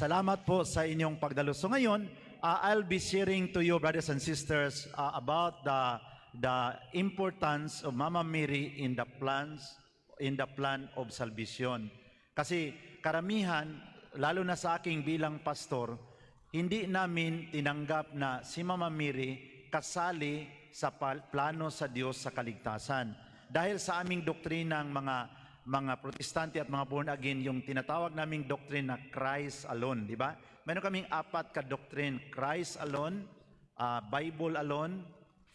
Salamat po sa inyong pagdaluso ngayon. Uh, I'll be sharing to you, brothers and sisters, uh, about the the importance of Mama Mary in the plans in the plan of salvation. Kasi karamihan, lalo na sa aking bilang pastor, hindi namin tinanggap na si Mama Mary kasali sa plano sa Diyos sa kaligtasan. Dahil sa aming doktrinang mga mga protestante at mga born again yung tinatawag naming doctrine na Christ alone, di ba? Mayroon kaming apat ka doctrine, Christ alone, uh, Bible alone,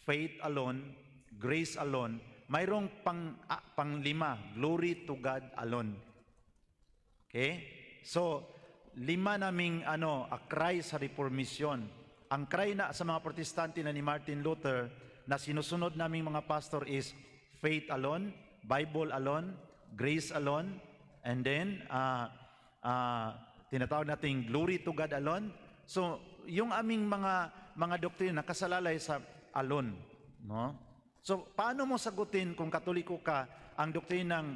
faith alone, grace alone. Mayroong pang, ah, pang lima, glory to God alone. Okay? So, lima naming ano, a akray sa reformisyon. Ang cry na sa mga protestante na ni Martin Luther na sinusunod naming mga pastor is faith alone, Bible alone, grace alone, and then uh, uh, tinatawag nating glory to God alone. So, yung aming mga mga doktrina kasalalay sa alone, no? So, paano mo sagutin kung katoliko ka ang doktrina ng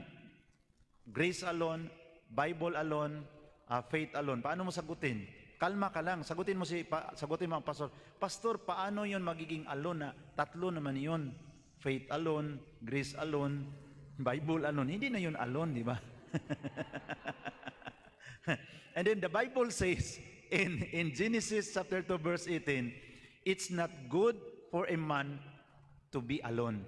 grace alone, Bible alone, uh, faith alone? Paano mo sagutin? Kalma ka lang. Sagutin mo si pa, sagutin mo ang pastor. Pastor, paano 'yon magiging alone na tatlo naman 'yon? Faith alone, grace alone, Bible alone. Hindi na yun alone, di ba? And then the Bible says in, in Genesis chapter 2 verse 18, it's not good for a man to be alone.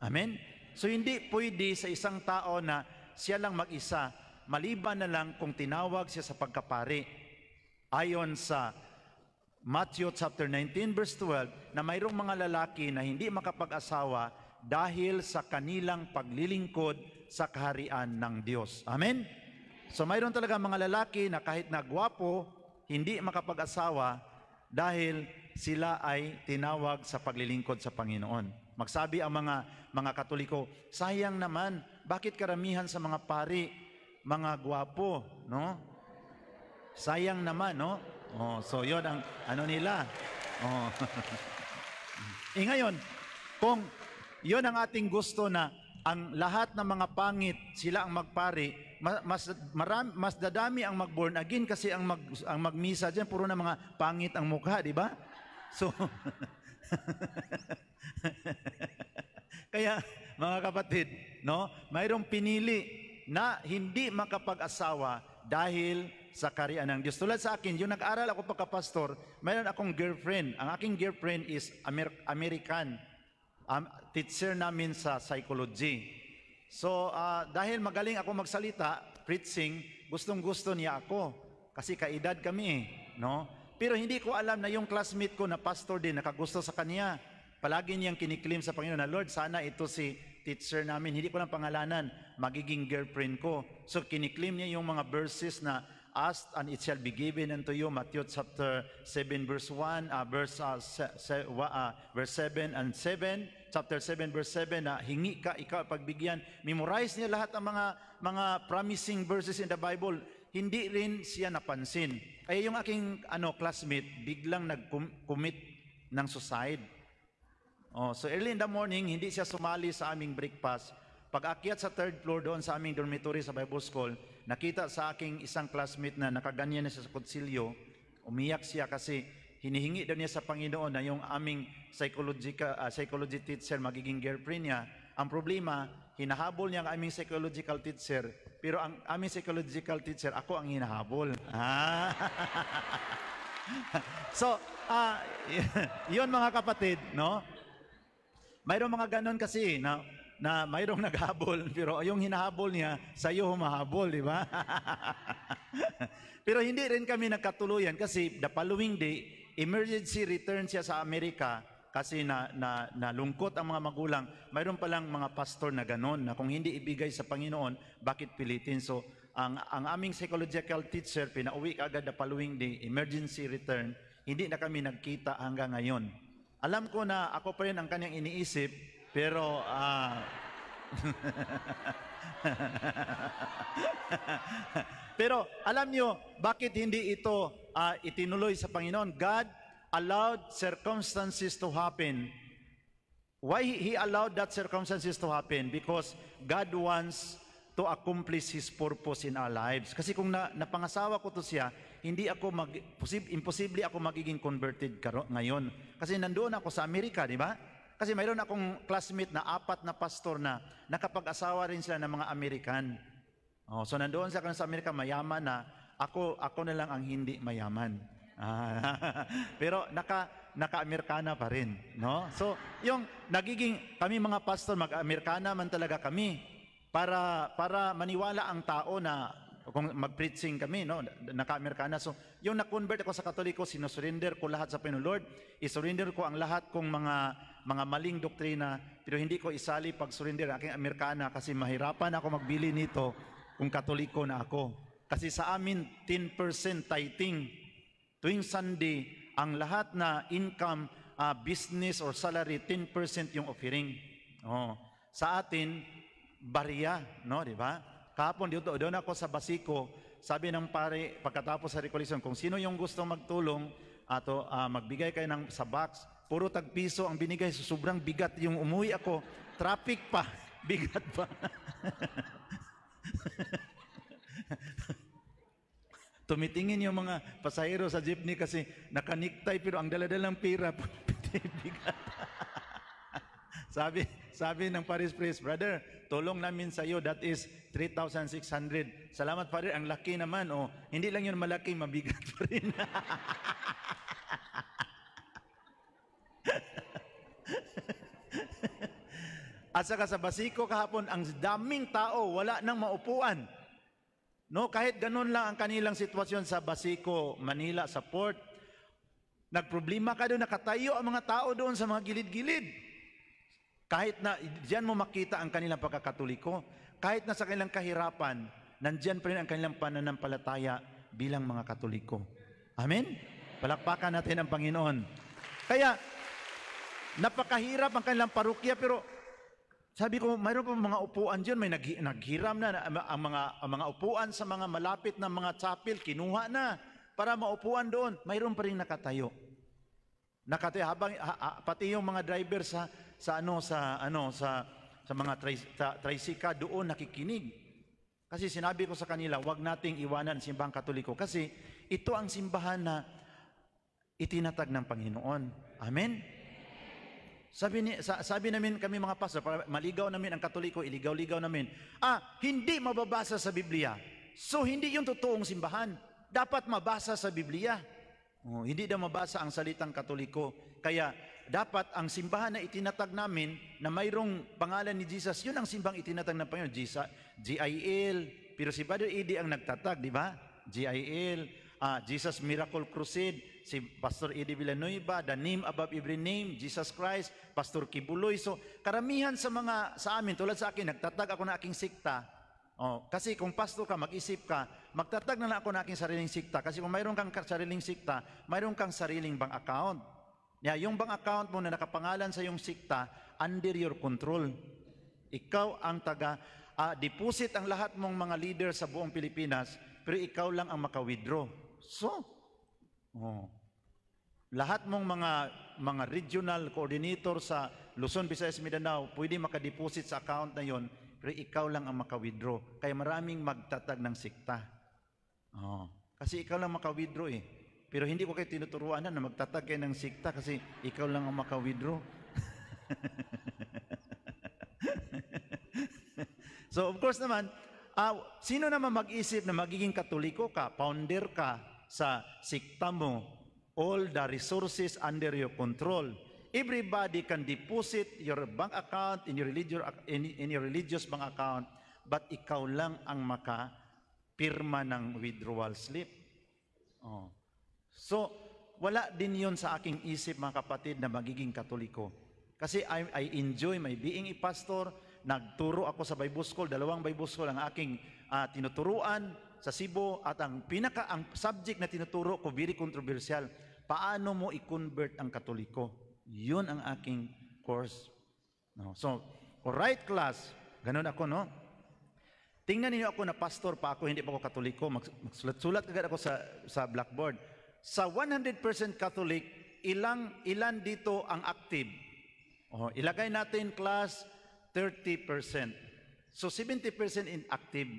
Amen? So hindi pwede sa isang tao na siya lang mag-isa, maliban na lang kung tinawag siya sa pagkapari. Ayon sa Matthew chapter 19 verse 12 na mayroong mga lalaki na hindi makapag-asawa dahil sa kanilang paglilingkod sa kaharian ng Diyos. Amen? So mayroon talaga mga lalaki na kahit nagwapo, hindi makapag-asawa dahil sila ay tinawag sa paglilingkod sa Panginoon. Magsabi ang mga mga Katoliko, sayang naman, bakit karamihan sa mga pari mga gwapo, no? Sayang naman, no? Oh, so 'yon ang ano nila. Oh. eh ngayon, kung Yon ang ating gusto na ang lahat ng mga pangit sila ang magpari mas maram, mas dadami ang magborn again kasi ang mag ang magmisa diyan puro na mga pangit ang mukha di ba so kaya mga kapatid no mayroong pinili na hindi makapag-asawa dahil sa karian ng Diyos. Tulad sa akin, yung nag-aral ako pagka-pastor, mayroon akong girlfriend. Ang aking girlfriend is Amer- American um, teacher namin sa psychology. So, uh, dahil magaling ako magsalita, preaching, gustong-gusto niya ako. Kasi kaedad kami eh, no? Pero hindi ko alam na yung classmate ko na pastor din, nakagusto sa kanya. Palagi niyang kiniklaim sa Panginoon na, Lord, sana ito si teacher namin, hindi ko lang pangalanan, magiging girlfriend ko. So, kiniklaim niya yung mga verses na ask and it shall be given unto you. Matthew chapter 7 verse 1, uh, verse, uh, se, uh, verse 7 and 7, chapter 7 verse 7 uh, hingi ka, ikaw pagbigyan. Memorize niya lahat ang mga, mga promising verses in the Bible. Hindi rin siya napansin. Kaya eh, yung aking ano, classmate, biglang nag-commit ng suicide. Oh, so early in the morning, hindi siya sumali sa aming breakfast. Pag akyat sa third floor doon sa aming dormitory sa Bible School, Nakita sa aking isang classmate na nakaganyan na sa konsilyo, umiyak siya kasi hinihingi daw niya sa Panginoon na yung aming psychological, uh, psychology teacher magiging girlfriend niya. Ang problema, hinahabol niya ang aming psychological teacher, pero ang aming psychological teacher, ako ang hinahabol. Ah. so, uh, yun mga kapatid, no? Mayroon mga ganun kasi, no? na mayroong naghabol, pero yung hinahabol niya, sa'yo humahabol, di ba? pero hindi rin kami nagkatuluyan kasi the following day, emergency return siya sa Amerika kasi na, na, nalungkot ang mga magulang. Mayroon palang mga pastor na ganon na kung hindi ibigay sa Panginoon, bakit pilitin? So, ang, ang aming psychological teacher, pinauwi agad the following day, emergency return, hindi na kami nagkita hanggang ngayon. Alam ko na ako pa rin ang kanyang iniisip, pero, ah... Pero alam nyo, bakit hindi ito uh, itinuloy sa Panginoon? God allowed circumstances to happen. Why He allowed that circumstances to happen? Because God wants to accomplish His purpose in our lives. Kasi kung na, napangasawa ko to siya, hindi ako mag, posib, imposible ako magiging converted ngayon. Kasi nandoon ako sa Amerika, di ba? Kasi mayroon akong classmate na apat na pastor na nakapag-asawa rin sila ng mga American. Oh, so nandoon sa kanila sa Amerika, mayaman na. Ako, ako na lang ang hindi mayaman. Ah, pero naka naka-Amerikana pa rin, no? So, yung nagiging kami mga pastor mag-Amerikana man talaga kami para para maniwala ang tao na kung mag-preaching kami, no, naka-Amerikana. So, yung na-convert ako sa Katoliko, sinusurrender ko lahat sa Pino Lord. Isurrender ko ang lahat kong mga mga maling doktrina, pero hindi ko isali pag-surrender aking Amerikana kasi mahirapan ako magbili nito kung katoliko na ako. Kasi sa amin, 10% tithing. Tuwing Sunday, ang lahat na income, uh, business or salary, 10% yung offering. Oh. Sa atin, barya, no, di ba? Kahapon, dito, doon ako sa Basiko, sabi ng pare, pagkatapos sa recollection, kung sino yung gusto magtulong, ato uh, magbigay kayo ng sa box, Puro tagpiso ang binigay. So, sobrang bigat yung umuwi ako. Traffic pa. Bigat pa. Tumitingin yung mga pasahero sa jeepney kasi nakaniktay pero ang daladalang pira. bigat. sabi, sabi ng Paris Priest, Brother, tulong namin sa iyo. That is 3,600. Salamat, Father. Ang laki naman. Oh, hindi lang yun malaki, mabigat pa rin. Asa ka sa Basico kahapon, ang daming tao, wala nang maupuan. No, kahit ganun lang ang kanilang sitwasyon sa Basiko, Manila, sa port. Nagproblema ka doon, nakatayo ang mga tao doon sa mga gilid-gilid. Kahit na diyan mo makita ang kanilang pagkakatuliko, kahit na sa kanilang kahirapan, nandiyan pa rin ang kanilang pananampalataya bilang mga katoliko. Amen? Palakpakan natin ang Panginoon. Kaya, napakahirap ang kanilang parokya, pero sabi ko, mayroon pa mga upuan diyan, may nag, naghiram na ang mga ang mga upuan sa mga malapit na mga chapel kinuha na para maupuan doon. Mayroon pa rin nakatayo. Nakatayo habang ha, ha, pati yung mga driver sa sa ano sa ano sa sa mga tri, doon nakikinig. Kasi sinabi ko sa kanila, huwag nating iwanan simbahang Katoliko kasi ito ang simbahan na itinatag ng Panginoon. Amen. Sabi, ni, sa, sabi namin kami mga pastor, para maligaw namin ang katoliko, iligaw-ligaw namin, ah, hindi mababasa sa Biblia. So, hindi yung totoong simbahan. Dapat mabasa sa Biblia. Oh, hindi daw mabasa ang salitang katoliko. Kaya, dapat ang simbahan na itinatag namin na mayroong pangalan ni Jesus, yun ang simbang itinatag ng Panginoon, Jesus, GIL. Pero si Brother Eddie ang nagtatag, di ba? GIL, ah, Jesus Miracle Crusade si Pastor Eddie Villanueva, the name above every name, Jesus Christ, Pastor Kibuloy. So, karamihan sa mga sa amin, tulad sa akin, nagtatag ako na aking sikta, Oh, kasi kung pastor ka, mag-isip ka, magtatag na, lang ako na aking sariling sikta. Kasi kung mayroon kang sariling sikta, mayroon kang sariling bank account. Yeah, yung bank account mo na nakapangalan sa yung sikta, under your control. Ikaw ang taga, uh, deposit ang lahat mong mga leader sa buong Pilipinas, pero ikaw lang ang maka-withdraw. So, Oh. Lahat mong mga mga regional coordinator sa Luzon, Visayas, Mindanao, pwede makadeposit sa account na yon, pero ikaw lang ang maka-withdraw. Kaya maraming magtatag ng sikta. Oh. Kasi ikaw lang maka-withdraw eh. Pero hindi ko kayo tinuturuan na, magtatag kayo ng sikta kasi ikaw lang ang maka-withdraw. so of course naman, uh, sino naman mag-isip na magiging katoliko ka, founder ka, sa sikta mo, all the resources under your control. Everybody can deposit your bank account in your religious, in, in your religious bank account, but ikaw lang ang maka pirma ng withdrawal slip. Oh. So, wala din yon sa aking isip mga kapatid na magiging katoliko. Kasi I, I enjoy my being a pastor, nagturo ako sa Bible School, dalawang Bible School ang aking uh, tinuturuan, sa Cebu at ang pinaka ang subject na tinuturo ko very controversial. Paano mo i-convert ang Katoliko? Yun ang aking course. No. So, right class, ganun ako no. Tingnan niyo ako na pastor pa ako, hindi pa ako Katoliko. Magsulat-sulat agad ako sa sa blackboard. Sa 100% Catholic, ilang ilan dito ang active? Oh, ilagay natin class 30%. So 70% inactive.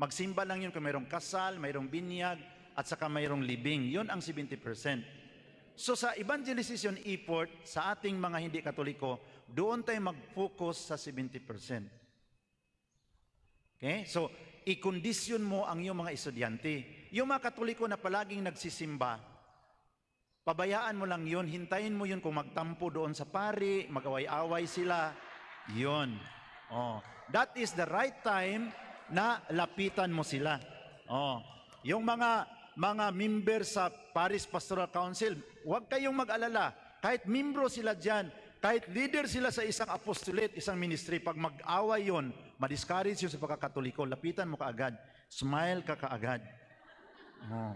Magsimba lang yun kung mayroong kasal, mayroong binyag, at saka mayroong libing. Yun ang 70%. So sa evangelization effort, sa ating mga hindi katoliko, doon tayo mag-focus sa 70%. Okay? So, i-condition mo ang iyong mga estudyante. Yung mga katoliko na palaging nagsisimba, pabayaan mo lang yun, hintayin mo yun kung magtampo doon sa pari, mag-away-away sila. Yun. Oh. That is the right time na lapitan mo sila. Oh, yung mga mga member sa Paris Pastoral Council, huwag kayong mag-alala. Kahit membro sila diyan, kahit leader sila sa isang apostolate, isang ministry, pag mag-away yon, madiscourage yun sa pagkakatoliko, lapitan mo kaagad. Smile ka kaagad. Oh.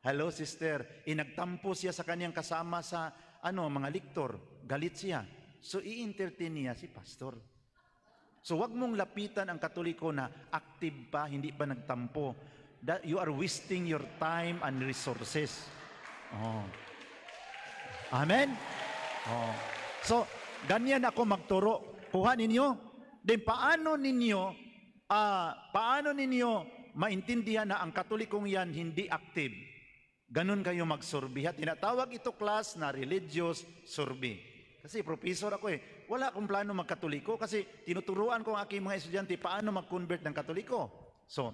Hello sister, inagtampo eh, siya sa kaniyang kasama sa ano, mga liktor, galit siya. So i-entertain niya si pastor. So wag mong lapitan ang katoliko na active pa, hindi pa nagtampo. That you are wasting your time and resources. Oh. Amen? Oh. So, ganyan ako magturo. Kuha ninyo. Then paano ninyo, uh, paano ninyo maintindihan na ang katolikong yan hindi active? Ganun kayo magsurbi. At tinatawag ito class na religious survey. Kasi professor ako eh. Wala akong plano magkatoliko kasi tinuturuan ko ang aking mga estudyante paano mag-convert ng katoliko. So,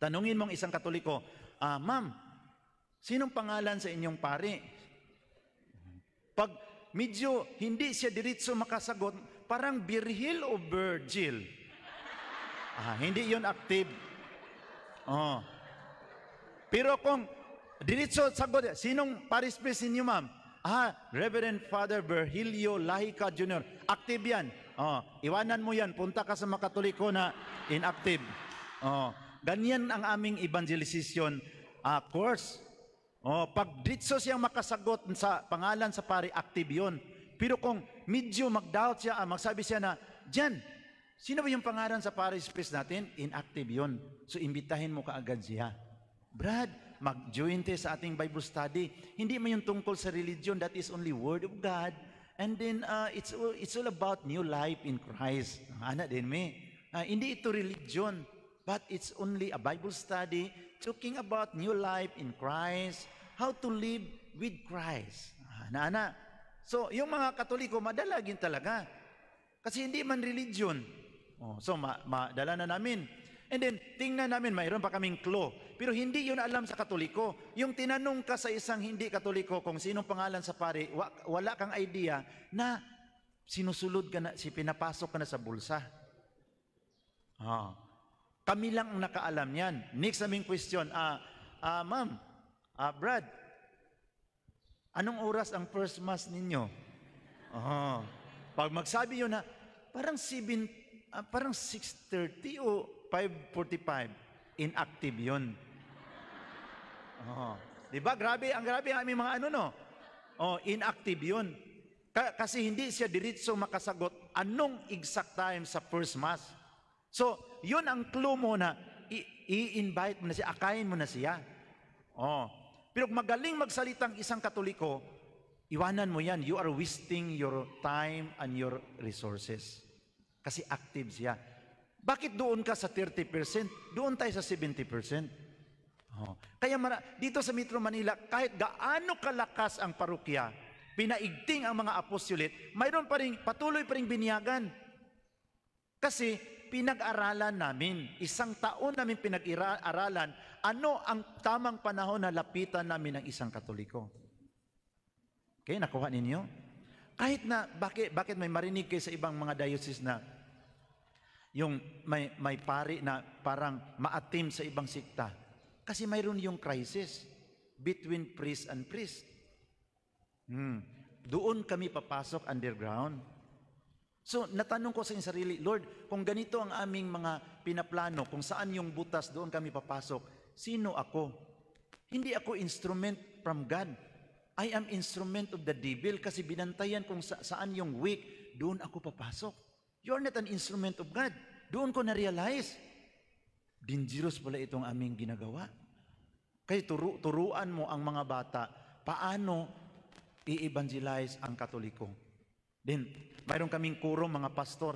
tanungin mong isang katoliko, ah, ma'am, sinong pangalan sa inyong pare? Pag medyo hindi siya diritso makasagot, parang Virgil o virgil. Ah, hindi yon active. Oh. Pero kung diritso sagot, sinong parish priest ninyo ma'am? Ah, Reverend Father Virgilio Lahica Jr. Active yan. Oh, iwanan mo yan. Punta ka sa makatoliko na inactive. Oh, ganyan ang aming evangelization uh, ah, course. Oh, pag ditsos yang makasagot sa pangalan sa pari, active yon. Pero kung medyo mag-doubt siya, ah, magsabi siya na, Diyan, sino ba yung pangalan sa pari priest natin? Inactive yon. So, imbitahin mo kaagad siya. Brad, mag-join tayo sa ating Bible study. Hindi man yung tungkol sa religion, that is only Word of God. And then, uh, it's, all, it's all about new life in Christ. Ana din me. Uh, hindi ito religion, but it's only a Bible study talking about new life in Christ, how to live with Christ. Ana, ana. So, yung mga Katoliko, madalag yun talaga. Kasi hindi man religion. Oh, so, ma madala na namin And then, tingnan namin, mayroon pa kaming clue. Pero hindi yun alam sa katoliko. Yung tinanong ka sa isang hindi katoliko kung sinong pangalan sa pare, wala kang idea na sinusulod ka na, si pinapasok ka na sa bulsa. Oh. Kami lang ang nakaalam niyan. Next naming question, ah, ah ma'am, ah, Brad, anong oras ang first mass ninyo? Oh. Pag magsabi yun na, parang 7, ah, parang 6.30 o 5.45, inactive yun. Oh. Di ba? Grabe, ang grabe ang aming mga ano, no? Oh, inactive yun. Ka- kasi hindi siya diritso makasagot anong exact time sa first mass. So, yun ang clue mo na i-invite mo na siya, akayin mo na siya. Oh. Pero magaling magsalitang isang katoliko, iwanan mo yan. You are wasting your time and your resources. Kasi active siya. Bakit doon ka sa 30%? Doon tayo sa 70%. Oh. Kaya dito sa Metro Manila, kahit gaano kalakas ang parokya, pinaigting ang mga apostolit, mayroon pa rin, patuloy pa rin binyagan. Kasi pinag-aralan namin, isang taon namin pinag-aralan, ano ang tamang panahon na lapitan namin ng isang katoliko. Okay, nakuha ninyo? Kahit na, bakit, bakit may marinig kayo sa ibang mga diocese na yung may, may pari na parang maatim sa ibang sikta. Kasi mayroon yung crisis between priest and priest. Hmm. Doon kami papasok underground. So, natanong ko sa inyong sarili, Lord, kung ganito ang aming mga pinaplano, kung saan yung butas, doon kami papasok, sino ako? Hindi ako instrument from God. I am instrument of the devil kasi binantayan kung sa- saan yung weak, doon ako papasok. You are not an instrument of God. Doon ko na-realize, dangerous pala itong aming ginagawa. Kaya turu turuan mo ang mga bata paano i-evangelize ang katoliko. Then, mayroon kaming kuro mga pastor.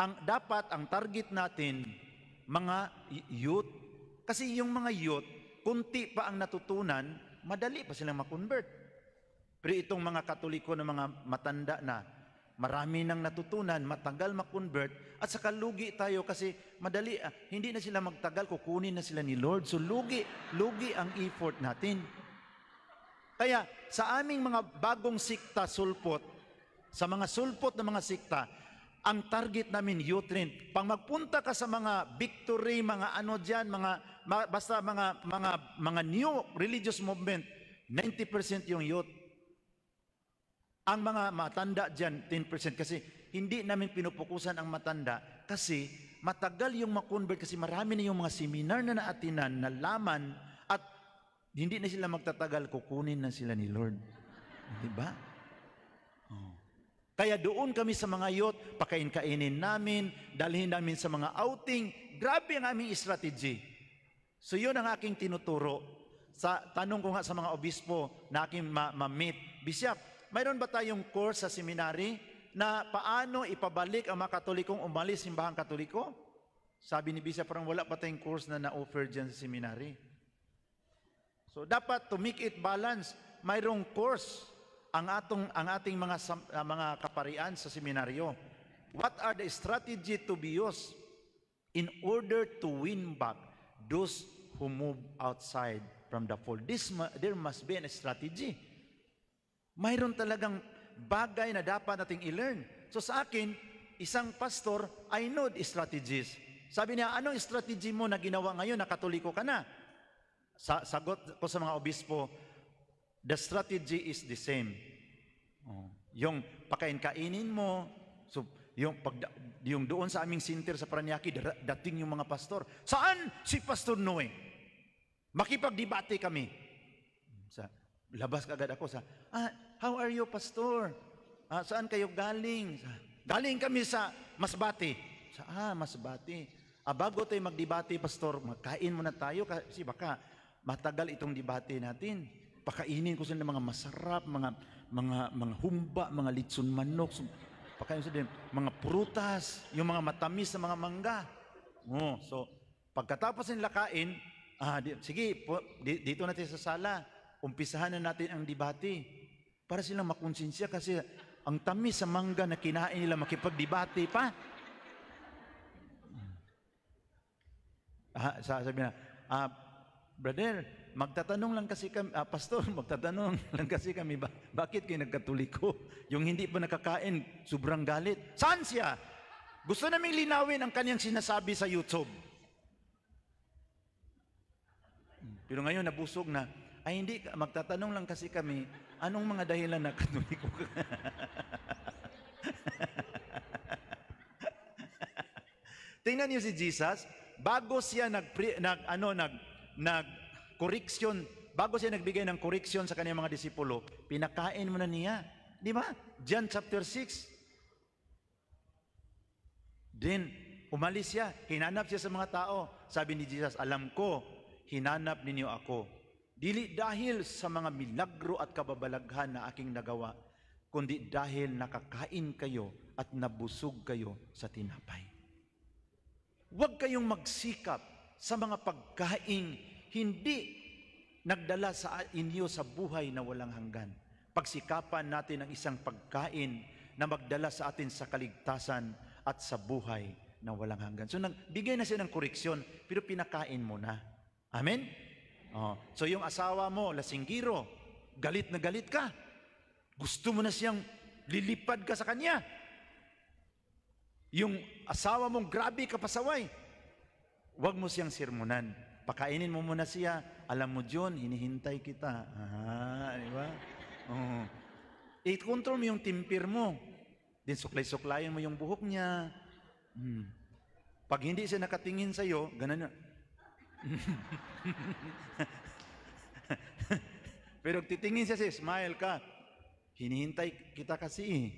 Ang dapat, ang target natin, mga youth. Kasi yung mga youth, kunti pa ang natutunan, madali pa silang makonvert. Pero itong mga katoliko na mga matanda na, Marami nang natutunan, matagal makonvert, at saka lugi tayo kasi madali, ah, hindi na sila magtagal, kukunin na sila ni Lord. So lugi, lugi ang effort natin. Kaya sa aming mga bagong sikta sulpot, sa mga sulpot ng mga sikta, ang target namin nutrient. Pang magpunta ka sa mga victory, mga ano diyan, mga basta mga mga mga new religious movement, 90% yung youth. Ang mga matanda dyan, 10% kasi hindi namin pinupukusan ang matanda kasi matagal yung makonvert kasi marami na yung mga seminar na naatinan, nalaman at hindi na sila magtatagal, kukunin na sila ni Lord. Di ba? Oh. Kaya doon kami sa mga yacht, pakain-kainin namin, dalhin namin sa mga outing. Grabe ang aming strategy. So yun ang aking tinuturo. Sa tanong ko nga sa mga obispo na aking ma-meet, ma Bishop, mayroon ba tayong course sa seminary na paano ipabalik ang mga katolikong umalis simbahang katoliko? Sabi ni Bishop, parang wala pa tayong course na na-offer dyan sa seminary. So dapat to make it balance, mayroong course ang atong ang ating mga ah, mga kaparian sa seminaryo. What are the strategy to be used in order to win back those who move outside from the fold? This there must be a strategy. Mayroon talagang bagay na dapat nating i-learn. So sa akin, isang pastor, I know the strategies. Sabi niya, anong strategy mo na ginawa ngayon na katoliko ka na? Sa sagot ko sa mga obispo, the strategy is the same. Oh, yung pakain-kainin mo, so yung pag yung doon sa aming center sa Paranaque dating yung mga pastor. Saan si Pastor Noe? Makipagdebate kami. Sa labas kagad ako sa ah, How are you, Pastor? Ah, saan kayo galing? Galing kami sa Masbate. Sa, ah, Masbate. Ah, bago tayo magdebate, Pastor, magkain muna tayo kasi baka matagal itong debate natin. Pakainin ko sila ng mga masarap, mga mga mga humba, mga litson manok, pakain sa din, mga prutas, yung mga matamis na mga mangga. Oh, so pagkatapos nila kain, ah, di, sige, po, di, dito natin sa sala, umpisahan na natin ang debate. Para silang makonsensya kasi ang tamis sa mangga na kinain nila makipagdebate pa. Ah, sabi na, ah, brother, magtatanong lang kasi kami, ah, pastor, magtatanong lang kasi kami, ba, bakit kayo nagkatuliko? Yung hindi pa nakakain, sobrang galit. Saan siya? Gusto naming linawin ang kanyang sinasabi sa YouTube. Pero ngayon, nabusog na, ay hindi, magtatanong lang kasi kami, Anong mga dahilan na katoliko ka? Tingnan niyo si Jesus, bago siya nag, nag ano nag nag correction, bago siya nagbigay ng correction sa kanyang mga disipulo, pinakain muna niya. Di ba? John chapter 6. Then, umalis siya. Hinanap siya sa mga tao. Sabi ni Jesus, alam ko, hinanap ninyo ako Dili dahil sa mga milagro at kababalaghan na aking nagawa, kundi dahil nakakain kayo at nabusog kayo sa tinapay. Huwag kayong magsikap sa mga pagkain hindi nagdala sa inyo sa buhay na walang hanggan. Pagsikapan natin ang isang pagkain na magdala sa atin sa kaligtasan at sa buhay na walang hanggan. So, nagbigay na siya ng koreksyon, pero pinakain mo na. Amen? Oh. So yung asawa mo, lasinggiro, galit na galit ka. Gusto mo na siyang lilipad ka sa kanya. Yung asawa mong grabe kapasaway, huwag mo siyang sirmunan. Pakainin mo muna siya. Alam mo, John, hinihintay kita. Ah, di ba? Oh. I-control mo yung timpir mo. Din suklay-suklayan mo yung buhok niya. Hmm. Pag hindi siya nakatingin sa'yo, ganun yun. Pero titingin siya si smile ka. Hinihintay kita kasi eh.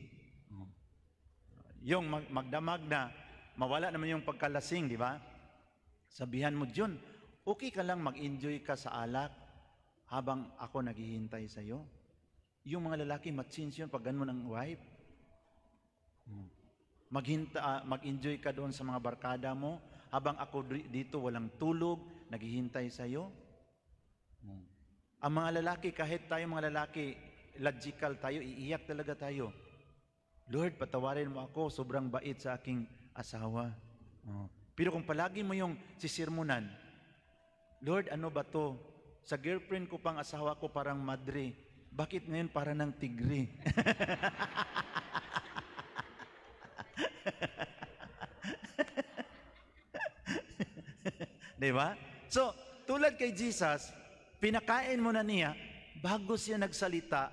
Yung magdamag na, mawala naman yung pagkalasing, di ba? Sabihan mo, Jun, okay ka lang mag-enjoy ka sa alak habang ako naghihintay sa iyo. Yung mga lalaki, matsins yun pag ganun ang wife. Maghinta, uh, ah, mag-enjoy ka doon sa mga barkada mo habang ako dito walang tulog, naghihintay sa iyo. Ang mga lalaki, kahit tayo mga lalaki, logical tayo, iiyak talaga tayo. Lord, patawarin mo ako, sobrang bait sa aking asawa. Oh. Pero kung palagi mo yung sisirmunan, Lord, ano ba to? Sa girlfriend ko pang asawa ko parang madre. Bakit ngayon para ng tigre? Di ba? So, tulad kay Jesus, pinakain mo na niya bago siya nagsalita,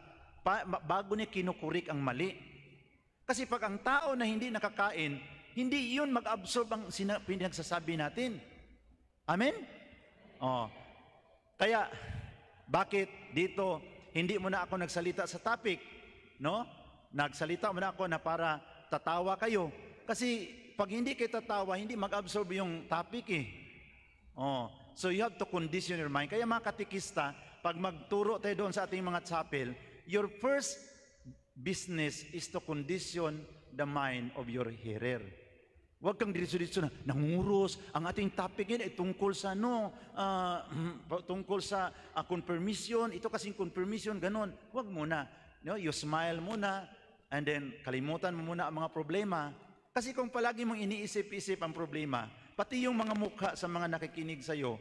bago niya kinukurik ang mali. Kasi pag ang tao na hindi nakakain, hindi yun mag-absorb ang pinagsasabi natin. Amen? Oh. Kaya, bakit dito hindi mo na ako nagsalita sa topic? No? Nagsalita mo na ako na para tatawa kayo. Kasi pag hindi kayo tatawa, hindi mag-absorb yung topic eh. Oh, So you have to condition your mind. Kaya mga katikista, pag magturo tayo doon sa ating mga chapel, your first business is to condition the mind of your hearer. Huwag kang diretso-diretso na, nangurus. ang ating topic yun ay tungkol sa ano, uh, tungkol sa uh, confirmation, ito kasing confirmation, ganun. Huwag muna. No? You smile muna, and then kalimutan mo muna ang mga problema. Kasi kung palagi mong iniisip-isip ang problema, Pati yung mga mukha sa mga nakikinig sa iyo,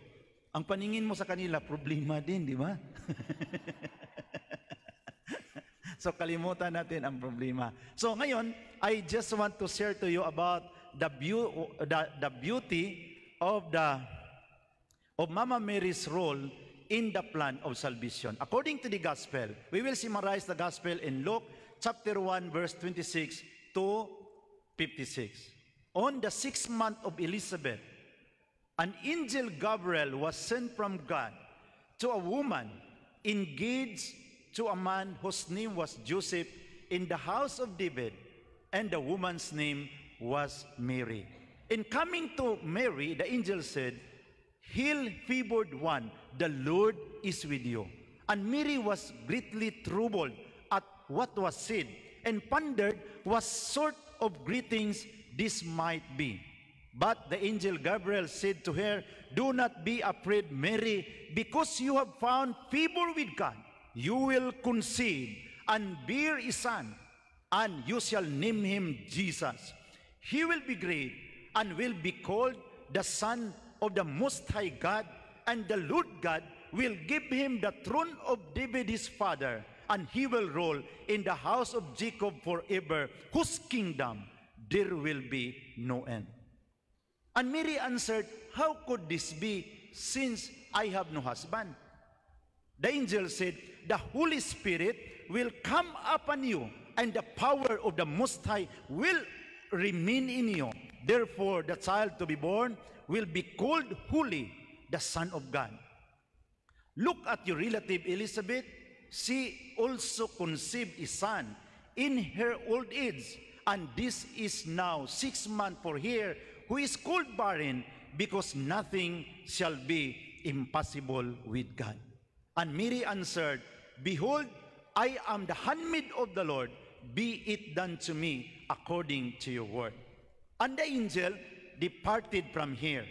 ang paningin mo sa kanila, problema din, di ba? so kalimutan natin ang problema. So ngayon, I just want to share to you about the, beau- the, the beauty of the of Mama Mary's role in the plan of salvation. According to the gospel, we will summarize the gospel in Luke chapter 1 verse 26 to 56. On the sixth month of Elizabeth, an angel Gabriel was sent from God to a woman engaged to a man whose name was Joseph in the house of David, and the woman's name was Mary. In coming to Mary, the angel said, Hail, favored one, the Lord is with you. And Mary was greatly troubled at what was said, and pondered what sort of greetings this might be. But the angel Gabriel said to her, Do not be afraid, Mary, because you have found favor with God. You will conceive and bear a son, and you shall name him Jesus. He will be great and will be called the Son of the Most High God, and the Lord God will give him the throne of David his father, and he will rule in the house of Jacob forever, whose kingdom there will be no end. And Mary answered, How could this be since I have no husband? The angel said, The Holy Spirit will come upon you, and the power of the Most High will remain in you. Therefore, the child to be born will be called Holy, the Son of God. Look at your relative Elizabeth. She also conceived a son in her old age and this is now six month for her who is called barren, because nothing shall be impossible with God. And Mary answered, Behold, I am the handmaid of the Lord, be it done to me according to your word. And the angel departed from here.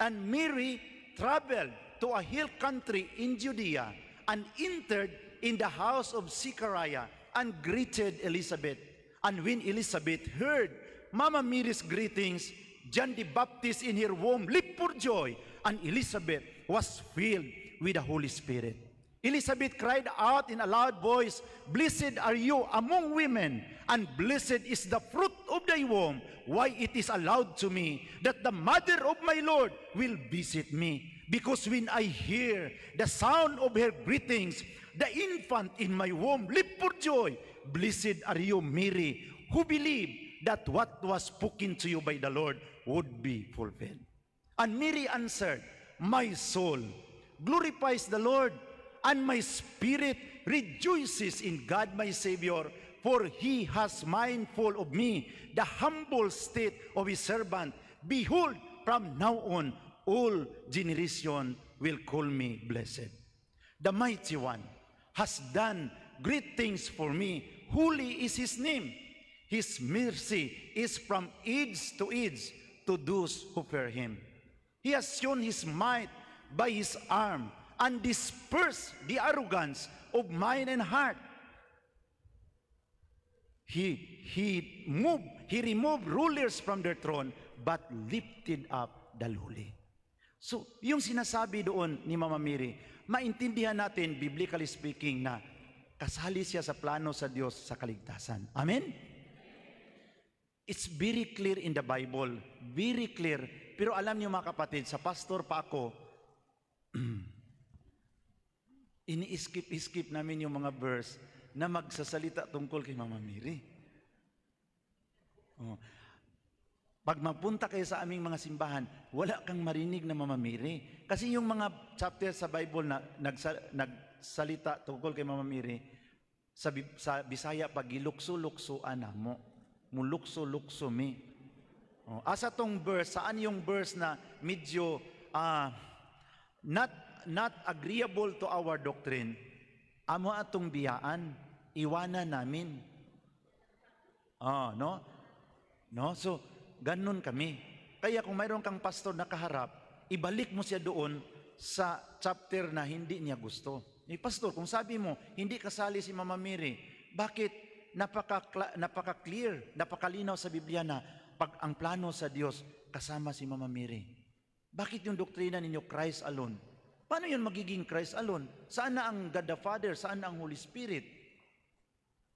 And Mary traveled to a hill country in Judea and entered in the house of Zechariah and greeted Elizabeth. And when Elizabeth heard Mama Mary's greetings, John the Baptist in her womb leaped for joy, and Elizabeth was filled with the Holy Spirit. Elizabeth cried out in a loud voice, Blessed are you among women, and blessed is the fruit of thy womb. Why it is allowed to me that the mother of my Lord will visit me? Because when I hear the sound of her greetings, the infant in my womb leaped for joy. Blessed are you, Mary, who believe that what was spoken to you by the Lord would be fulfilled. And Mary answered, My soul glorifies the Lord, and my spirit rejoices in God my Savior, for he has mindful of me, the humble state of his servant. Behold, from now on, all generation will call me blessed. The mighty one has done great things for me Holy is His name. His mercy is from age to age to those who fear Him. He has shown His might by His arm and dispersed the arrogance of mind and heart. He, he moved, he removed rulers from their throne, but lifted up the lowly. So, yung sinasabi doon ni Mama Mary, maintindihan natin, biblically speaking, na kasali siya sa plano sa Diyos sa kaligtasan. Amen? It's very clear in the Bible. Very clear. Pero alam niyo mga kapatid, sa pastor pa ako, ini-skip-skip namin yung mga verse na magsasalita tungkol kay Mama Mary. Oh. Pag mapunta kayo sa aming mga simbahan, wala kang marinig na mamamiri. Kasi yung mga chapter sa Bible na nag, nag salita tungkol kay Mama Miri sa, sa Bisaya pag gilukso ana mo. Mulukso-lukso mi. Oh, asa tong verse, saan yung verse na medyo uh, not, not agreeable to our doctrine, amo atong biyaan, iwana namin. Oh, no? No? So, ganun kami. Kaya kung mayroon kang pastor na kaharap, ibalik mo siya doon sa chapter na hindi niya gusto. Eh, Pastor, kung sabi mo, hindi kasali si Mama Mary, bakit napaka, napaka-clear, napakalinaw sa Biblia na pag ang plano sa Diyos, kasama si Mama Mary. Bakit yung doktrina ninyo Christ alone? Paano yun magiging Christ alone? Saan na ang God the Father? Saan na ang Holy Spirit?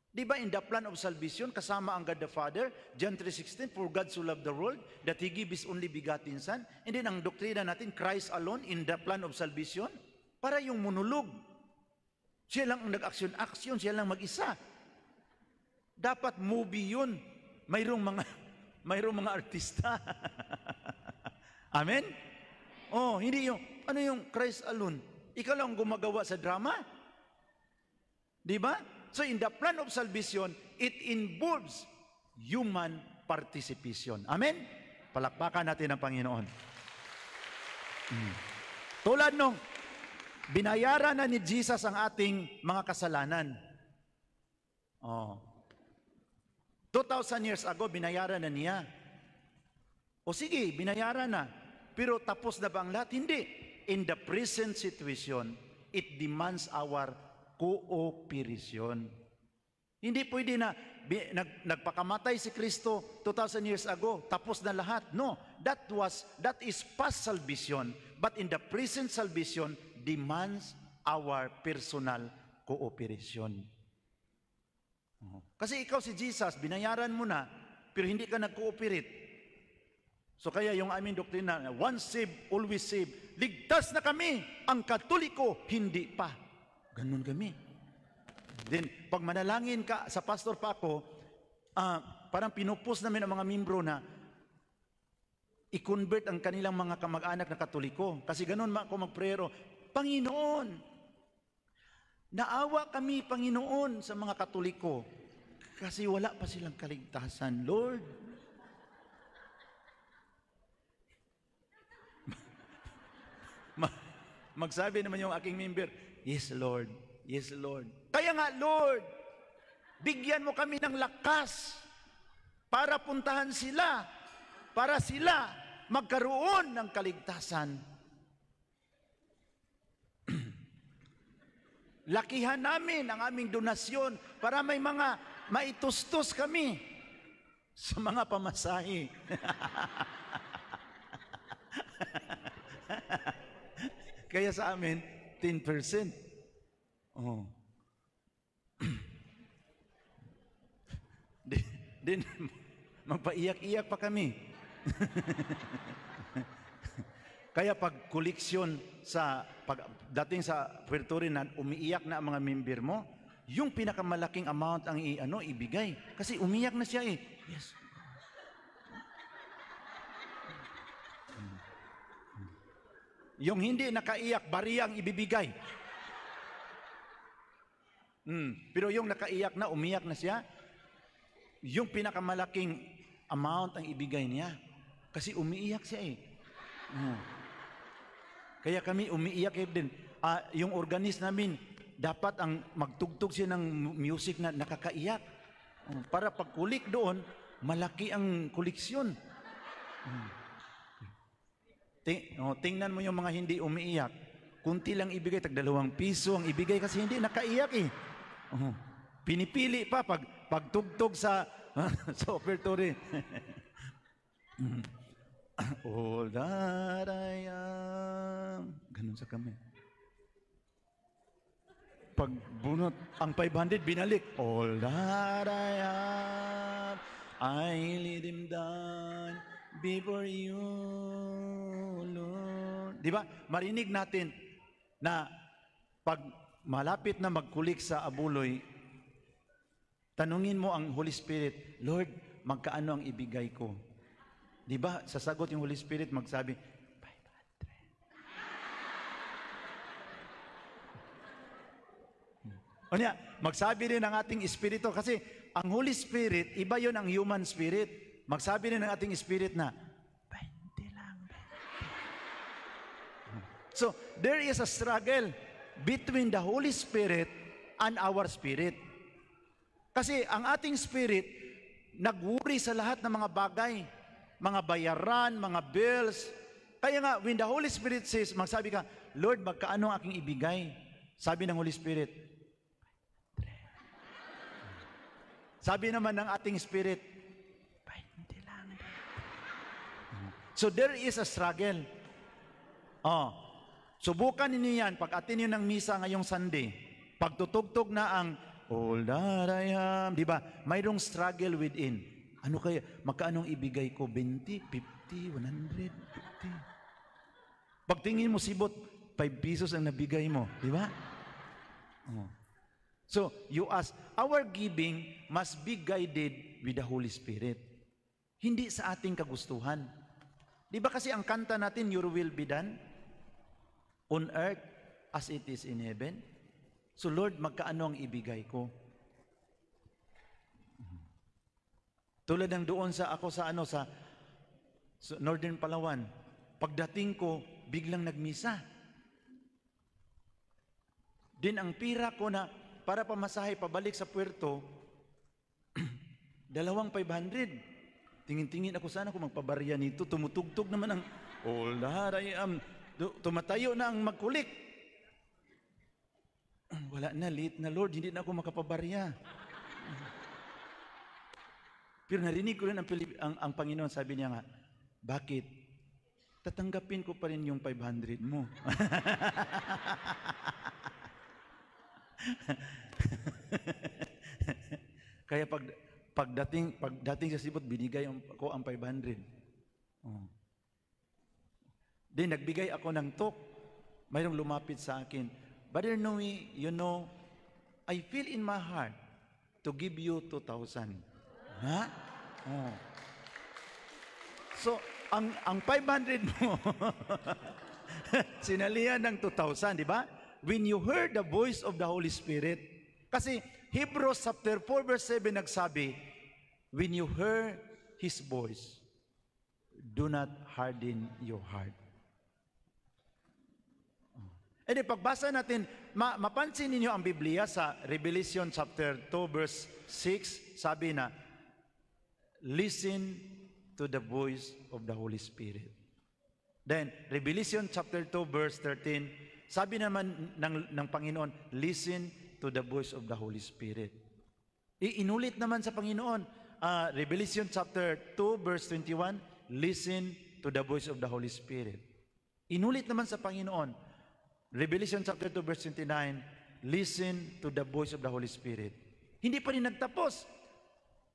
Di ba in the plan of salvation, kasama ang God the Father, John 3.16, For God so loved the world, that He gave His only begotten Son. And then ang doktrina natin, Christ alone in the plan of salvation, para yung monolog siya lang ang nag-aksyon-aksyon, siya lang mag-isa. Dapat movie yun. Mayroong mga, mayroong mga artista. Amen? Oh, hindi yung, ano yung Christ alone? Ikaw lang gumagawa sa drama? Di ba? So in the plan of salvation, it involves human participation. Amen? Palakpakan natin ang Panginoon. Mm. Tulad nung Binayaran na ni Jesus ang ating mga kasalanan. Oh. 2,000 years ago, binayaran na niya. O sige, binayaran na. Pero tapos na ba ang lahat? Hindi. In the present situation, it demands our cooperation. Hindi pwede na nag, nagpakamatay si Kristo 2000 years ago, tapos na lahat. No, that was that is past salvation. But in the present salvation, demands our personal cooperation. Oh. Kasi ikaw si Jesus, binayaran mo na, pero hindi ka nag-cooperate. So kaya yung aming doktrina, once saved, always saved. Ligtas na kami, ang katoliko, hindi pa. Ganun kami. Then, pag manalangin ka sa Pastor Paco, uh, ah, parang pinupos namin ang mga membro na i-convert ang kanilang mga kamag-anak na katoliko. Kasi ganun ako magprero, Panginoon, naawa kami, Panginoon, sa mga Katoliko kasi wala pa silang kaligtasan, Lord. Magsabi naman yung aking member, Yes, Lord. Yes, Lord. Kaya nga, Lord, bigyan mo kami ng lakas para puntahan sila, para sila magkaroon ng kaligtasan. Lakihan namin ang aming donasyon para may mga maitustos kami sa mga pamasahe. Kaya sa amin, 10%. Oh. din, din magpaiyak-iyak pa kami. Kaya pag koleksyon sa pag, dating sa Puerto na umiiyak na ang mga member mo, yung pinakamalaking amount ang i, ano, ibigay. Kasi umiyak na siya eh. Yes. Yung hindi nakaiyak, bariyang ibibigay. Mm. Pero yung nakaiyak na, umiyak na siya, yung pinakamalaking amount ang ibigay niya. Kasi umiiyak siya eh. Mm. Kaya kami umiiyak din. Uh, ah, yung organist namin, dapat ang magtugtog siya ng music na nakakaiyak. Uh, para pagkulik doon, malaki ang koleksyon. Uh, ting, oh, tingnan mo yung mga hindi umiiyak. Kunti lang ibigay, tag dalawang piso ang ibigay kasi hindi nakaiyak eh. Uh, pinipili pa pag pagtugtog sa ah, sa offertory. oh, daraya. Ganun sa kamay. Pag bunot, ang 500 binalik. All that I have, I lead him down before you, Lord. Di ba? Marinig natin na pag malapit na magkulik sa abuloy, tanungin mo ang Holy Spirit, Lord, magkaano ang ibigay ko? Di ba? Sasagot yung Holy Spirit, magsabi, O niya, magsabi rin ng ating espiritu kasi ang Holy Spirit, iba yon ang human spirit. Magsabi rin ng ating spirit na, 20 lang, 20. So, there is a struggle between the Holy Spirit and our spirit. Kasi ang ating spirit, nagwuri sa lahat ng mga bagay. Mga bayaran, mga bills. Kaya nga, when the Holy Spirit says, magsabi ka, Lord, magkaano ang aking ibigay? Sabi ng Holy Spirit, Sabi naman ng ating spirit, hindi lang. So there is a struggle. Oh. Subukan ninyo yan pag atin ng misa ngayong Sunday. Pagtutugtog na ang All that I am. Di ba? Mayroong struggle within. Ano kaya? Magkaanong ibigay ko? 20, 50, 100, 150. Pagtingin mo sibot, 5 pesos ang nabigay mo. Di ba? Oh. So, you ask, our giving must be guided with the Holy Spirit. Hindi sa ating kagustuhan. Di ba kasi ang kanta natin, Your will be done on earth as it is in heaven? So Lord, magkaano ang ibigay ko? Tulad ng doon sa ako sa ano sa, sa Northern Palawan, pagdating ko, biglang nagmisa. Din ang pira ko na para pamasahe pabalik sa puerto, dalawang 500. Tingin-tingin ako, sana kung magpabarya nito, tumutugtog naman ang, oh Lord, I am, tumatayo na ang magkulik. Wala na, late na Lord, hindi na ako makapabarya. Pero narinig ko rin ang, ang, ang Panginoon, sabi niya nga, bakit? Tatanggapin ko pa rin yung 500 mo. Kaya pag pagdating pagdating sa sibot binigay ko ang 500. Oh. Then nagbigay ako ng tok. Mayroong lumapit sa akin. Brother Noe, you know, I feel in my heart to give you 2,000. Ha? Oh. So, ang, ang 500 mo, sinalihan ng 2,000, di ba? when you heard the voice of the Holy Spirit. Kasi Hebrews chapter 4 verse 7 nagsabi, when you hear His voice, do not harden your heart. Oh. E di pagbasa natin, ma mapansin ninyo ang Biblia sa Revelation chapter 2 verse 6, sabi na, Listen to the voice of the Holy Spirit. Then, Revelation chapter 2 verse 13, sabi naman ng, ng Panginoon, listen to the voice of the Holy Spirit. Iinulit naman sa Panginoon, uh, Revelation chapter 2 verse 21, listen to the voice of the Holy Spirit. Inulit naman sa Panginoon, Revelation chapter 2 verse 29, listen to the voice of the Holy Spirit. Hindi pa rin nagtapos.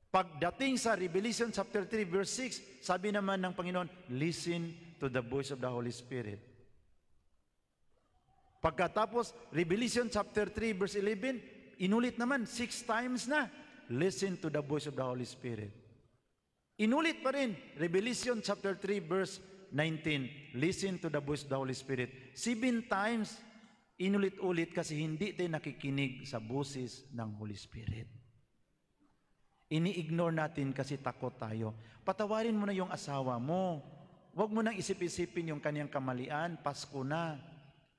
Pagdating sa Revelation chapter 3 verse 6, sabi naman ng Panginoon, listen to the voice of the Holy Spirit. Pagkatapos, Revelation chapter 3 verse 11, inulit naman, six times na, listen to the voice of the Holy Spirit. Inulit pa rin, Revelation chapter 3 verse 19, listen to the voice of the Holy Spirit. Seven times, inulit-ulit kasi hindi tayo nakikinig sa boses ng Holy Spirit. Ini-ignore natin kasi takot tayo. Patawarin mo na yung asawa mo. Huwag mo nang isip-isipin yung kanyang kamalian, Pasko na.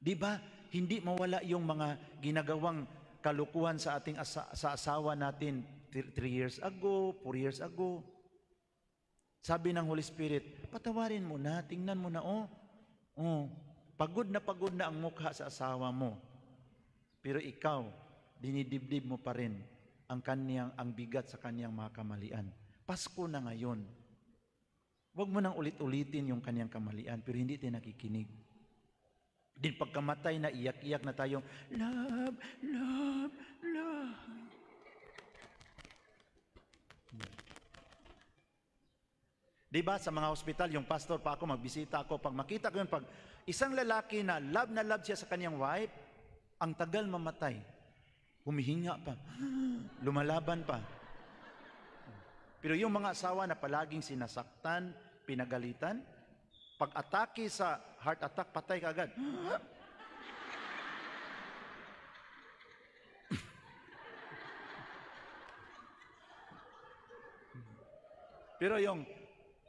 Di ba? hindi mawala yung mga ginagawang kalukuhan sa ating asa, sa asawa natin 3 years ago, 4 years ago. Sabi ng Holy Spirit, patawarin mo na, tingnan mo na, oh, oh, pagod na pagod na ang mukha sa asawa mo. Pero ikaw, dinidibdib mo pa rin ang kaniyang ang bigat sa kaniyang mga kamalian. Pasko na ngayon. Huwag mo nang ulit-ulitin yung kaniyang kamalian pero hindi tayo nakikinig. Din pagkamatay na iyak-iyak na tayong, love, love, love. Diba sa mga hospital, yung pastor pa ako, magbisita ako, pag makita ko yun, pag isang lalaki na love na love siya sa kanyang wife, ang tagal mamatay. Humihinga pa. Lumalaban pa. Pero yung mga asawa na palaging sinasaktan, pinagalitan, pag-atake sa heart attack, patay ka agad. Pero yung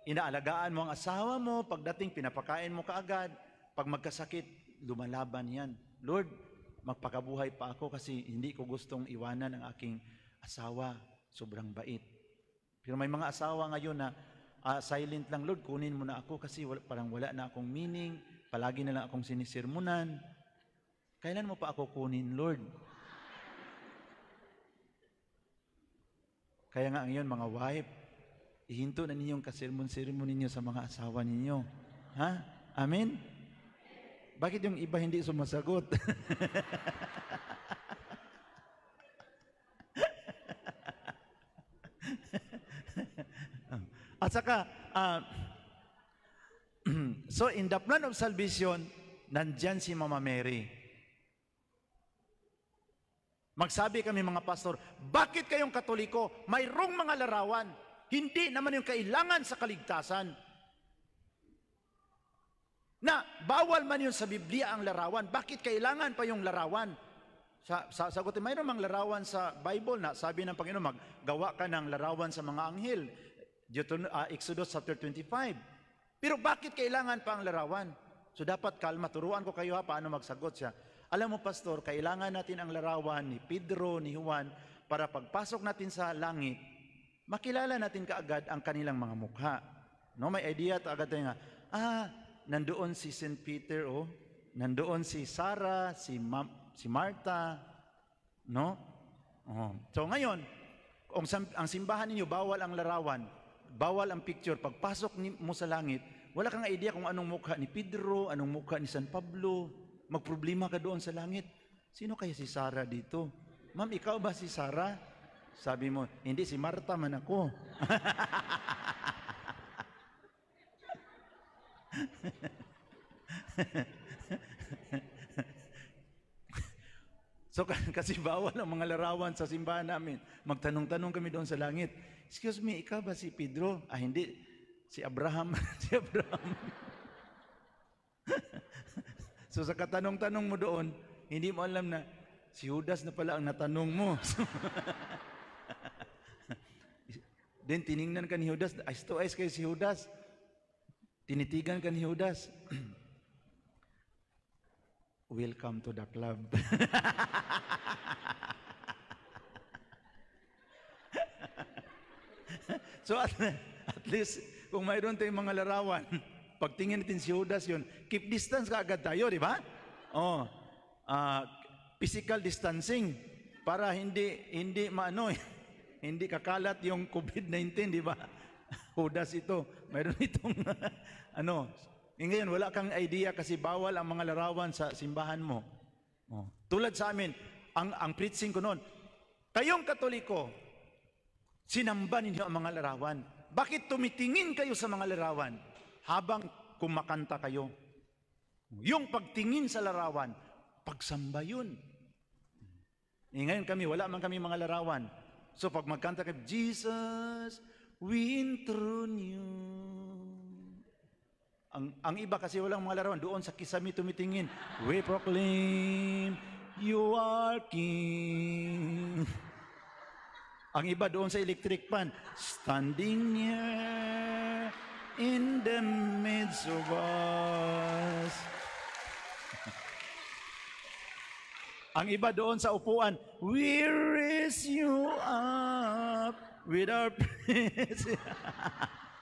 inaalagaan mo ang asawa mo, pagdating pinapakain mo kaagad, pag magkasakit, lumalaban yan. Lord, magpakabuhay pa ako kasi hindi ko gustong iwanan ang aking asawa. Sobrang bait. Pero may mga asawa ngayon na uh, silent lang, Lord, kunin mo na ako kasi wala, parang wala na akong meaning, palagi na lang akong sinisirmunan. Kailan mo pa ako kunin, Lord? Kaya nga ngayon, mga wife, ihinto na ninyong kasirmon-sirmon ninyo sa mga asawa ninyo. Ha? Amen? Bakit yung iba hindi sumasagot? At saka, uh, so in the plan of salvation, nandyan si Mama Mary. Magsabi kami mga pastor, bakit kayong katoliko? Mayroong mga larawan. Hindi naman yung kailangan sa kaligtasan. Na bawal man yun sa Biblia ang larawan. Bakit kailangan pa yung larawan? Sa, sa, sagutin, mayroong mang larawan sa Bible na sabi ng Panginoon, maggawa ka ng larawan sa mga anghel. Deuteron- uh, Exodus chapter 25. Pero bakit kailangan pa ang larawan? So dapat kalma, turuan ko kayo ha paano magsagot siya. Alam mo pastor, kailangan natin ang larawan ni Pedro, ni Juan para pagpasok natin sa langit, makilala natin kaagad ang kanilang mga mukha. No, may idea to agad tayo nga, ah, nandoon si St. Peter, oh, nandoon si Sarah, si, Ma- si Martha, no? Oh. So ngayon, ang simbahan ninyo, bawal ang larawan bawal ang picture. Pagpasok ni, mo sa langit, wala kang idea kung anong mukha ni Pedro, anong mukha ni San Pablo. Magproblema ka doon sa langit. Sino kaya si Sara dito? Ma'am, ikaw ba si Sara? Sabi mo, hindi si Marta man ako. so kasi bawal ang mga larawan sa simbahan namin. Magtanong-tanong kami doon sa langit excuse me, ikaw ba si Pedro? Ah, hindi. Si Abraham. si Abraham. so sa katanong-tanong mo doon, hindi mo alam na si Judas na pala ang natanong mo. Then tiningnan ka ni Judas, eyes to eyes kay si Judas. Tinitigan ka ni Judas. Welcome to the club. So at, at least, kung mayroon tayong mga larawan, pagtingin natin si Judas yun, keep distance kaagad tayo, di ba? Oh, uh, physical distancing para hindi hindi maano hindi kakalat yung COVID-19, di ba? Judas ito. Mayroon itong ano. Eh, ngayon, wala kang idea kasi bawal ang mga larawan sa simbahan mo. Oh. Tulad sa amin, ang, ang preaching ko noon, kayong katoliko, Sinamba ninyo ang mga larawan. Bakit tumitingin kayo sa mga larawan habang kumakanta kayo? Yung pagtingin sa larawan, pagsamba yun. E ngayon kami, wala man kami mga larawan. So pag magkanta kayo, Jesus, we enthrone you. Ang, ang iba kasi walang mga larawan, doon sa kisami tumitingin. We proclaim, you are king. Ang iba doon sa electric pan, standing here in the midst of us. Ang iba doon sa upuan, we raise you up with our praise.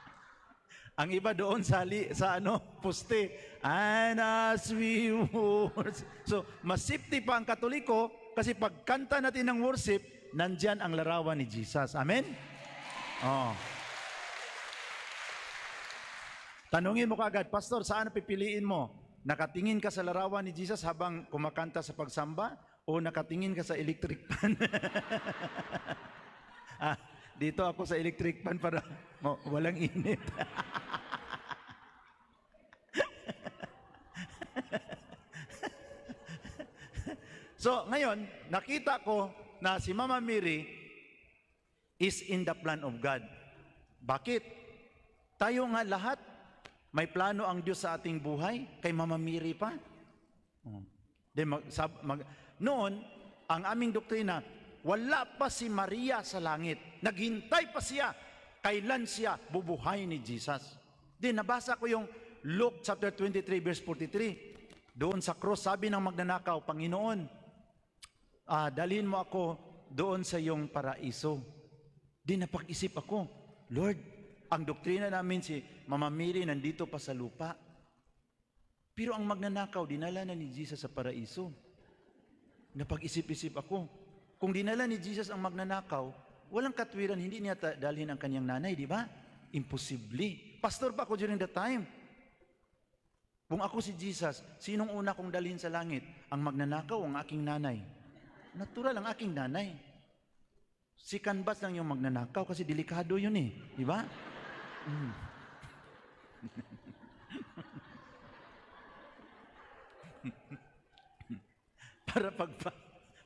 Ang iba doon sa li, sa ano, puste. And as we worship. So, mas safety pa ang Katoliko kasi pagkanta natin ng worship, nandyan ang larawan ni Jesus. Amen? Oh. Tanungin mo kagad, Pastor, saan pipiliin mo? Nakatingin ka sa larawan ni Jesus habang kumakanta sa pagsamba o nakatingin ka sa electric pan? ah, dito ako sa electric pan para oh, walang init. so, ngayon, nakita ko na si Mama Mary is in the plan of God. Bakit? Tayo nga lahat, may plano ang Diyos sa ating buhay, kay Mama Mary pa. Oh. mag, sab, mag, noon, ang aming doktrina, wala pa si Maria sa langit. Naghintay pa siya. Kailan siya bubuhay ni Jesus? Di, nabasa ko yung Luke chapter 23 verse 43. Doon sa cross, sabi ng magnanakaw, Panginoon, ah, dalhin mo ako doon sa iyong paraiso. Di napag-isip ako, Lord, ang doktrina namin si Mama Mary nandito pa sa lupa. Pero ang magnanakaw, dinala na ni Jesus sa paraiso. Napag-isip-isip ako, kung dinala ni Jesus ang magnanakaw, walang katwiran, hindi niya dalhin ang kanyang nanay, di ba? Imposible. Pastor pa ako during that time. Kung ako si Jesus, sinong una kong dalhin sa langit? Ang magnanakaw, ang aking nanay natural ang aking nanay. Si canvas lang yung magnanakaw kasi delikado yun eh. Di ba? Mm. Para pagpa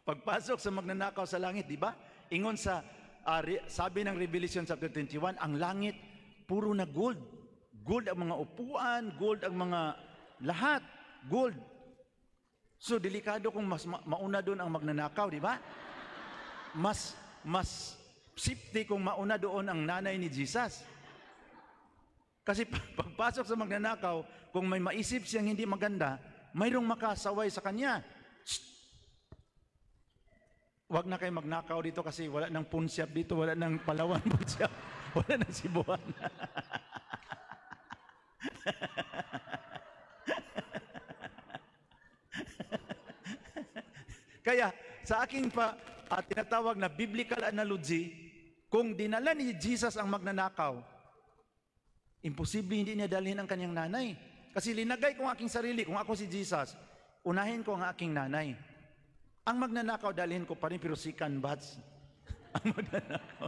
pagpasok sa magnanakaw sa langit, di ba? Ingon sa uh, sabi ng Revelation chapter 21, ang langit puro na gold. Gold ang mga upuan, gold ang mga lahat, gold So delikado kung mas ma- mauna doon ang magnanakaw, di ba? Mas mas safety kung mauna doon ang nanay ni Jesus. Kasi pagpasok sa magnanakaw, kung may maisip siyang hindi maganda, mayroong makasaway sa kanya. Huwag na kayo magnakaw dito kasi wala nang punsyap dito, wala nang palawan punsyap, wala nang sibuan. Kaya sa aking pa at ah, tinatawag na biblical analogy, kung dinala ni Jesus ang magnanakaw, imposible hindi niya dalhin ang kanyang nanay. Kasi linagay ko ang aking sarili, kung ako si Jesus, unahin ko ang aking nanay. Ang magnanakaw, dalhin ko pa rin, pero second batch. ang magnanakaw.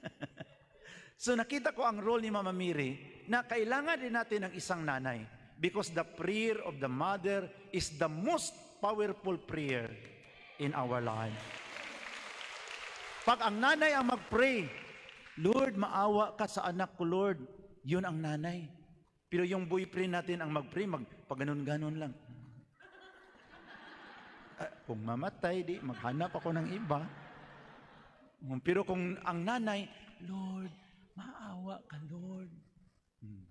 so nakita ko ang role ni Mama Mary na kailangan din natin ng isang nanay because the prayer of the mother is the most powerful prayer in our life. Pag ang nanay ang mag-pray, Lord, maawa ka sa anak ko, Lord, yun ang nanay. Pero yung boyfriend natin ang mag-pray, mag, pag ganun-ganun lang. Uh, kung mamatay, di, maghanap ako ng iba. Hmm, pero kung ang nanay, Lord, maawa ka, Lord. Hmm.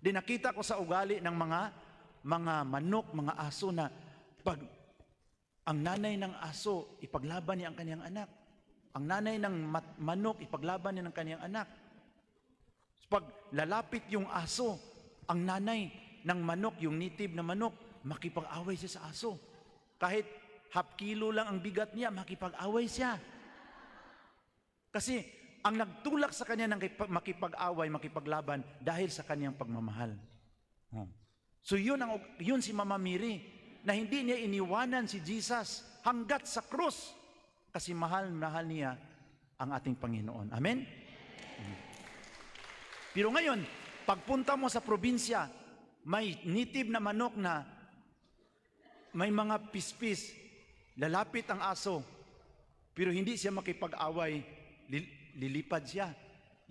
Di nakita ko sa ugali ng mga mga manok, mga aso na pag ang nanay ng aso, ipaglaban niya ang kanyang anak. Ang nanay ng manok, ipaglaban niya ng kanyang anak. Pag lalapit yung aso, ang nanay ng manok, yung native na manok, makipag-away siya sa aso. Kahit half kilo lang ang bigat niya, makipag-away siya. Kasi ang nagtulak sa kanya ng makipag-away, makipaglaban dahil sa kanyang pagmamahal. Hmm. So yun, ang, yun si Mama Miri na hindi niya iniwanan si Jesus hanggat sa krus kasi mahal-mahal niya ang ating Panginoon. Amen? Pero ngayon, pagpunta mo sa probinsya, may native na manok na may mga pispis, lalapit ang aso, pero hindi siya makipag-away, lilipad siya.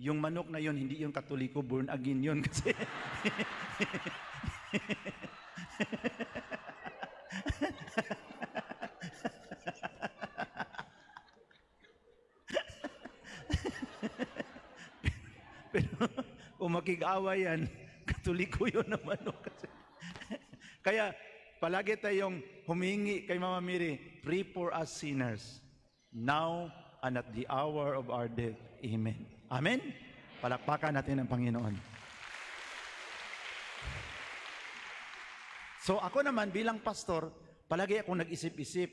Yung manok na yon hindi yung katoliko, born again yon kasi. Pero umakig-awa yan, katuliko yun naman. No? Kasi, kaya palagi tayong humingi kay Mama Mary, pray for us sinners, now and at the hour of our death. Amen. Amen? Palakpakan natin ang Panginoon. So ako naman bilang pastor, palagi akong nag-isip-isip.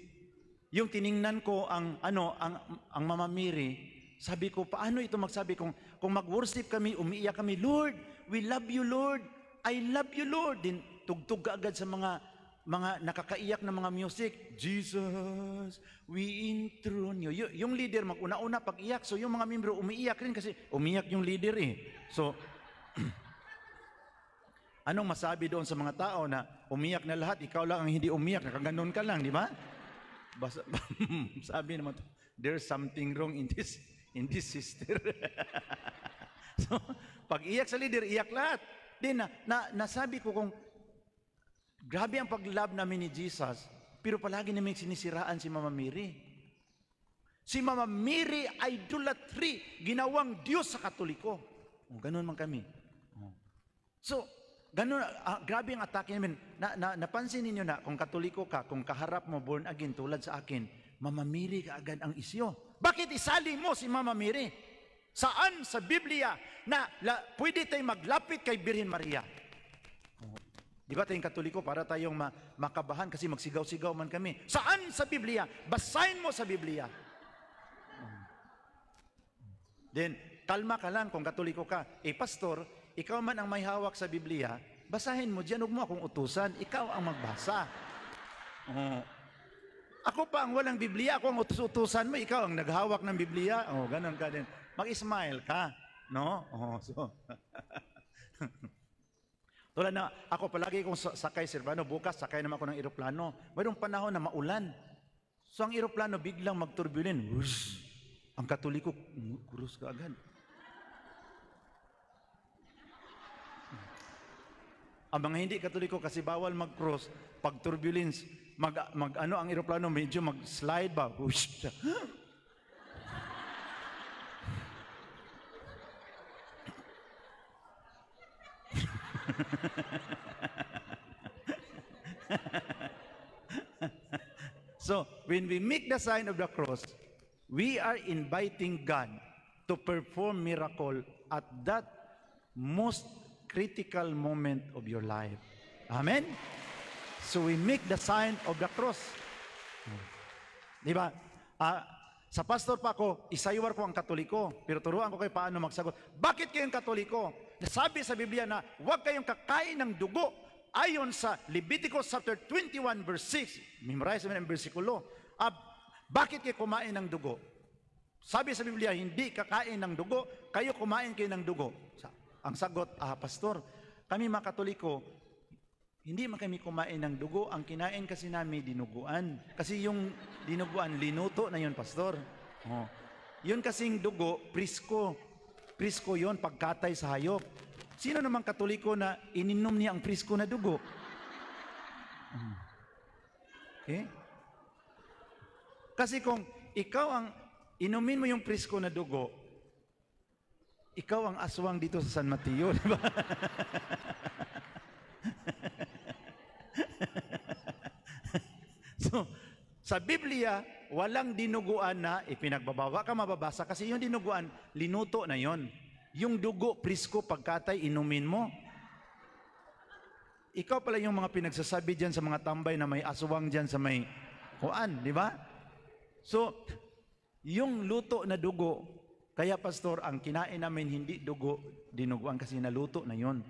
Yung tiningnan ko ang ano ang ang mamamiri, sabi ko paano ito magsabi kung kung mag-worship kami, umiiyak kami, Lord, we love you Lord. I love you Lord. Din tugtog agad sa mga mga nakakaiyak na mga music, Jesus, we enthrone you. Y- yung leader, mag una-una pag iyak. So yung mga miyembro umiiyak rin kasi umiyak yung leader eh. So, Anong masabi doon sa mga tao na umiyak na lahat, ikaw lang ang hindi umiyak, nakaganon ka lang, di ba? Bas- sabi naman, there's something wrong in this, in this sister. so, pag iyak sa leader, iyak lahat. Di na, na, nasabi ko kung grabe ang pag-love namin ni Jesus, pero palagi namin sinisiraan si Mama Mary. Si Mama Mary, idolatry, ginawang Diyos sa Katoliko. O, oh, ganun man kami. Oh. So, Ganun, uh, grabe ang atake namin. Na, na, napansin ninyo na, kung katoliko ka, kung kaharap mo born again tulad sa akin, mamamiri ka agad ang isyo. Bakit isali mo si mamamiri? Saan sa Biblia na la, pwede tayong maglapit kay Birhen Maria? Oh. Di ba tayong katoliko para tayong ma, makabahan kasi magsigaw-sigaw man kami? Saan sa Biblia? Basahin mo sa Biblia. Oh. Then, kalma ka lang kung katoliko ka. Eh, pastor, ikaw man ang may hawak sa Biblia, basahin mo diyan, huwag mo akong utusan, ikaw ang magbasa. Oh. Ako pa ang walang Biblia, ako ang utusan mo, ikaw ang naghawak ng Biblia. Oh, ganun ka din. Mag-smile ka, no? Oh, so. Tulad na, ako palagi kung sakay, Sir Brano, bukas sakay naman ako ng eroplano. Mayroong panahon na maulan. So ang eroplano biglang mag magturbulin. Ang katoliko, hmm, kurus ka agad. Ang mga hindi katoliko kasi bawal mag-cross pag turbulence, mag, mag ano ang eroplano medyo mag-slide ba? so, when we make the sign of the cross, we are inviting God to perform miracle at that most critical moment of your life. Amen? So we make the sign of the cross. Diba? ba? Ah, sa pastor pa ako, isayuar ko ang katoliko, pero turuan ko kayo paano magsagot. Bakit kayong katoliko? Nasabi sa Biblia na huwag kayong kakain ng dugo ayon sa Leviticus chapter 21 verse 6. Memorize mo na ang versikulo. Ah, bakit kayo kumain ng dugo? Sabi sa Biblia, hindi kakain ng dugo, kayo kumain kayo ng dugo. Ang sagot, ah, pastor, kami mga Katoliko, hindi man kami kumain ng dugo, ang kinain kasi namin dinuguan. Kasi yung dinuguan, linuto na yun, pastor. Oh. Yun kasing dugo, prisko. Prisko yon pagkatay sa hayop. Sino namang katoliko na ininom niya ang prisko na dugo? Okay? Oh. Eh? Kasi kung ikaw ang inumin mo yung prisko na dugo, ikaw ang aswang dito sa San Mateo, di ba? so, sa Biblia, walang dinuguan na ipinagbabawa ka mababasa kasi yung dinuguan, linuto na yon. Yung dugo, prisko, pagkatay, inumin mo. Ikaw pala yung mga pinagsasabi dyan sa mga tambay na may aswang dyan sa may kuan, di ba? So, yung luto na dugo, kaya pastor, ang kinain namin hindi dugo, dinuguan kasi naluto na yon.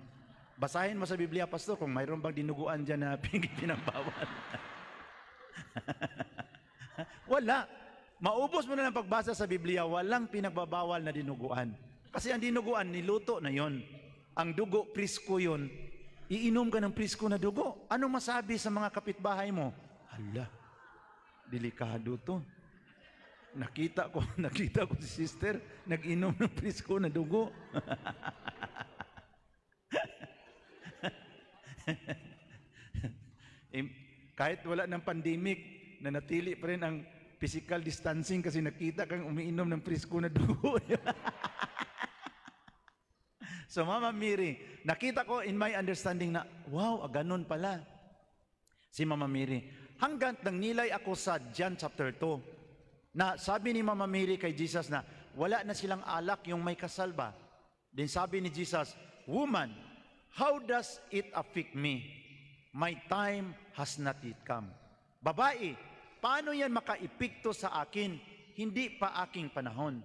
Basahin mo sa Biblia, pastor, kung mayroon bang dinuguan dyan na pinabawal. Wala. Maubos mo na ng pagbasa sa Biblia, walang pinagbabawal na dinuguan. Kasi ang dinuguan, niluto na yon. Ang dugo, prisko yon. Iinom ka ng prisko na dugo. Ano masabi sa mga kapitbahay mo? Hala, delikado to nakita ko, nakita ko si sister, nag-inom ng prisko na dugo. Kahit wala ng pandemic, nanatili pa rin ang physical distancing kasi nakita kang umiinom ng prisko na dugo. so Mama Miri, nakita ko in my understanding na, wow, ah, ganun pala. Si Mama Miri, hanggang nang nilay ako sa John chapter 2, na sabi ni Mama Mary kay Jesus na wala na silang alak yung may kasalba. Din sabi ni Jesus, Woman, how does it affect me? My time has not yet come. Babae, paano yan makaipikto sa akin? Hindi pa aking panahon.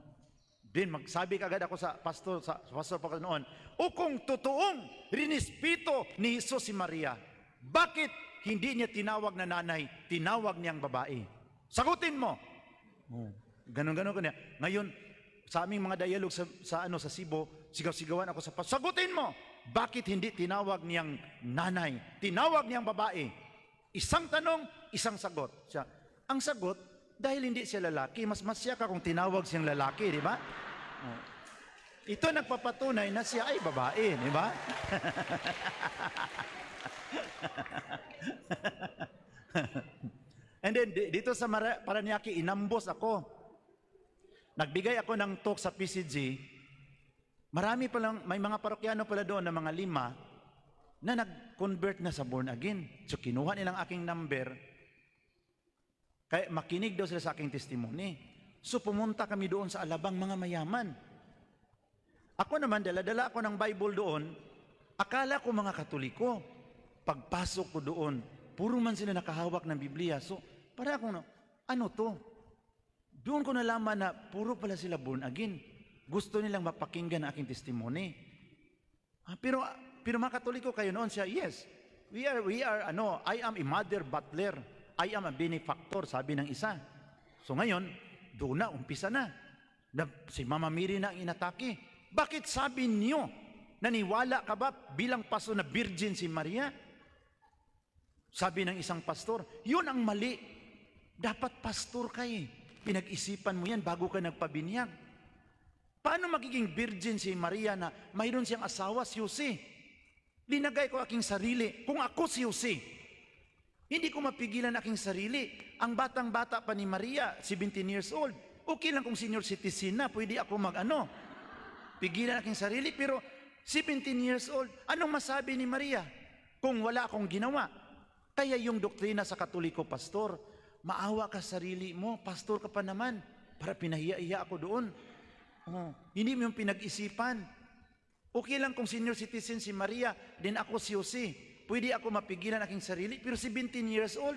Din magsabi kagad ako sa pastor sa pastor pa noon, o kung totoong rinispito ni Jesus si Maria, bakit hindi niya tinawag na nanay, tinawag niyang babae? Sagutin mo, Oh. Ganon-ganon kanya. Ngayon, sa aming mga dialogue sa, sa ano sa Cebu, sigaw-sigawan ako sa pas. Sagutin mo! Bakit hindi tinawag niyang nanay? Tinawag niyang babae. Isang tanong, isang sagot. Siya, ang sagot, dahil hindi siya lalaki, mas masya ka kung tinawag siyang lalaki, di ba? Oh. Ito nagpapatunay na siya ay babae, di ba? And then, dito sa Paranaque, inambos ako. Nagbigay ako ng talk sa PCG. Marami pa lang, may mga parokyano pala doon na mga lima na nag-convert na sa born again. So, kinuha nilang aking number. Kaya makinig daw sila sa aking testimony. So, pumunta kami doon sa Alabang, mga mayaman. Ako naman, dala-dala ako ng Bible doon. Akala ko mga katoliko. Pagpasok ko doon, puro man sila nakahawak ng Biblia. So, para akong, ano to? Doon ko nalaman na puro pala sila born again. Gusto nilang mapakinggan ang aking testimony. Ah, pero, ah, pero mga katoliko kayo noon siya, yes, we are, we are, ano, I am a mother butler. I am a benefactor, sabi ng isa. So ngayon, doon na, umpisa na. na si Mama Miri na ang inatake. Bakit sabi niyo, naniwala ka ba bilang paso na virgin si Maria? Sabi ng isang pastor, yun ang mali dapat pastor ka eh. Pinag-isipan mo yan bago ka nagpabinyag. Paano magiging virgin si Maria na mayroon siyang asawa si Jose? Linagay ko aking sarili kung ako si Jose. Hindi ko mapigilan aking sarili. Ang batang-bata pa ni Maria, 17 years old. Okay lang kung senior citizen na, pwede ako mag-ano. Pigilan aking sarili, pero 17 years old. Anong masabi ni Maria? Kung wala akong ginawa. Kaya yung doktrina sa Katoliko, Pastor, maawa ka sarili mo, pastor ka pa naman, para pinahiya-iya ako doon. Oh, hindi mo yung pinag-isipan. Okay lang kung senior citizen si Maria, din ako si Jose. Pwede ako mapigilan aking sarili, pero 17 years old,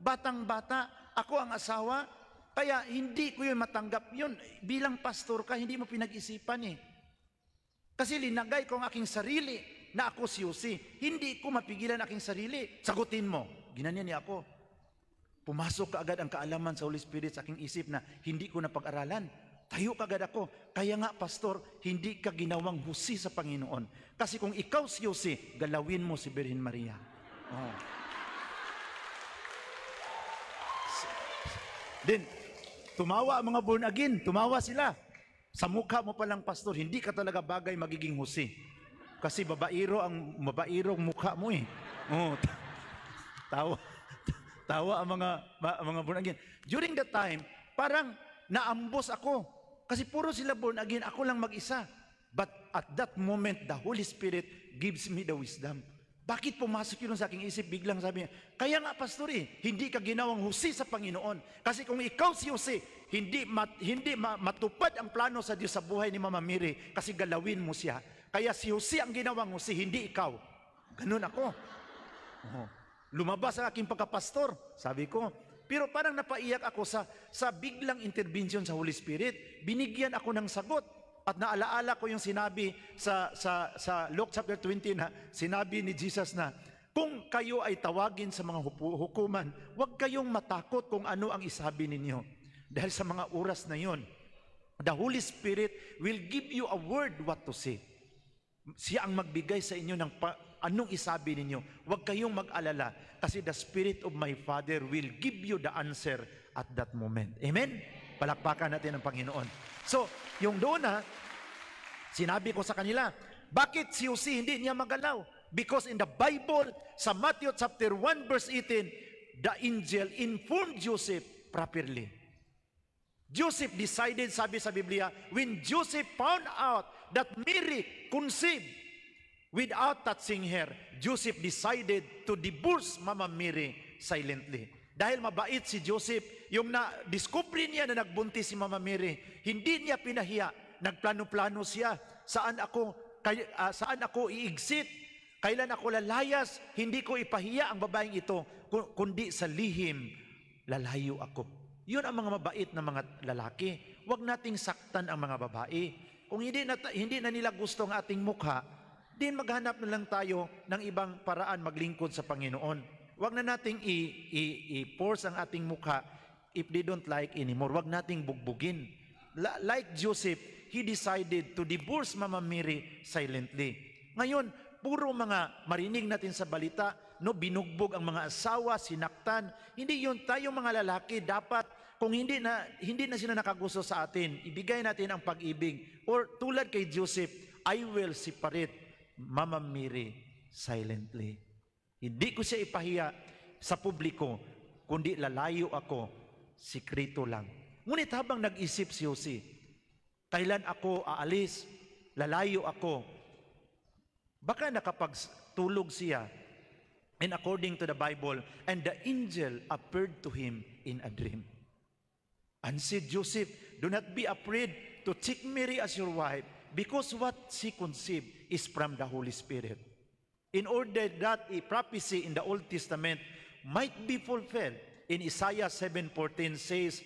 batang-bata, ako ang asawa, kaya hindi ko yun matanggap yun. Bilang pastor ka, hindi mo pinag-isipan eh. Kasi linagay ko ang aking sarili na ako si Jose. Hindi ko mapigilan aking sarili. Sagutin mo. Ginanyan niya ako. Pumasok kaagad ang kaalaman sa Holy Spirit sa aking isip na hindi ko napag-aralan. Tayo kaagad ako. Kaya nga, Pastor, hindi ka ginawang husi sa Panginoon. Kasi kung ikaw si Jose, galawin mo si Birhen Maria. Oh. Then, tumawa ang mga born again. Tumawa sila. Sa mukha mo palang, Pastor, hindi ka talaga bagay magiging husi. Kasi babairo ang babairong mukha mo eh. Oh, tawa. Natawa ang mga, mga born again. During that time, parang naambos ako. Kasi puro sila born again, ako lang mag-isa. But at that moment, the Holy Spirit gives me the wisdom. Bakit pumasok yun sa aking isip? Biglang sabi niya, kaya nga pastor eh, hindi ka ginawang husi sa Panginoon. Kasi kung ikaw si Jose, hindi, mat, hindi ma, matupad ang plano sa Diyos sa buhay ni Mama Mary kasi galawin mo siya. Kaya si Jose ang ginawang Jose, hindi ikaw. Ganun ako. Oh. Lumabas ang aking pagkapastor, sabi ko. Pero parang napaiyak ako sa, sa biglang intervention sa Holy Spirit. Binigyan ako ng sagot. At naalaala ko yung sinabi sa, sa, sa Luke chapter 20 na sinabi ni Jesus na, kung kayo ay tawagin sa mga hukuman, huwag kayong matakot kung ano ang isabi ninyo. Dahil sa mga oras na yon, the Holy Spirit will give you a word what to say. Siya ang magbigay sa inyo ng pa- Anong isabi ninyo? Huwag kayong mag-alala kasi the Spirit of my Father will give you the answer at that moment. Amen? Palakpakan natin ang Panginoon. So, yung doon ha, sinabi ko sa kanila, bakit si Jose hindi niya magalaw? Because in the Bible, sa Matthew chapter 1 verse 18, the angel informed Joseph properly. Joseph decided, sabi sa Biblia, when Joseph found out that Mary conceived Without touching her, Joseph decided to divorce Mama Mary silently. Dahil mabait si Joseph, yung na discover niya na nagbuntis si Mama Mary, hindi niya pinahiya. Nagplano-plano siya, saan ako, kay, uh, saan ako i-exit, kailan ako lalayas, hindi ko ipahiya ang babaeng ito, kundi sa lihim, lalayo ako. Yun ang mga mabait na mga lalaki. Huwag nating saktan ang mga babae. Kung hindi na, hindi na nila gusto ang ating mukha, din maghanap na lang tayo ng ibang paraan maglingkod sa Panginoon. Huwag na nating i-force ang ating mukha if they don't like anymore. Huwag nating bugbugin. La- like Joseph, he decided to divorce Mama Mary silently. Ngayon, puro mga marinig natin sa balita, no, binugbog ang mga asawa, sinaktan. Hindi yun tayo mga lalaki dapat kung hindi na hindi na sila nakagusto sa atin, ibigay natin ang pag-ibig. Or tulad kay Joseph, I will separate Mama Mary silently. Hindi ko siya ipahiya sa publiko, kundi lalayo ako, sikrito lang. Ngunit habang nag-isip si Jose, kailan ako aalis, lalayo ako, baka nakapagtulog siya. And according to the Bible, and the angel appeared to him in a dream. And said Joseph, do not be afraid to take Mary as your wife, because what she conceived is from the Holy Spirit. In order that a prophecy in the Old Testament might be fulfilled, in Isaiah 7:14 says,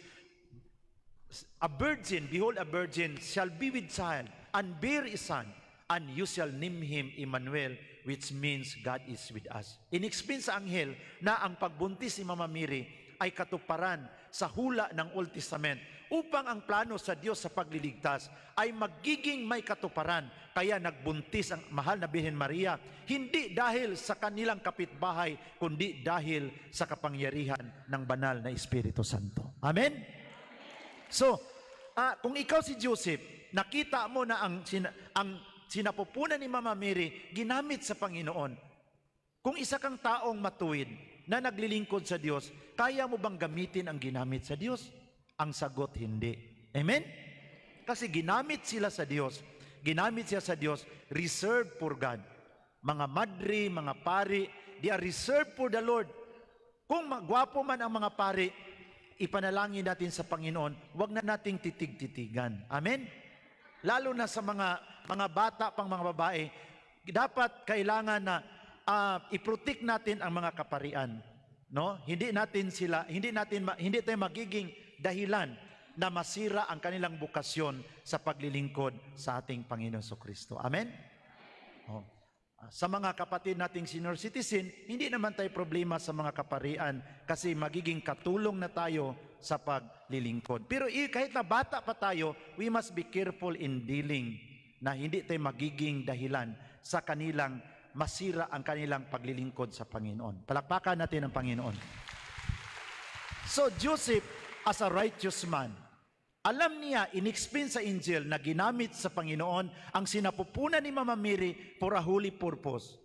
A virgin, behold, a virgin shall be with child and bear a son, and you shall name him Emmanuel, which means God is with us. Inexplain sa anghel na ang pagbuntis ni Mama Mary ay katuparan sa hula ng Old Testament upang ang plano sa Diyos sa pagliligtas ay magiging may katuparan. Kaya nagbuntis ang mahal na Birhen Maria, hindi dahil sa kanilang kapitbahay, kundi dahil sa kapangyarihan ng banal na Espiritu Santo. Amen? So, uh, kung ikaw si Joseph, nakita mo na ang, sina, ang sinapupunan ni Mama Mary ginamit sa Panginoon. Kung isa kang taong matuwid na naglilingkod sa Diyos, kaya mo bang gamitin ang ginamit sa Diyos? Ang sagot, hindi. Amen? Kasi ginamit sila sa Diyos. Ginamit siya sa Diyos, reserved for God. Mga madri, mga pari, they are reserved for the Lord. Kung magwapo man ang mga pari, ipanalangin natin sa Panginoon, wag na nating titig-titigan. Amen? Lalo na sa mga mga bata pang mga babae, dapat kailangan na uh, i-protect natin ang mga kaparian, no? Hindi natin sila, hindi natin hindi tayo magiging dahilan na masira ang kanilang bukasyon sa paglilingkod sa ating Panginoon so Kristo. Amen? Oh. Ah, sa mga kapatid nating senior citizen, hindi naman tayo problema sa mga kaparian kasi magiging katulong na tayo sa paglilingkod. Pero kahit na bata pa tayo, we must be careful in dealing na hindi tayo magiging dahilan sa kanilang masira ang kanilang paglilingkod sa Panginoon. Palakpakan natin ang Panginoon. So Joseph as a righteous man. Alam niya, inexplain sa Injil na ginamit sa Panginoon ang sinapupunan ni Mama Mary for a holy purpose.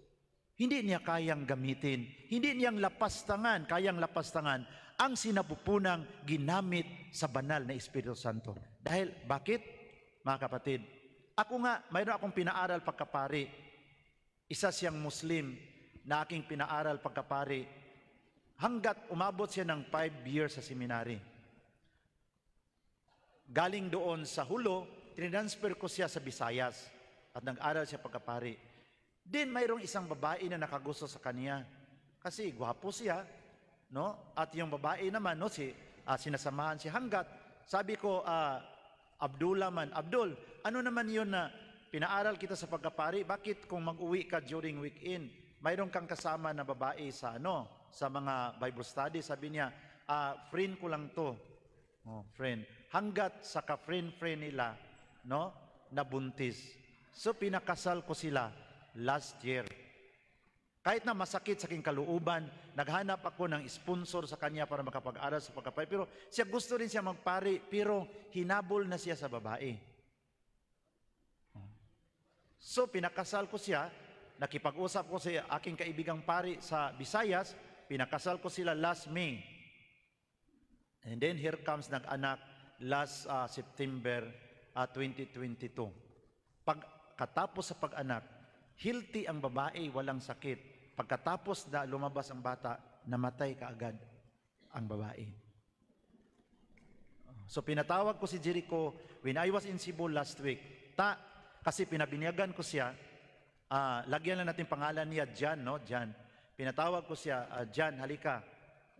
Hindi niya kayang gamitin. Hindi niyang lapastangan, kayang lapastangan ang sinapupunang ginamit sa banal na Espiritu Santo. Dahil, bakit? Mga kapatid, ako nga, mayroon akong pinaaral pagkapari. Isa siyang Muslim na aking pinaaral pagkapari hanggat umabot siya ng 5 years sa seminary. Galing doon sa Hulo, trinransfer ko siya sa Visayas at nag-aral siya pagkapari. Din mayroong isang babae na nakagusto sa kanya kasi gwapo siya, no? At yung babae naman, no, si uh, sinasamahan si hanggat. Sabi ko, uh, Abdullah man, Abdul, ano naman yun na pinaaral kita sa pagkapari? Bakit kung mag-uwi ka during weekend, mayroon kang kasama na babae sa ano, sa mga Bible study? Sabi niya, uh, friend ko lang to. Oh, friend hanggat sa ka-friend-friend nila, no, nabuntis. So pinakasal ko sila last year. Kahit na masakit sa aking kaluuban, naghanap ako ng sponsor sa kanya para makapag-aral sa pagkapay. Pero siya gusto rin siya magpari, pero hinabol na siya sa babae. So pinakasal ko siya, nakipag-usap ko sa aking kaibigang pari sa Visayas, pinakasal ko sila last May. And then here comes nag-anak last uh, September uh, ah, 2022. Pagkatapos sa pag-anak, healthy ang babae, walang sakit. Pagkatapos na lumabas ang bata, namatay kaagad ang babae. So pinatawag ko si Jericho when I was in Cebu last week. Ta, kasi pinabinyagan ko siya, uh, lagyan na natin pangalan niya, Jan, no? Jan. Pinatawag ko siya, uh, Jan, halika.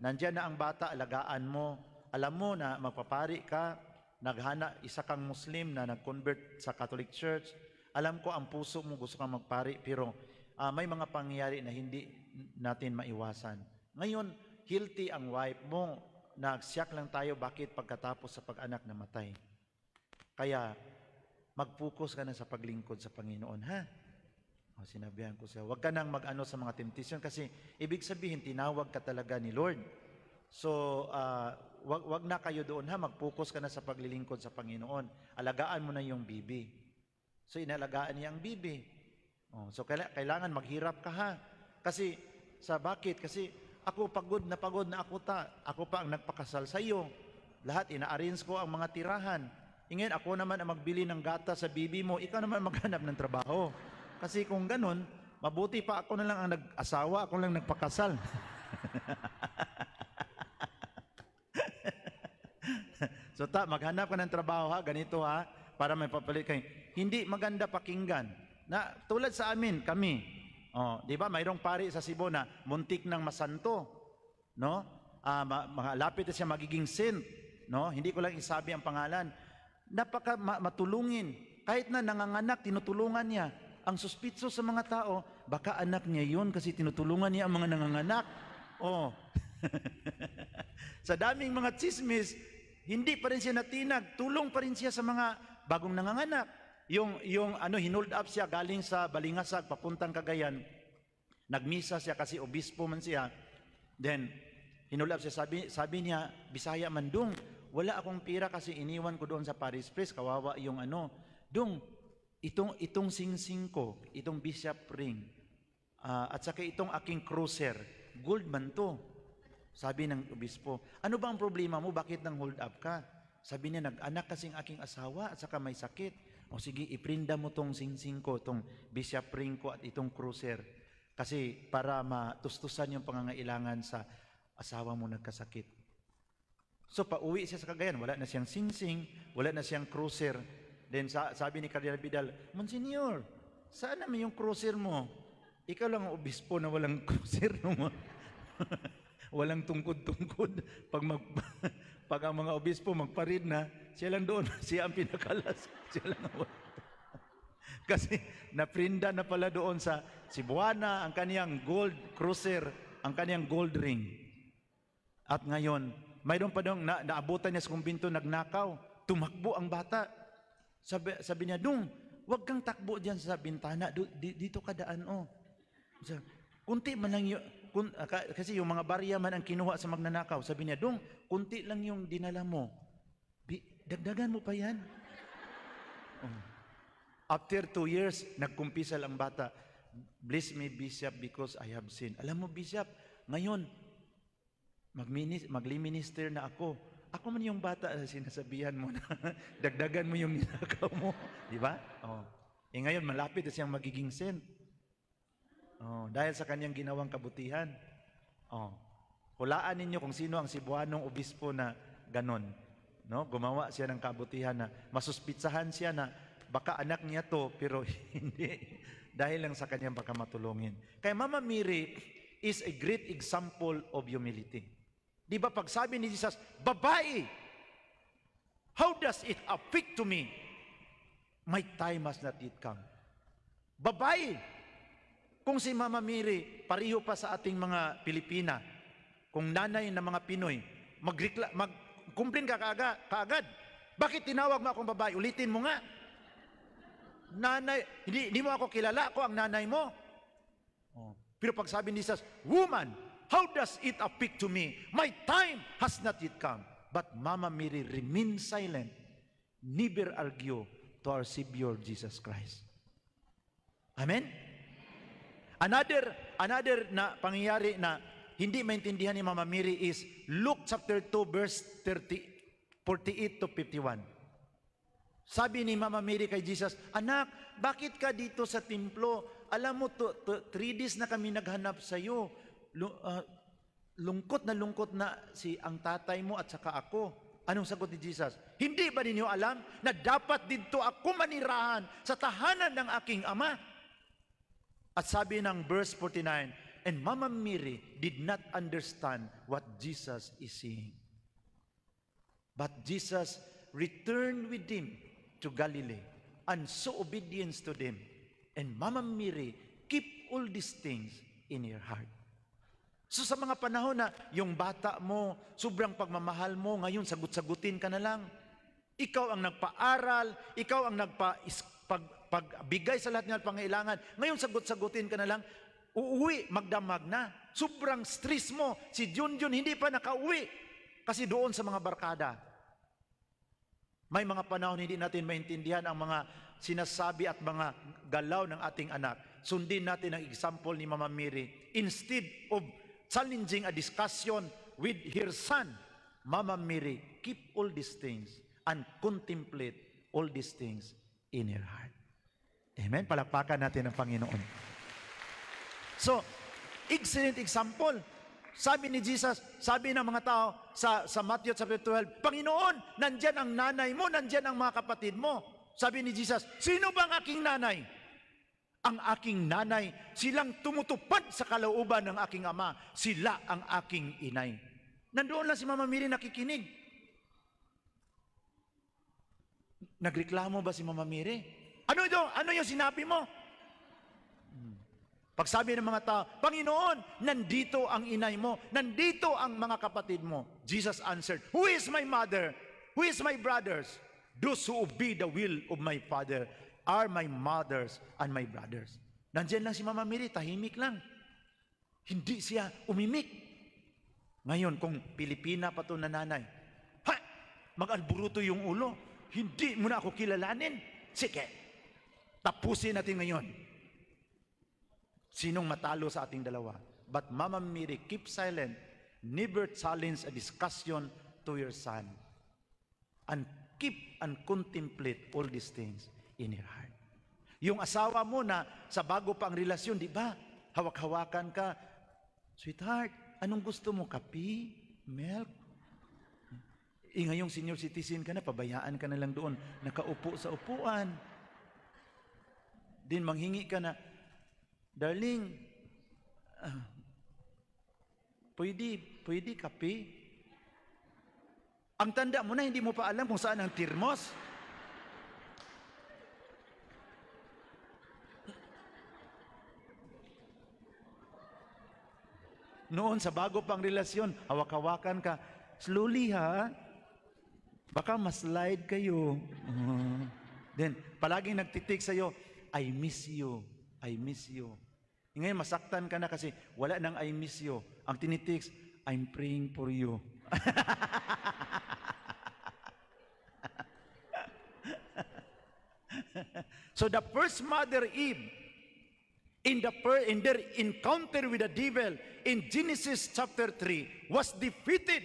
Nandiyan na ang bata, alagaan mo, alam mo na magpapari ka, naghana isa kang Muslim na nag-convert sa Catholic Church, alam ko ang puso mo gusto kang magpari pero uh, may mga pangyayari na hindi natin maiwasan. Ngayon, guilty ang wife mo, nagsiyak lang tayo bakit pagkatapos sa pag-anak namatay. Kaya, mag-focus ka na sa paglingkod sa Panginoon, ha? O, sinabihan ko siya, huwag ka nang mag-ano sa mga temptation kasi ibig sabihin, tinawag ka talaga ni Lord. So, uh, wag, wag na kayo doon ha, mag-focus ka na sa paglilingkod sa Panginoon. Alagaan mo na yung bibi. So inalagaan niya ang bibi. Oh, so kailangan maghirap ka ha. Kasi sa bakit? Kasi ako pagod na pagod na ako ta. Ako pa ang nagpakasal sa iyo. Lahat ina-arrange ko ang mga tirahan. Ingen eh, ako naman ang magbili ng gata sa bibi mo. Ikaw naman maghanap ng trabaho. Kasi kung ganun, mabuti pa ako na lang ang nag-asawa, ako lang nagpakasal. So ta, maghanap ka ng trabaho ha, ganito ha, para may papalit kayo. Hindi maganda pakinggan. Na, tulad sa amin, kami, oh, di ba mayroong pari sa Cebu na muntik ng masanto, no? Ah, ma- malapit na siya magiging saint, no? Hindi ko lang isabi ang pangalan. Napaka ma- matulungin. Kahit na nanganganak, tinutulungan niya. Ang suspitso sa mga tao, baka anak niya yun kasi tinutulungan niya ang mga nanganganak. Oh, sa daming mga chismis, hindi pa rin siya natinag, tulong pa rin siya sa mga bagong nanganganak. Yung, yung ano, hinold up siya galing sa Balingasag, papuntang Cagayan. Nagmisa siya kasi obispo man siya. Then, hinold up siya, sabi, sabi niya, Bisaya man, Dung, wala akong pira kasi iniwan ko doon sa Paris Press, kawawa yung ano. Dung, itong, itong singsing ko, itong bishop ring, uh, at saka itong aking cruiser, gold man to. Sabi ng obispo, ano ba ang problema mo? Bakit nang hold up ka? Sabi niya, nag-anak kasing aking asawa at saka may sakit. O sige, iprinda mo tong singsing ko, tong bishop ring ko at itong cruiser. Kasi para matustusan yung pangangailangan sa asawa mo nagkasakit. So pauwi siya sa Cagayan, wala na siyang singsing, wala na siyang cruiser. Then sa, sabi ni Cardinal Vidal, Monsignor, saan naman yung cruiser mo? Ikaw lang ang obispo na walang cruiser mo. walang tungkod-tungkod. Pag, mag, pag ang mga obispo magparid na, siya lang doon. Siya ang pinakalas. Siya lang ang Kasi naprinda na pala doon sa Cebuana ang kaniyang gold cruiser, ang kaniyang gold ring. At ngayon, mayroon pa doon, na, naabutan niya sa kumbinto, nagnakaw. Tumakbo ang bata. Sabi, sabi niya, Dung, wag kang takbo diyan sa bintana. Dito ka daan, oh. Kunti man lang yun kun, ah, kasi yung mga barya man ang kinuha sa magnanakaw, sabi niya, Dong, kunti lang yung dinala mo. dagdagan mo pa yan. Oh. After two years, nagkumpisal ang bata, Bless me, Bishop, because I have sinned. Alam mo, Bishop, ngayon, magli-minister na ako. Ako man yung bata, ah, sinasabihan mo na dagdagan mo yung ninakaw mo. Di ba? Oh. E ngayon, malapit na siyang magiging saint. Oh, dahil sa kanyang ginawang kabutihan. Oh. Hulaan ninyo kung sino ang Cebuanong obispo na ganon. No? Gumawa siya ng kabutihan na masuspitsahan siya na baka anak niya to pero hindi dahil lang sa kanyang baka matulungin. Kaya Mama Mary is a great example of humility. Di ba pag sabi ni Jesus, babae, how does it affect to me? My time has not yet come. Babae, kung si Mama Mary, pariho pa sa ating mga Pilipina, kung nanay ng mga Pinoy, mag, magkumplin ka kaaga, kaagad. Bakit tinawag mo akong babae? Ulitin mo nga. Nanay, hindi, hindi mo ako kilala, ako ang nanay mo. Oh. Pero pag sabi ni Jesus, Woman, how does it appeak to me? My time has not yet come. But Mama Mary remained silent, never argue to our Savior Jesus Christ. Amen? Another, another na pangyayari na hindi maintindihan ni Mama Mary is Luke chapter 2 verse 30, 48 to 51. Sabi ni Mama Mary kay Jesus, Anak, bakit ka dito sa templo? Alam mo, to, to, three days na kami naghanap sa iyo. uh, ah, lungkot na lungkot na si ang tatay mo at saka ako. Anong sagot ni Jesus? Hindi ba ninyo alam na dapat dito ako manirahan sa tahanan ng aking ama? At sabi ng verse 49, and Mama Mary did not understand what Jesus is saying. But Jesus returned with him to Galilee and so obedience to them. And Mama Mary keep all these things in your heart. So sa mga panahon na yung bata mo, sobrang pagmamahal mo, ngayon sagut sagutin ka na lang. Ikaw ang nagpa-aral, ikaw ang nagpa pag pagbigay sa lahat ng pangailangan. Ngayon sagot-sagutin ka na lang, uuwi, magdamag na. Sobrang stress mo. Si Junjun hindi pa nakauwi kasi doon sa mga barkada. May mga panahon hindi natin maintindihan ang mga sinasabi at mga galaw ng ating anak. Sundin natin ang example ni Mama Miri. Instead of challenging a discussion with her son, Mama Miri, keep all these things and contemplate all these things in her heart. Amen? Palakpakan natin ang Panginoon. So, excellent example. Sabi ni Jesus, sabi ng mga tao sa, sa Matthew chapter 12, Panginoon, nandyan ang nanay mo, nandyan ang mga kapatid mo. Sabi ni Jesus, sino bang aking nanay? Ang aking nanay, silang tumutupad sa kalooban ng aking ama. Sila ang aking inay. Nandoon lang si Mama Miri nakikinig. Nagreklamo ba si Mama Miri? Ano ito? Ano yung sinabi mo? Pag sabi ng mga tao, Panginoon, nandito ang inay mo, nandito ang mga kapatid mo. Jesus answered, Who is my mother? Who is my brothers? Those who obey the will of my Father are my mothers and my brothers. Nandiyan lang si Mama Mary, tahimik lang. Hindi siya umimik. Ngayon, kung Pilipina pa to nanay, ha! Mag-alburuto yung ulo. Hindi mo na ako kilalanin. Sige, Tapusin natin ngayon. Sinong matalo sa ating dalawa? But Mama Mary, keep silent. Never challenge a discussion to your son. And keep and contemplate all these things in your heart. Yung asawa mo na sa bago pa ang relasyon, di ba? Hawak-hawakan ka. Sweetheart, anong gusto mo? Kapi? Milk? Eh ngayong senior citizen ka na, pabayaan ka na lang doon. Nakaupo sa upuan din manghingi ka na, Darling, uh, pwede, pwede kape? Ang tanda mo na, hindi mo pa alam kung saan ang tirmos. Noon, sa bago pang relasyon, hawak-hawakan ka. Slowly ha, baka maslide kayo. Uh, then, palaging nagtitik sa'yo, I miss you. I miss you. Ngayon, masaktan ka na kasi wala nang I miss you. Ang tinitix, I'm praying for you. so the first mother Eve, in, the per, in their encounter with the devil in Genesis chapter 3, was defeated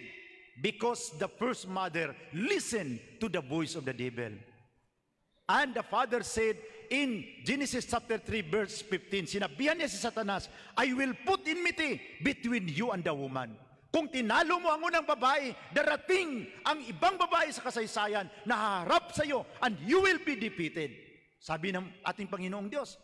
because the first mother listened to the voice of the devil. And the father said, in Genesis chapter 3 verse 15, sinabihan niya si Satanas, I will put enmity between you and the woman. Kung tinalo mo ang unang babae, darating ang ibang babae sa kasaysayan na harap sa iyo and you will be defeated. Sabi ng ating Panginoong Diyos,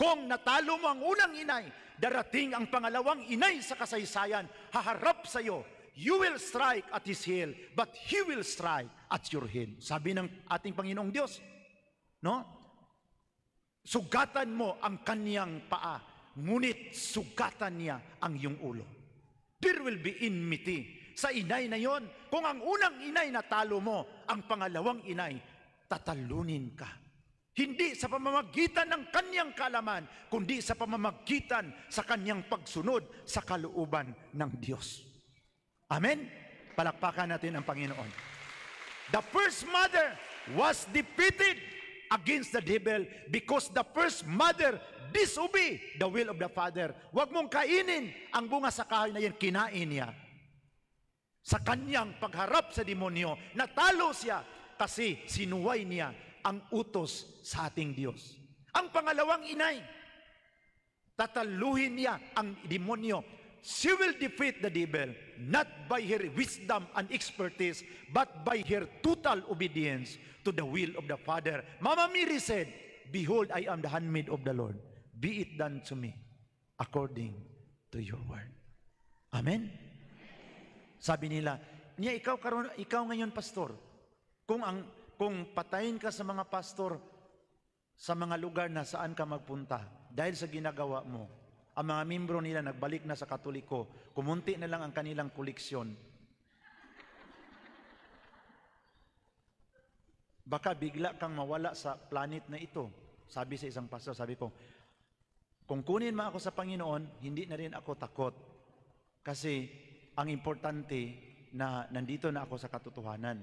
kung natalo mo ang unang inay, darating ang pangalawang inay sa kasaysayan, haharap sa iyo. You will strike at his heel, but he will strike at your heel. Sabi ng ating Panginoong Diyos, no? Sugatan mo ang kaniyang paa, ngunit sugatan niya ang iyong ulo. There will be enmity sa inay na yon. Kung ang unang inay na talo mo, ang pangalawang inay, tatalunin ka. Hindi sa pamamagitan ng kaniyang kalaman, kundi sa pamamagitan sa kaniyang pagsunod sa kalooban ng Diyos. Amen? Palakpakan natin ang Panginoon. The first mother was defeated against the devil because the first mother disobey the will of the father. Huwag mong kainin ang bunga sa kahoy na yan, kinain niya. Sa kanyang pagharap sa demonyo, natalo siya kasi sinuway niya ang utos sa ating Diyos. Ang pangalawang inay, tataluhin niya ang demonyo she will defeat the devil, not by her wisdom and expertise, but by her total obedience to the will of the Father. Mama Mary said, Behold, I am the handmaid of the Lord. Be it done to me according to your word. Amen? Sabi nila, niya ikaw karon ikaw ngayon pastor. Kung ang kung patayin ka sa mga pastor sa mga lugar na saan ka magpunta dahil sa ginagawa mo, ang mga membro nila nagbalik na sa Katoliko, kumunti na lang ang kanilang koleksyon. Baka bigla kang mawala sa planet na ito. Sabi sa isang pastor, sabi ko, kung kunin mo ako sa Panginoon, hindi na rin ako takot. Kasi ang importante na nandito na ako sa katotohanan.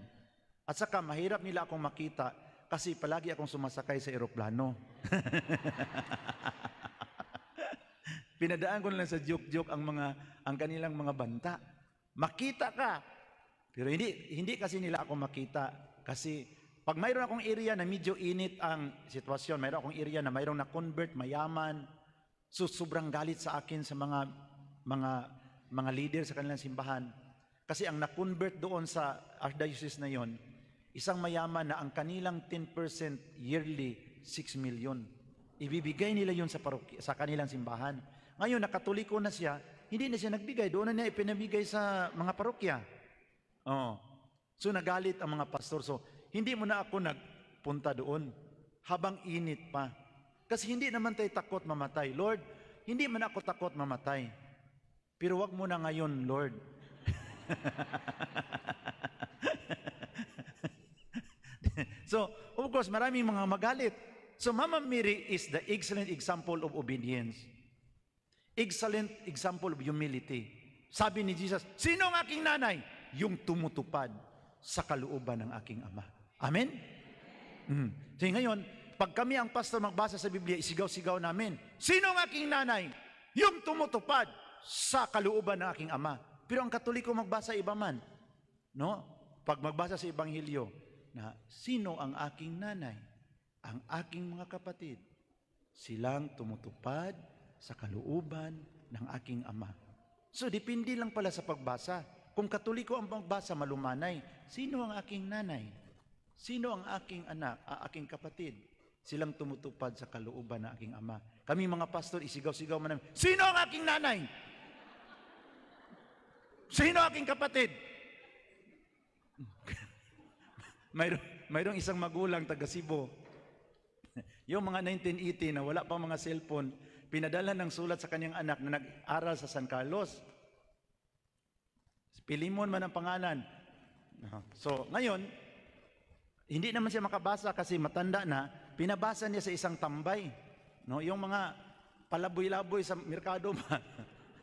At saka mahirap nila akong makita kasi palagi akong sumasakay sa eroplano. Pinadaan ko lang sa joke-joke ang mga ang kanilang mga banta. Makita ka. Pero hindi hindi kasi nila ako makita kasi pag mayroon akong area na medyo init ang sitwasyon, mayroon akong area na mayroon na convert, mayaman, so sobrang galit sa akin sa mga mga mga leader sa kanilang simbahan. Kasi ang na-convert doon sa archdiocese na yon, isang mayaman na ang kanilang 10% yearly, 6 million. Ibibigay nila yon sa, parok- sa kanilang simbahan. Ngayon, nakatuliko na siya, hindi na siya nagbigay. Doon na niya ipinabigay sa mga parokya. Oh. So, nagalit ang mga pastor. So, hindi mo na ako nagpunta doon habang init pa. Kasi hindi naman tayo takot mamatay. Lord, hindi man ako takot mamatay. Pero wag mo na ngayon, Lord. so, of course, maraming mga magalit. So, Mama Mary is the excellent example of obedience. Excellent example of humility. Sabi ni Jesus, sino ang aking nanay? Yung tumutupad sa kalooban ng aking ama. Amen? Mm. So ngayon, pag kami ang pastor magbasa sa Biblia, isigaw-sigaw namin, sino ang aking nanay? Yung tumutupad sa kalooban ng aking ama. Pero ang katoliko magbasa iba man. No? Pag magbasa sa Ebanghelyo, na sino ang aking nanay? Ang aking mga kapatid. Silang tumutupad sa kalooban ng aking ama. So, depende lang pala sa pagbasa. Kung katoliko ang pagbasa, malumanay. Sino ang aking nanay? Sino ang aking anak, ang aking kapatid? Silang tumutupad sa kalooban ng aking ama. Kami mga pastor, isigaw-sigaw man namin, Sino ang aking nanay? Sino ang aking kapatid? mayroong, mayroong isang magulang taga Cebu. Yung mga 1980 na wala pa mga cellphone, pinadala ng sulat sa kanyang anak na nag-aral sa San Carlos. Pilimon man ang pangalan. So, ngayon, hindi naman siya makabasa kasi matanda na, pinabasa niya sa isang tambay. No, yung mga palaboy-laboy sa merkado ba?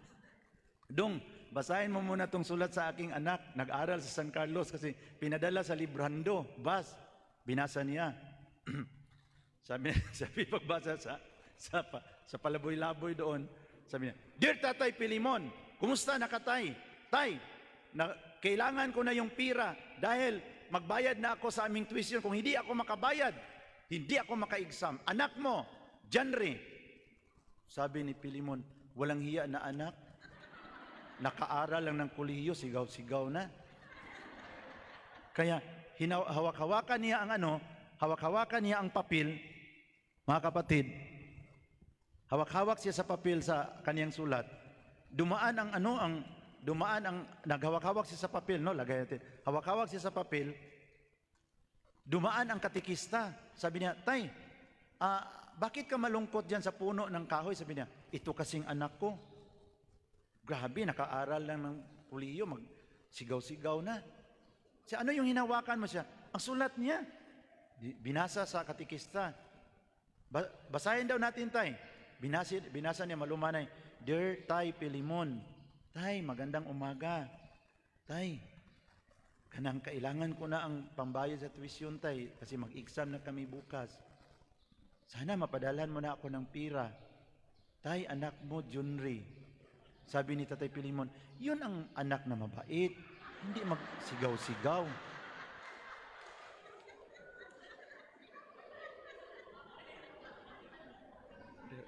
Dung, basahin mo muna tong sulat sa aking anak, nag-aral sa San Carlos kasi pinadala sa Librando, bas, binasa niya. sabi, sabi pagbasa sa, sa sa palaboy-laboy doon. Sabi niya, Dear Tatay Pilimon, kumusta nakatay? Tay, na, kailangan ko na yung pira dahil magbayad na ako sa aming tuition. Kung hindi ako makabayad, hindi ako maka-exam. Anak mo, Janry. Sabi ni Pilimon, walang hiya na anak. Nakaaral lang ng kuliyo, sigaw-sigaw na. Kaya hawak-hawakan niya ang ano, hawak-hawakan niya ang papel, mga kapatid, Hawak-hawak siya sa papel sa kaniyang sulat. Dumaan ang ano ang dumaan ang naghawak-hawak siya sa papel, no? Lagay natin. Hawak-hawak siya sa papel. Dumaan ang katikista. Sabi niya, "Tay, ah, bakit ka malungkot diyan sa puno ng kahoy?" Sabi niya, "Ito kasing anak ko. Grabe, nakaaral lang ng puliyo, mag sigaw-sigaw na. Sa ano yung hinawakan mo siya? Ang sulat niya. Binasa sa katikista. Basahin daw natin, tay. Binasa, binasa niya malumanay, Dear Tay Pilimon, Tay, magandang umaga. Tay, kanang kailangan ko na ang pambayad sa tuition, Tay, kasi mag-exam na kami bukas. Sana mapadalhan mo na ako ng pira. Tay, anak mo, Junri. Sabi ni Tatay Pilimon, yun ang anak na mabait. Hindi magsigaw-sigaw.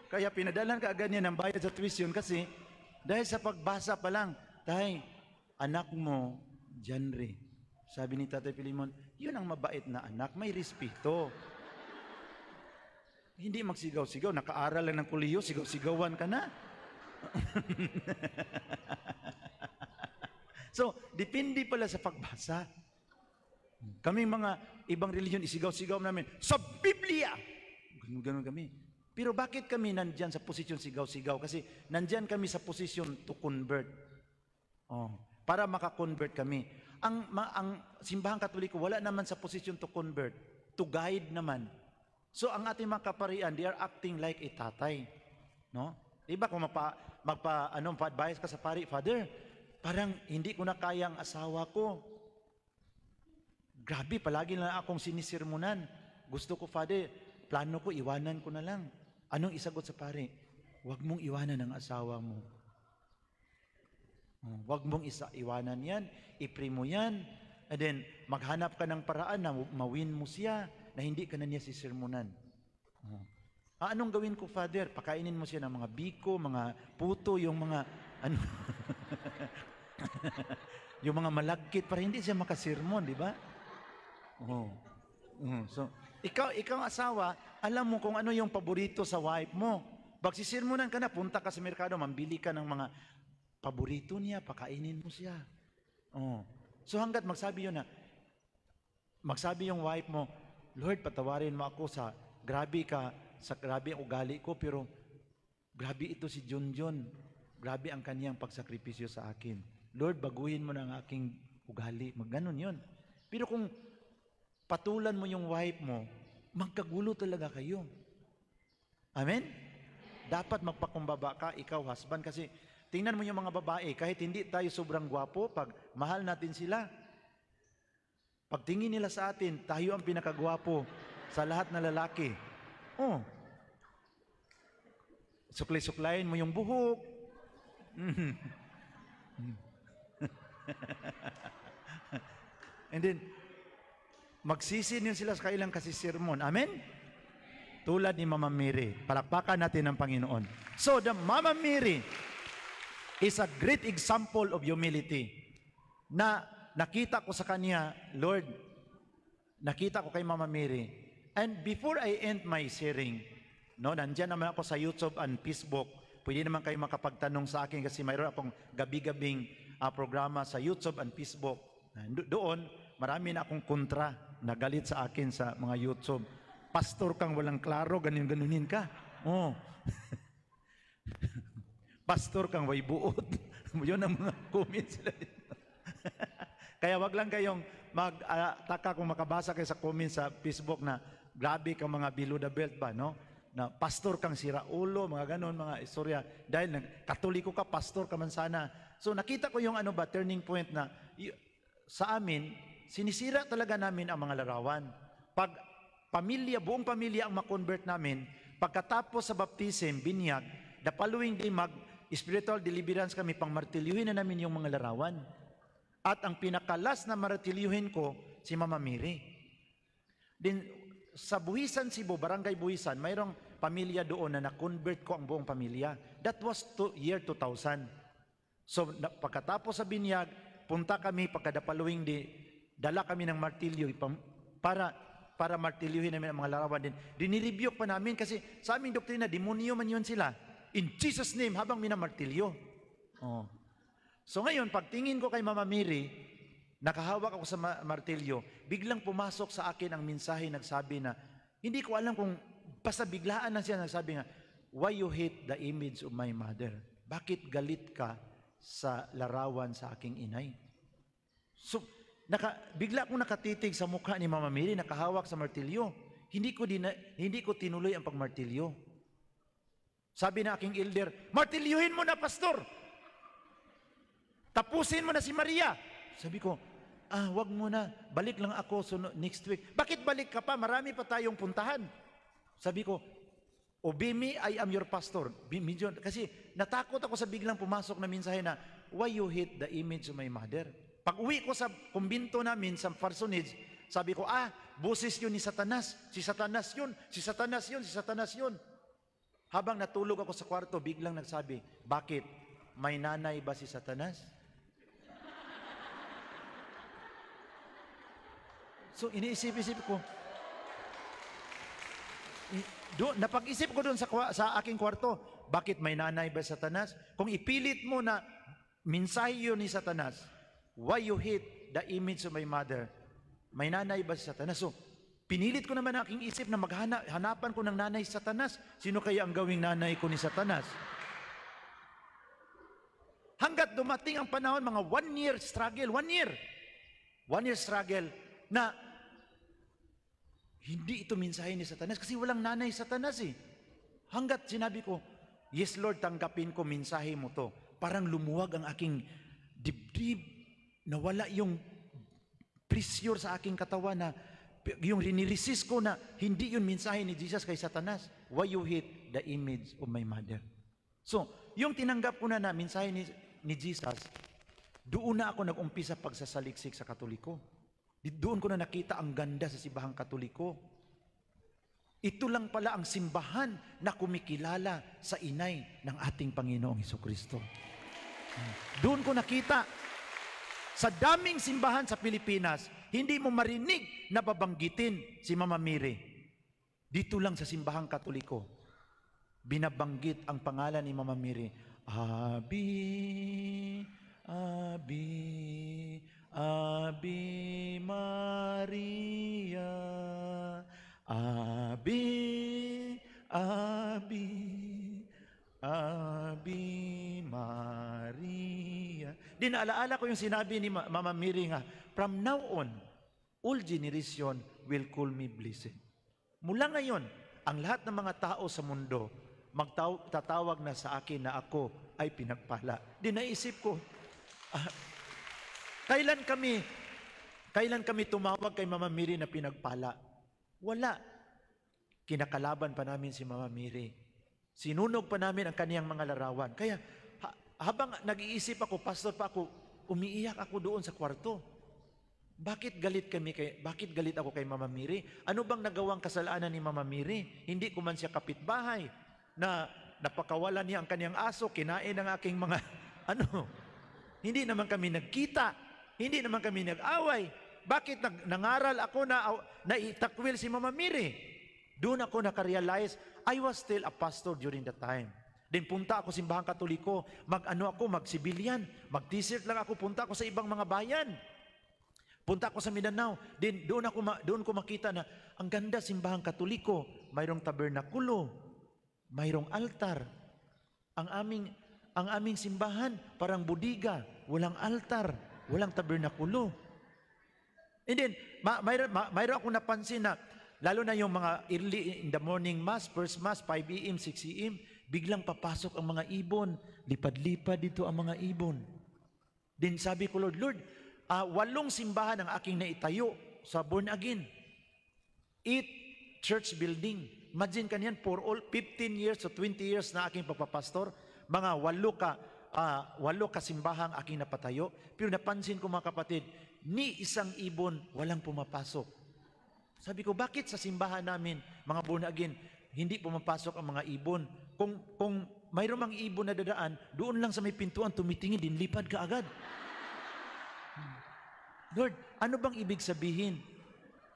Kaya pinadalan ka agad niya ng bayad sa tuition kasi dahil sa pagbasa pa lang, Tay, anak mo, Janre. Sabi ni Tatay Pilimon, yun ang mabait na anak, may respeto. Hindi magsigaw-sigaw, nakaaral lang ng kuliyo, sigaw-sigawan ka na. so, depende pala sa pagbasa. Kaming mga ibang reliyon, isigaw-sigaw namin, sa Biblia! Ganun-ganun kami. Pero bakit kami nandyan sa posisyon sigaw-sigaw? Kasi nandyan kami sa posisyon to convert. Oh, para maka-convert kami. Ang, ma, ang simbahan katoliko, wala naman sa posisyon to convert. To guide naman. So ang ating mga kaparian, they are acting like a tatay. No? Diba kung magpa, magpa, ano, pa-advise ka sa pari, Father, parang hindi ko na kayang asawa ko. Grabe, palagi na akong sinisermonan. Gusto ko, Father, plano ko, iwanan ko na lang. Anong isagot sa pare? Huwag mong iwanan ang asawa mo. Hmm, huwag mong isa iwanan yan, ipre mo yan, and then maghanap ka ng paraan na mawin mo siya na hindi ka na niya sisirmunan. Hmm. Ah, anong gawin ko, Father? Pakainin mo siya ng mga biko, mga puto, yung mga ano yung mga malagkit para hindi siya makasirmon, di ba? Oh. Uh, so, ikaw, ikaw asawa, alam mo kung ano yung paborito sa wife mo. Pagsisirmunan ka na, punta ka sa merkado, mambili ka ng mga paborito niya, pakainin mo siya. Oh. So hanggat magsabi yun na, magsabi yung wife mo, Lord, patawarin mo ako sa grabe ka, sa grabe ang ugali ko, pero grabe ito si Junjun. Grabe ang kaniyang pagsakripisyo sa akin. Lord, baguhin mo na ang aking ugali. Magganon yun. Pero kung patulan mo yung wife mo, magkagulo talaga kayo. Amen? Dapat magpakumbaba ka, ikaw husband, kasi tingnan mo yung mga babae, kahit hindi tayo sobrang gwapo, pag mahal natin sila, pag tingin nila sa atin, tayo ang pinakagwapo sa lahat na lalaki. Oh, suklay-suklayin mo yung buhok. And then, Magsisinin sila sa kailang kasi sermon. Amen? Tulad ni Mama Mary. Palakpakan natin ang Panginoon. So, the Mama Mary is a great example of humility na nakita ko sa kanya, Lord, nakita ko kay Mama Mary. And before I end my sharing, no, nandiyan naman ako sa YouTube and Facebook. Pwede naman kayo makapagtanong sa akin kasi mayroon akong gabi-gabing uh, programa sa YouTube and Facebook. Do- doon, marami na akong kontra nagalit sa akin sa mga YouTube. Pastor kang walang klaro, ganyan ganunin ka. Oh. Pastor kang way buot. Yun ang mga comments sila. Kaya wag lang kayong mag uh, kung makabasa kayo sa comments sa Facebook na grabe kang mga below the belt ba, no? Na pastor kang sira ulo, mga ganon, mga istorya. Dahil katoliko ka, pastor ka man sana. So nakita ko yung ano ba, turning point na sa amin, sinisira talaga namin ang mga larawan. Pag pamilya, buong pamilya ang makonvert namin, pagkatapos sa baptism, binyag, the following day mag spiritual deliverance kami, pang martilyuhin na namin yung mga larawan. At ang pinakalas na martilyuhin ko, si Mama Miri. Din, sa Buhisan Cebu, Barangay Buhisan, mayroong pamilya doon na na-convert ko ang buong pamilya. That was to year 2000. So na, pagkatapos sa binyag, punta kami pagkada following day, dala kami ng martilyo para para martilyuhin namin ang mga larawan din. Diniribiyok pa namin kasi sa aming doktrina, demonyo man yun sila. In Jesus' name, habang minamartilyo. Oh. So ngayon, pagtingin ko kay Mama Mary, nakahawak ako sa martilyo, biglang pumasok sa akin ang mensahe nagsabi na, hindi ko alam kung basta biglaan na siya nagsabi nga, why you hate the image of my mother? Bakit galit ka sa larawan sa aking inay? So, Naka, bigla akong nakatitig sa mukha ni Mama Mary, nakahawak sa martilyo. Hindi ko, dina, hindi ko tinuloy ang pagmartilyo. Sabi na aking elder, martilyuhin mo na, pastor! Tapusin mo na si Maria! Sabi ko, ah, wag mo na, balik lang ako so next week. Bakit balik ka pa? Marami pa tayong puntahan. Sabi ko, obey me, I am your pastor. Medyo, kasi natakot ako sa biglang pumasok na mensahe na, why you hate the image of my mother? Pag uwi ko sa kumbinto namin, sa Farsonage, sabi ko, ah, busis yun ni Satanas. Si Satanas yun, si Satanas yun, si Satanas yun. Habang natulog ako sa kwarto, biglang nagsabi, bakit? May nanay ba si Satanas? So iniisip-isip ko, do, napag-isip ko doon sa, sa aking kwarto, bakit may nanay ba si Satanas? Kung ipilit mo na mensahe yun ni Satanas, Why you hate the image of my mother? May nanay ba si Satanas? So, pinilit ko naman aking isip na maghanapan ko ng nanay Satanas. Sino kaya ang gawing nanay ko ni Satanas? Hanggat dumating ang panahon, mga one year struggle, one year, one year struggle, na hindi ito minsahe ni Satanas kasi walang nanay Satanas eh. Hanggat sinabi ko, Yes Lord, tanggapin ko minsahe mo to. Parang lumuwag ang aking dibdib nawala yung pressure sa aking katawan na yung riniresist ko na hindi yun mensahe ni Jesus kay Satanas. Why you hate the image of my mother? So, yung tinanggap ko na na mensahe ni, ni Jesus, doon na ako nag-umpisa pagsasaliksik sa Katoliko. Doon ko na nakita ang ganda sa simbahang Katoliko. Ito lang pala ang simbahan na kumikilala sa inay ng ating Panginoong Heso Kristo. Hmm. Doon ko nakita sa daming simbahan sa Pilipinas, hindi mo marinig na babanggitin si Mama Mire. Dito lang sa simbahang katoliko, binabanggit ang pangalan ni Mama Mire. Abi, Abi, Abi Maria, Abi, Abi, Abi Maria. Dinaalaala ko yung sinabi ni Mama Miri nga, from now on, all generation will call me blessed. Mula ngayon, ang lahat ng mga tao sa mundo, magtatawag na sa akin na ako ay pinagpala. Dinaisip ko, ah, kailan kami, kailan kami tumawag kay Mama Miri na pinagpala? Wala. Kinakalaban pa namin si Mama Miri. Sinunog pa namin ang kaniyang mga larawan. Kaya habang nag-iisip ako, pastor pa ako, umiiyak ako doon sa kwarto. Bakit galit kami kay bakit galit ako kay Mama Miri? Ano bang nagawang kasalanan ni Mama Miri? Hindi ko man siya kapitbahay na napakawalan niya ang kaniyang aso, kinain ang aking mga ano. Hindi naman kami nagkita. Hindi naman kami nag-away. Bakit nag nangaral ako na naitakwil si Mama Miri? Doon ako nakarealize, I was still a pastor during that time. Din punta ako simbahan katoliko, mag-ano ako, mag-sibilyan, desert lang ako, punta ako sa ibang mga bayan. Punta ako sa Mindanao, din doon ako doon ko makita na ang ganda simbahan katoliko, mayroong tabernakulo, mayroong altar. Ang aming ang aming simbahan parang budiga, walang altar, walang tabernakulo. And then, ma- mayroon, ma- mayroon akong napansin na, lalo na yung mga early in the morning mass, first mass, 5 a.m., 6 a.m., Biglang papasok ang mga ibon. Lipad-lipad dito ang mga ibon. Din sabi ko, Lord, Lord, uh, walong simbahan ang aking naitayo sa born again. Eight church building. Imagine kanyan, for all 15 years to 20 years na aking pagpapastor, mga walo ka, uh, walo ka simbahang aking napatayo. Pero napansin ko mga kapatid, ni isang ibon walang pumapasok. Sabi ko, bakit sa simbahan namin, mga born again, hindi pumapasok ang mga ibon? kung, kung mayroong mang ibon na dadaan, doon lang sa may pintuan, tumitingin din, lipad ka agad. Lord, ano bang ibig sabihin?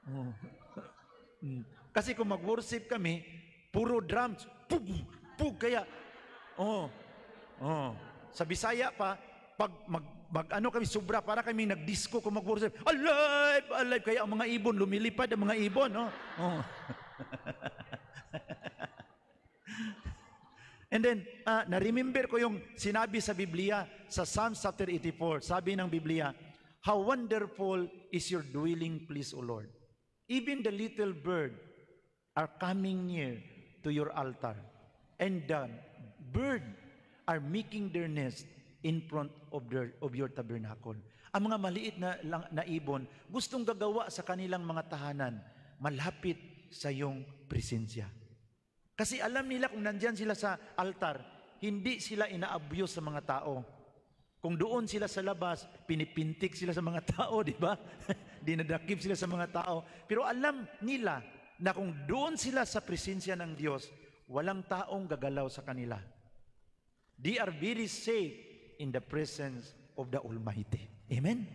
Oh. Hmm. Kasi kung mag-worship kami, puro drums, pug, pug, kaya, oh, oh. Sa Bisaya pa, pag mag, mag ano kami, sobra, para kami nagdisco disco kung mag-worship, alive, alive, kaya ang mga ibon, lumilipad ang mga ibon, no? oh. oh. And then, uh, na-remember ko yung sinabi sa Biblia, sa Psalm chapter 84, sabi ng Biblia, How wonderful is your dwelling place, O Lord. Even the little bird are coming near to your altar. And the bird are making their nest in front of, their, of your tabernacle. Ang mga maliit na, lang, na ibon, gustong gagawa sa kanilang mga tahanan, malapit sa iyong presensya. Kasi alam nila kung nandyan sila sa altar, hindi sila inaabuse sa mga tao. Kung doon sila sa labas, pinipintik sila sa mga tao, di ba? Dinadakip sila sa mga tao. Pero alam nila na kung doon sila sa presensya ng Diyos, walang taong gagalaw sa kanila. They are very safe in the presence of the Almighty. Amen?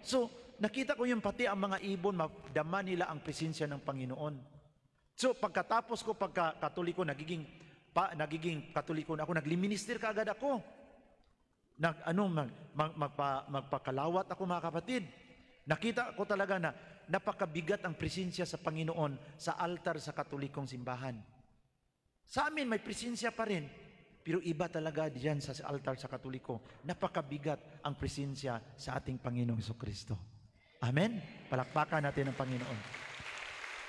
So, nakita ko yung pati ang mga ibon, madama nila ang presensya ng Panginoon. So pagkatapos ko pagka katoliko nagiging pa, nagiging katoliko na ako, nagliminister ka agad ako. Nag ano mag, mag, magpa, magpakalawat ako mga kapatid. Nakita ko talaga na napakabigat ang presensya sa Panginoon sa altar sa katolikong simbahan. Sa amin may presensya pa rin, pero iba talaga diyan sa altar sa katoliko. Napakabigat ang presensya sa ating Panginoong Kristo. Amen? Palakpakan natin ang Panginoon.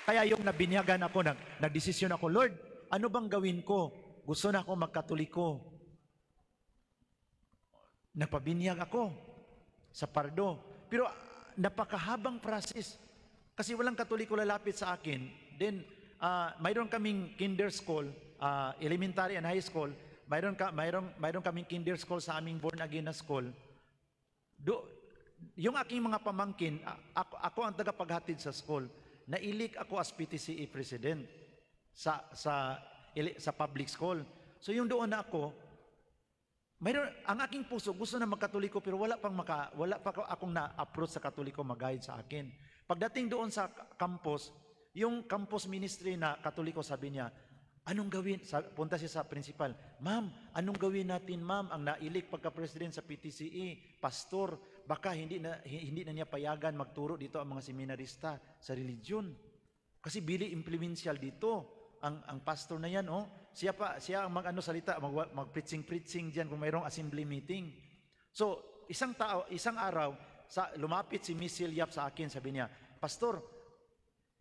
Kaya yung nabinyagan ako, nag, nagdesisyon ako, Lord, ano bang gawin ko? Gusto na ako magkatuliko. Nagpabinyag ako sa pardo. Pero ah, napakahabang process. Kasi walang katoliko lalapit sa akin. Then, uh, mayroon kaming kinder school, uh, elementary and high school. Mayroon, ka, mayroon, mayroon kaming kinder school sa aming born again na school. Do, yung aking mga pamangkin, ako, ako ang tagapaghatid sa school nailik ako as PTCE president sa sa sa public school. So yung doon na ako, mayroon ang aking puso gusto na magkatoliko pero wala pang maka, wala pa akong na-approach sa katoliko mag-guide sa akin. Pagdating doon sa campus, yung campus ministry na katoliko sabi niya, Anong gawin? Punta siya sa principal. Ma'am, anong gawin natin, ma'am? Ang nailik pagka-president sa PTCE, pastor, baka hindi na, hindi na niya payagan magturo dito ang mga seminarista sa religion. Kasi bili implemential dito ang ang pastor na yan oh siya pa siya ang mag-ano salita mag, mag preaching preaching diyan kung mayroong assembly meeting so isang tao isang araw sa lumapit si Miss Yap sa akin sabi niya pastor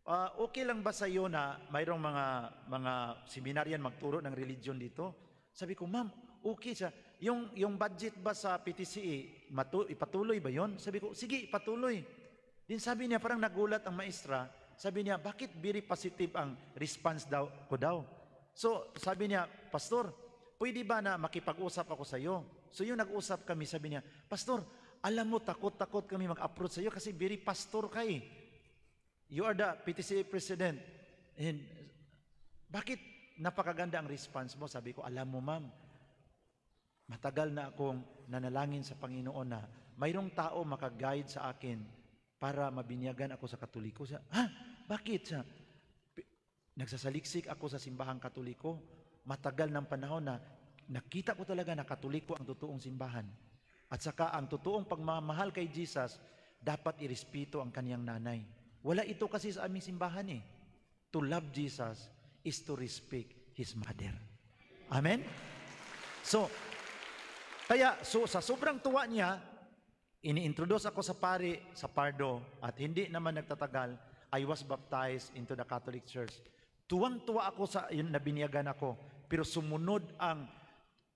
uh, okay lang ba sa iyo na mayroong mga mga seminaryan magturo ng religion dito sabi ko ma'am okay siya yung, yung budget ba sa PTCE, matu, ipatuloy ba yon? Sabi ko, sige, ipatuloy. Din sabi niya, parang nagulat ang maestra, sabi niya, bakit very positive ang response daw, ko daw? So, sabi niya, Pastor, pwede ba na makipag-usap ako sa iyo? So, yung nag-usap kami, sabi niya, Pastor, alam mo, takot-takot kami mag-approach sa iyo kasi very pastor ka eh. You are the PTCA e president. And bakit napakaganda ang response mo? Sabi ko, alam mo ma'am, Matagal na akong nanalangin sa Panginoon na mayroong tao makagayad sa akin para mabinyagan ako sa Katoliko. ha? Bakit? Sa, nagsasaliksik ako sa simbahang Katoliko. Matagal ng panahon na nakita ko talaga na Katoliko ang totoong simbahan. At saka ang totoong pagmamahal kay Jesus, dapat irespeto ang kaniyang nanay. Wala ito kasi sa aming simbahan eh. To love Jesus is to respect His mother. Amen? So, kaya so, sa sobrang tuwa niya, iniintroduce ako sa pari, sa Pardo, at hindi naman nagtatagal, I was baptized into the Catholic Church. Tuwang-tuwa ako sa yun na biniyagan ako, pero sumunod ang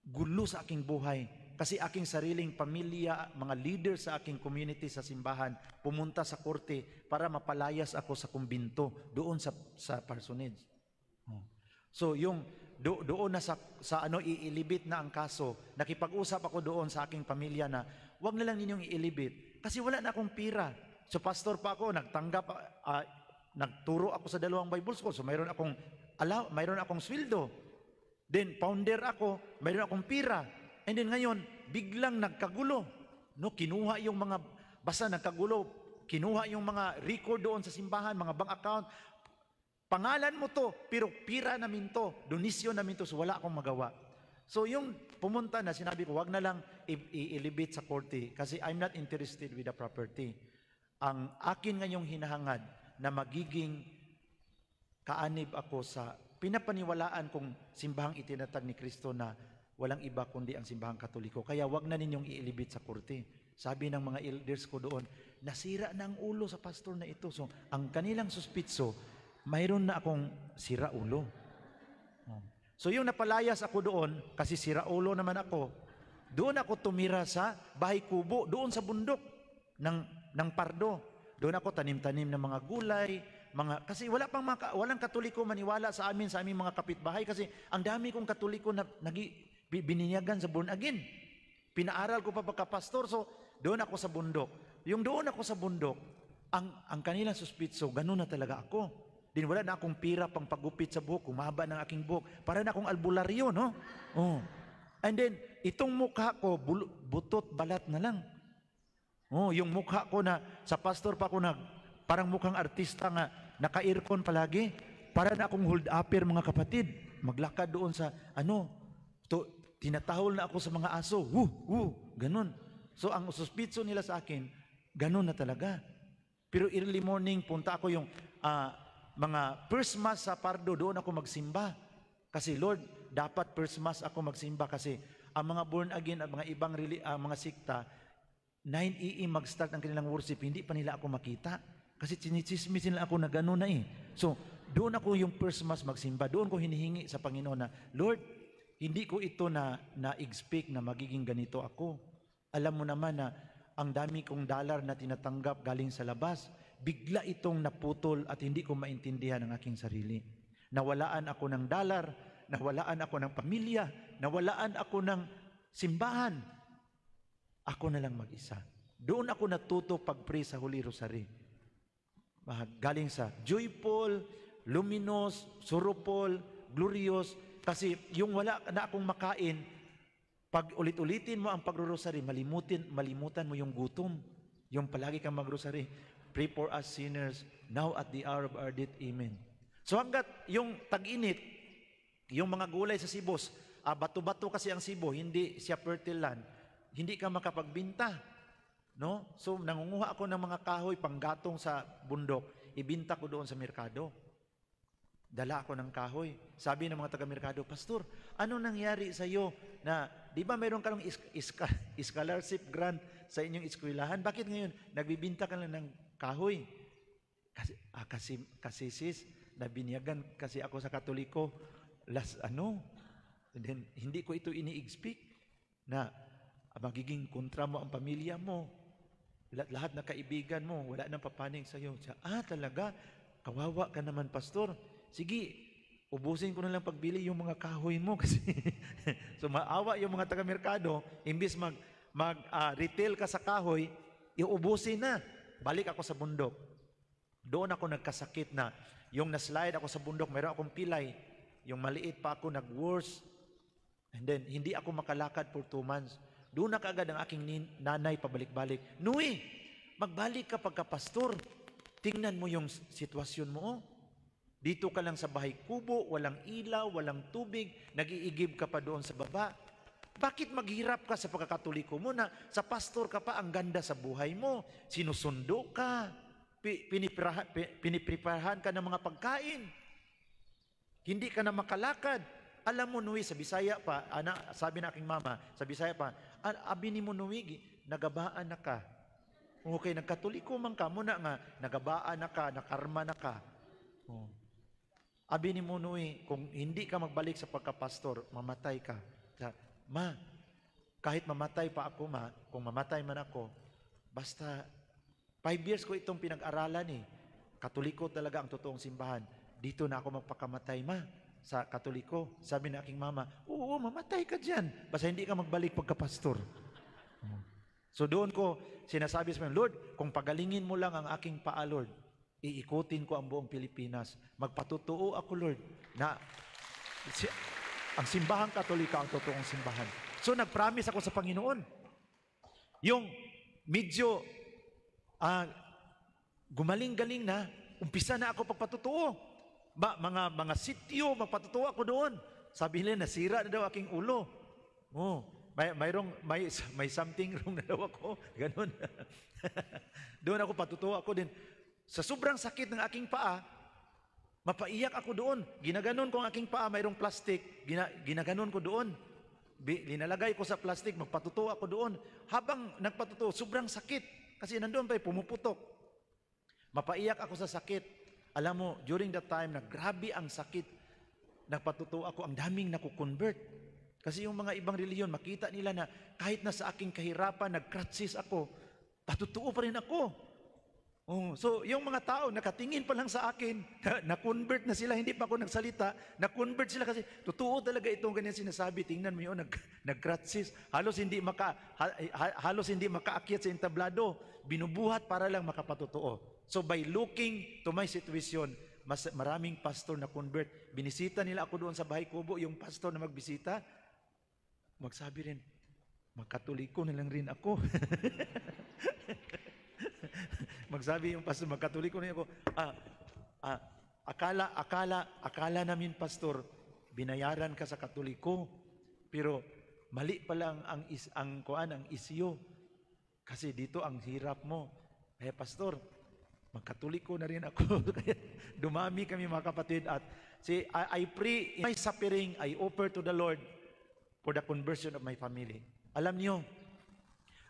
gulo sa aking buhay. Kasi aking sariling pamilya, mga leader sa aking community sa simbahan, pumunta sa korte para mapalayas ako sa kumbinto doon sa, sa parsonage. So yung do, doon na sa, sa ano, iilibit na ang kaso. Nakipag-usap ako doon sa aking pamilya na huwag na lang ninyong iilibit kasi wala na akong pira. So pastor pa ako, nagtanggap, uh, nagturo ako sa dalawang Bible school. So mayroon akong, alaw, mayroon akong swildo. Then founder ako, mayroon akong pira. And then ngayon, biglang nagkagulo. No, kinuha yung mga, basta nagkagulo, kinuha yung mga record doon sa simbahan, mga bank account, Pangalan mo to, pero pira namin to, donisyon namin to, so wala akong magawa. So yung pumunta na, sinabi ko, wag na lang ilibit sa korte kasi I'm not interested with the property. Ang akin ngayong hinahangad na magiging kaanib ako sa pinapaniwalaan kong simbahang itinatag ni Kristo na walang iba kundi ang simbahang katoliko. Kaya wag na ninyong iilibit sa korte. Sabi ng mga elders ko doon, nasira na ang ulo sa pastor na ito. So, ang kanilang suspitso, mayroon na akong sira ulo. So yung napalayas ako doon, kasi sira ulo naman ako, doon ako tumira sa bahay kubo, doon sa bundok ng, ng pardo. Doon ako tanim-tanim ng mga gulay, mga kasi wala pang mga, walang katoliko maniwala sa amin sa aming mga kapitbahay kasi ang dami kong katoliko na nagi bininyagan sa born again. Pinaaral ko pa pagka-pastor so doon ako sa bundok. Yung doon ako sa bundok, ang ang kanilang suspitso, ganun na talaga ako. Din wala na akong pira pang paggupit sa buhok, kumaba ng aking buhok. Para na akong albularyo, no? Oh. And then, itong mukha ko, butot, balat na lang. Oh, yung mukha ko na, sa pastor pa ko na, parang mukhang artista nga, naka aircon palagi. Para na akong hold upper, mga kapatid. Maglakad doon sa, ano, to, tinatahol na ako sa mga aso. Woo, woo, ganun. So, ang suspitso nila sa akin, ganun na talaga. Pero early morning, punta ako yung, uh, mga first mass sa Pardo, doon ako magsimba. Kasi Lord, dapat first mass ako magsimba kasi ang mga born again at mga ibang uh, mga sikta, 9 EE mag-start ang kanilang worship, hindi pa nila ako makita. Kasi chinichismis nila ako na gano'n na eh. So, doon ako yung first mass magsimba. Doon ko hinihingi sa Panginoon na, Lord, hindi ko ito na na-expect na magiging ganito ako. Alam mo naman na ang dami kong dollar na tinatanggap galing sa labas bigla itong naputol at hindi ko maintindihan ang aking sarili. Nawalaan ako ng dalar, nawalaan ako ng pamilya, nawalaan ako ng simbahan. Ako na lang mag-isa. Doon ako natuto pag-pray sa Holy Rosary. Galing sa joyful, luminous, sorrowful, glorious. Kasi yung wala na akong makain, pag ulit-ulitin mo ang pagrorosary, malimutin, malimutan mo yung gutom. Yung palagi kang magrosary. Pray for us sinners, now at the hour of our death. Amen. So hanggat yung tag-init, yung mga gulay sa sibos, ah, bato-bato kasi ang sibo, hindi siya fertile land, hindi ka makapagbinta. No? So nangunguha ako ng mga kahoy panggatong sa bundok, ibinta ko doon sa merkado. Dala ako ng kahoy. Sabi ng mga taga-merkado, Pastor, ano nangyari sa iyo na, di ba mayroon ka ng is- is- scholarship grant sa inyong eskwelahan? Bakit ngayon nagbibinta ka lang ng kahoy. Kasi, ah, kasi, kasi sis, nabinyagan kasi ako sa katoliko last ano. And Then, hindi ko ito ini-expect na magiging kontra mo ang pamilya mo. Lahat, lahat na kaibigan mo, wala nang papaning sa iyo. Ah, talaga? Kawawa ka naman, pastor. Sige, ubusin ko na lang pagbili yung mga kahoy mo kasi so maawa yung mga taga-merkado imbis mag mag uh, retail ka sa kahoy iubusin na balik ako sa bundok. Doon ako nagkasakit na yung naslide ako sa bundok, meron akong pilay. Yung maliit pa ako, nag-worse. And then, hindi ako makalakad for two months. Doon na kaagad ang aking nanay pabalik-balik. Nui, magbalik ka pagka-pastor. Tingnan mo yung sitwasyon mo. Oh. Dito ka lang sa bahay kubo, walang ilaw, walang tubig, nag-iigib ka pa doon sa baba. Bakit maghirap ka sa pagkakatuliko mo na sa pastor ka pa ang ganda sa buhay mo? Sinusundo ka, piniprahan, pinipriparahan ka ng mga pagkain, hindi ka na makalakad. Alam mo, Nui, sa Bisaya pa, ana, sabi na aking mama, sa Bisaya pa, abi ni mo, Nui, nagabaan na ka. Okay, oh, nagkatuliko man ka, muna nga, nagabaan na ka, nakarma na ka. Oh. Abi ni mo, Nui, kung hindi ka magbalik sa pagkapastor, mamatay ka. Ma, kahit mamatay pa ako, ma, kung mamatay man ako, basta five years ko itong pinag-aralan eh. Katoliko talaga ang totoong simbahan. Dito na ako magpakamatay, ma, sa katoliko. Sabi na aking mama, oo, mamatay ka dyan. Basta hindi ka magbalik pagkapastor. So doon ko sinasabi sa mga, Lord, kung pagalingin mo lang ang aking paa, Lord, iikutin ko ang buong Pilipinas. Magpatutuo ako, Lord, na ang simbahang katolika ang totoong simbahan. So nagpromise ako sa Panginoon. Yung medyo uh, gumaling-galing na, umpisa na ako pagpatutuo. Ba, mga mga sityo, magpatutuo ako doon. Sabi nila, nasira na daw aking ulo. Oh, may, mayroong, may, may something wrong na daw ako. Ganun. doon ako patutuo ako din. Sa sobrang sakit ng aking paa, Mapaiyak ako doon. Ginaganon ko ang aking paa, mayroong plastic. Gina, ginaganon ko doon. Linalagay ko sa plastic, magpatuto ako doon. Habang nagpatuto, sobrang sakit. Kasi nandoon pa, pumuputok. Mapaiyak ako sa sakit. Alam mo, during that time, nagrabi ang sakit. Nagpatuto ako, ang daming nakukonvert. Kasi yung mga ibang reliyon, makita nila na kahit na sa aking kahirapan, nagkratsis ako, patutuo pa rin ako. Oh, so yung mga tao nakatingin pa lang sa akin, na-convert na sila, hindi pa ako nagsalita, na-convert sila kasi totoo talaga itong ganyan sinasabi. Tingnan mo yun, nag nagkratsis, halos hindi maka ha, eh, halos hindi makaakyat sa entablado, binubuhat para lang makapatotoo. So by looking to my situation, mas maraming pastor na convert. Binisita nila ako doon sa bahay kubo, yung pastor na magbisita, magsabi rin, magkatuliko na lang rin ako. Magsabi yung pastor, magkatuliko na ako, ah, ah, akala, akala, akala namin pastor, binayaran ka sa katoliko, pero mali pa lang ang, is, ang kuan, ang isyo. Kasi dito ang hirap mo. Kaya eh, pastor, magkatuliko na rin ako. dumami kami mga kapatid at si I, I pray in my suffering, I offer to the Lord for the conversion of my family. Alam niyo,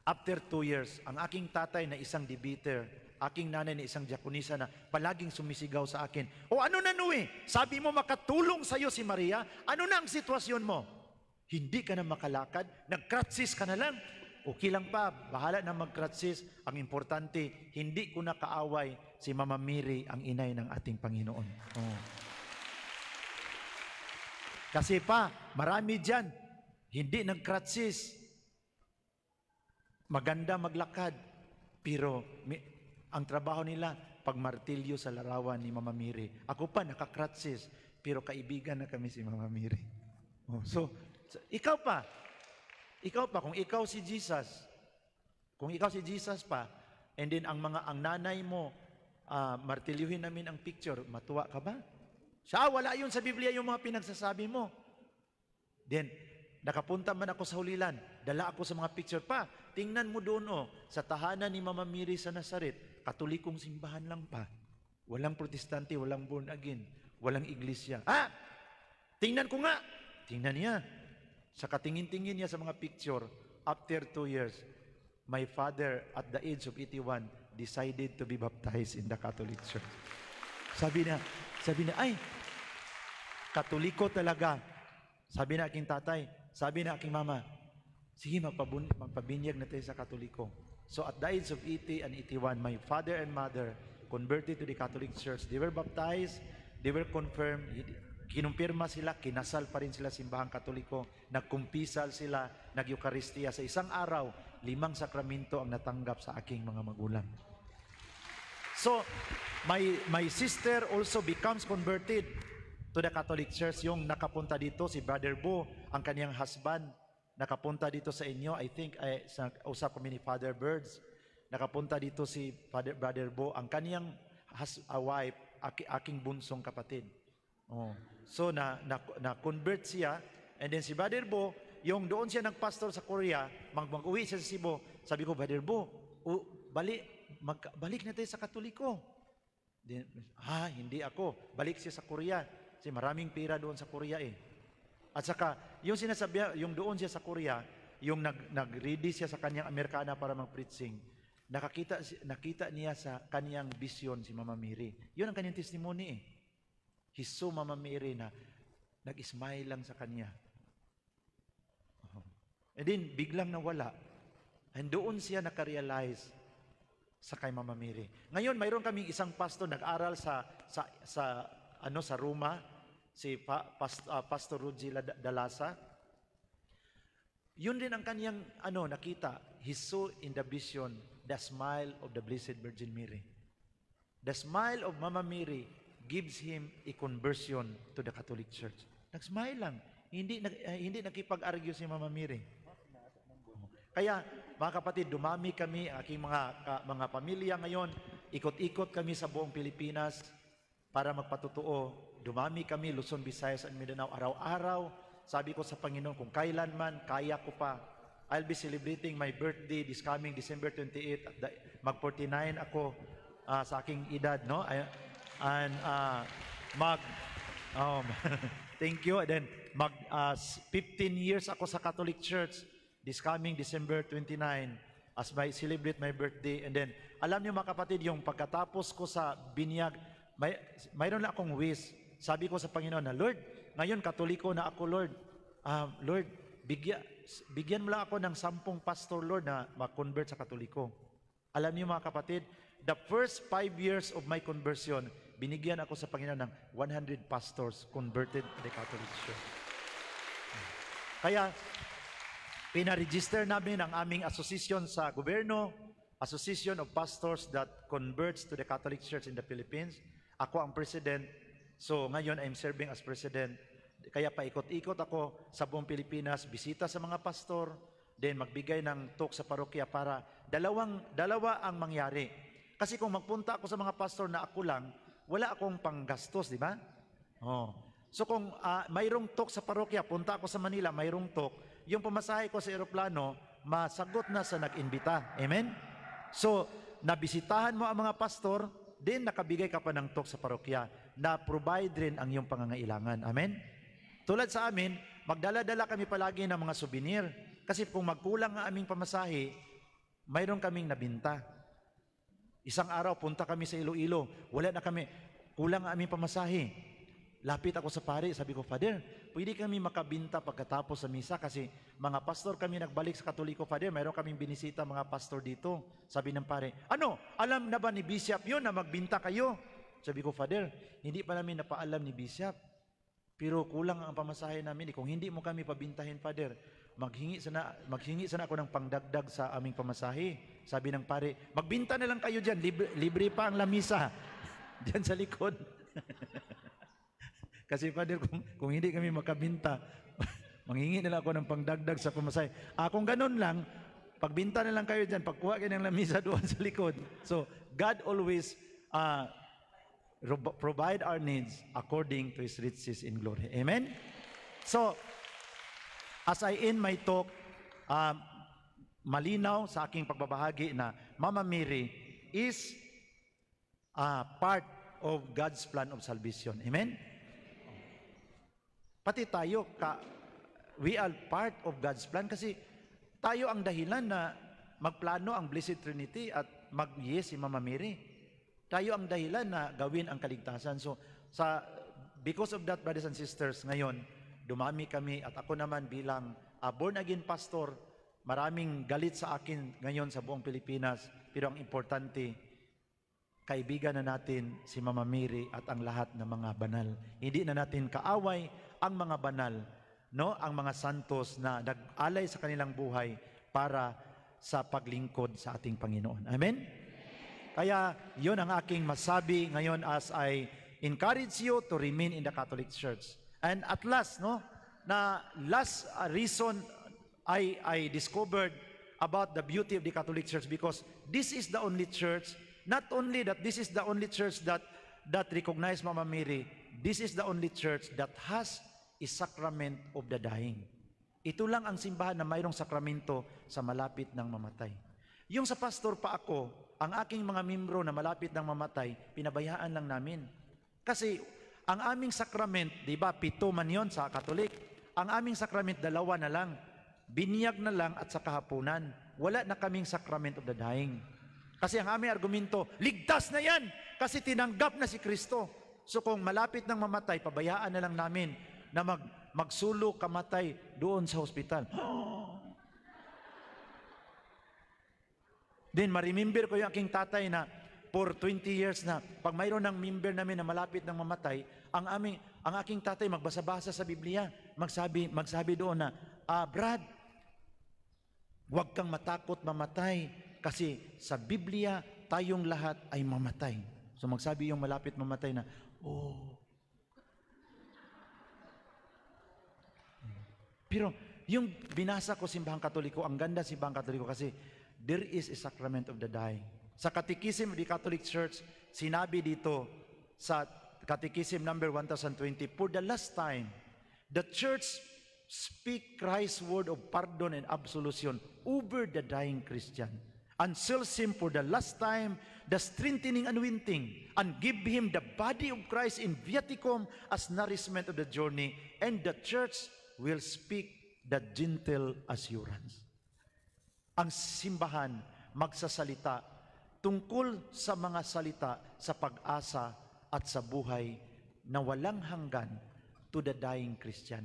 After two years, ang aking tatay na isang debiter, aking nanay na isang diakonisa na palaging sumisigaw sa akin, O ano na Nui? Sabi mo makatulong sa iyo si Maria? Ano na ang sitwasyon mo? Hindi ka na makalakad? Nagkratsis ka na lang? Okay lang pa, bahala na magkratsis. Ang importante, hindi ko na kaaway si Mama Mary, ang inay ng ating Panginoon. Oh. Kasi pa, marami dyan, hindi nagkratsis, Maganda maglakad, pero may, ang trabaho nila, pagmartilyo sa larawan ni Mama Miri. Ako pa, nakakratsis, pero kaibigan na kami si Mama Miri. Oh, so, so, ikaw pa, ikaw pa, kung ikaw si Jesus, kung ikaw si Jesus pa, and then ang mga ang nanay mo, uh, martilyuhin namin ang picture, matuwa ka ba? Siya, wala yun sa Biblia yung mga pinagsasabi mo. Then, nakapunta man ako sa hulilan, dala ako sa mga picture pa. Tingnan mo doon oh, sa tahanan ni Mama Mary sa Nazaret, katolikong simbahan lang pa. Walang protestante, walang born again, walang iglesia. Ah! Tingnan ko nga! Tingnan niya. Sa katingin-tingin niya sa mga picture, after two years, my father at the age of 81 decided to be baptized in the Catholic Church. Sabi na, sabi na, ay, katoliko talaga. Sabi na aking tatay, sabi na aking mama, Sige, mapabun- mapabinyag na tayo sa Katoliko. So at the age of 80 and 81, my father and mother converted to the Catholic Church. They were baptized, they were confirmed, kinumpirma sila, kinasal pa rin sila simbahang katoliko, nagkumpisal sila, nag nagyukaristiya. Sa isang araw, limang sakramento ang natanggap sa aking mga magulang. So, my, my sister also becomes converted to the Catholic Church. Yung nakapunta dito, si Brother Bo, ang kaniyang husband, nakapunta dito sa inyo, I think, ay, sa usap kami ni Father Birds, nakapunta dito si Father, Brother Bo, ang kaniyang has, a wife, aki, aking bunsong kapatid. Oh. So, na, na, na convert siya, and then si Brother Bo, yung doon siya nagpastor sa Korea, mag, uwi siya sa Cebu, sabi ko, Brother Bo, u, balik, mag, balik na tayo sa Katoliko. Then, ah, hindi ako. Balik siya sa Korea. Kasi maraming pira doon sa Korea eh. At saka, yung sinasabi, yung doon siya sa Korea, yung nag, nag-ready siya sa kanyang Amerikana para mag-preaching, nakakita, nakita niya sa kanyang vision si Mama Mary. Yun ang kanyang testimony eh. He saw Mama Mary na nag-smile lang sa kanya. Oh. And then, biglang nawala. And doon siya nakarealize sa kay Mama Mary. Ngayon, mayroon kaming isang pasto nag-aral sa, sa, sa, ano, sa Roma, si pa, Past, uh, ah, Pastor Rudy Dalasa. Yun din ang kaniyang ano, nakita. He saw in the vision the smile of the Blessed Virgin Mary. The smile of Mama Mary gives him a conversion to the Catholic Church. Nag-smile lang. Hindi, uh, hindi nakipag-argue si Mama Mary. Kaya, mga kapatid, dumami kami, aking mga, uh, mga pamilya ngayon, ikot-ikot kami sa buong Pilipinas para magpatutuo dumami kami, Luzon, Visayas, and Mindanao, araw-araw. Sabi ko sa Panginoon, kung kailan man, kaya ko pa. I'll be celebrating my birthday this coming December 28 at the, mag 49 ako uh, sa aking edad no and uh, mag um, thank you and then mag uh, ah, 15 years ako sa Catholic Church this coming December 29 as my celebrate my birthday and then alam niyo mga kapatid yung pagkatapos ko sa binyag may mayroon lang akong wish sabi ko sa Panginoon na, Lord, ngayon katoliko na ako, Lord. Uh, Lord, bigyan, bigyan mo lang ako ng sampung pastor, Lord, na ma-convert sa katoliko. Alam niyo mga kapatid, the first five years of my conversion, binigyan ako sa Panginoon ng 100 pastors converted to the Catholic Church. Kaya, pinaregister namin ang aming association sa gobyerno, Association of Pastors that Converts to the Catholic Church in the Philippines. Ako ang president, So ngayon, I'm serving as president. Kaya paikot-ikot ako sa buong Pilipinas, bisita sa mga pastor, then magbigay ng talk sa parokya para dalawang, dalawa ang mangyari. Kasi kung magpunta ako sa mga pastor na ako lang, wala akong panggastos, di ba? Oh. So kung uh, mayroong talk sa parokya, punta ako sa Manila, mayroong talk, yung pamasahe ko sa eroplano, masagot na sa nag-imbita. Amen? So, nabisitahan mo ang mga pastor, then nakabigay ka pa ng talk sa parokya na provide rin ang iyong pangangailangan. Amen? Tulad sa amin, magdala-dala kami palagi ng mga souvenir. Kasi kung magkulang ang aming pamasahe, mayroon kaming nabinta. Isang araw, punta kami sa Iloilo. Wala na kami. Kulang ang aming pamasahe. Lapit ako sa pare, sabi ko, Father, pwede kami makabinta pagkatapos sa misa kasi mga pastor kami nagbalik sa Katoliko, Father, mayroon kaming binisita mga pastor dito. Sabi ng pare, ano, alam na ba ni Bishop yun na magbinta kayo? Sabi ko, Father, hindi pa namin napaalam ni Bishop. Pero kulang ang pamasahe namin. Eh, kung hindi mo kami pabintahin, Father, maghingi sana, maghingi sana ako ng pangdagdag sa aming pamasahe. Sabi ng pare, magbinta na lang kayo dyan. Libre, libre pa ang lamisa. dyan sa likod. Kasi Father, kung, kung hindi kami makabinta, manghingi na lang ako ng pangdagdag sa pamasahe. Ah, kung ganun lang, pagbinta na lang kayo dyan, pagkuha kayo ng lamisa doon sa likod. So, God always uh, provide our needs according to His riches in glory. Amen? So, as I end my talk, uh, malinaw sa aking pagbabahagi na Mama Mary is uh, part of God's plan of salvation. Amen? Pati tayo, ka, we are part of God's plan kasi tayo ang dahilan na magplano ang Blessed Trinity at mag-yes si Mama Mary. Tayo ang dahilan na gawin ang kaligtasan. So, sa, because of that, brothers and sisters, ngayon, dumami kami at ako naman bilang uh, ah, born again pastor, maraming galit sa akin ngayon sa buong Pilipinas. Pero ang importante, kaibigan na natin si Mama Mary at ang lahat ng mga banal. Hindi na natin kaaway ang mga banal, no? ang mga santos na nag-alay sa kanilang buhay para sa paglingkod sa ating Panginoon. Amen? Kaya yun ang aking masabi ngayon as I encourage you to remain in the Catholic Church. And at last, no, na last uh, reason I, I discovered about the beauty of the Catholic Church because this is the only church, not only that this is the only church that, that recognized Mama Mary, this is the only church that has a sacrament of the dying. Ito lang ang simbahan na mayroong sakramento sa malapit ng mamatay. Yung sa pastor pa ako, ang aking mga mimbro na malapit ng mamatay, pinabayaan lang namin. Kasi ang aming sakrament, di ba, pito man yon sa Katolik. Ang aming sakrament, dalawa na lang. Binyag na lang at sa kahapunan. Wala na kaming sakrament of the dying. Kasi ang aming argumento, ligtas na yan kasi tinanggap na si Kristo. So kung malapit ng mamatay, pabayaan na lang namin na mag, magsulo kamatay doon sa hospital. Then, marimember ko yung aking tatay na for 20 years na, pag mayroon ng member namin na malapit ng mamatay, ang, aming, ang aking tatay magbasa-basa sa Biblia, magsabi, magsabi doon na, ah, Brad, huwag kang matakot mamatay kasi sa Biblia tayong lahat ay mamatay. So magsabi yung malapit mamatay na, oh. Pero yung binasa ko simbahang katoliko, ang ganda simbahang katoliko kasi there is a sacrament of the dying. Sa Catechism of the Catholic Church, sinabi dito sa Catechism number 1020, for the last time, the Church speak Christ's word of pardon and absolution over the dying Christian and sells him for the last time the strengthening and winting and give him the body of Christ in viaticum as nourishment of the journey and the church will speak the gentle assurance ang simbahan magsasalita tungkol sa mga salita sa pag-asa at sa buhay na walang hanggan to the dying Christian.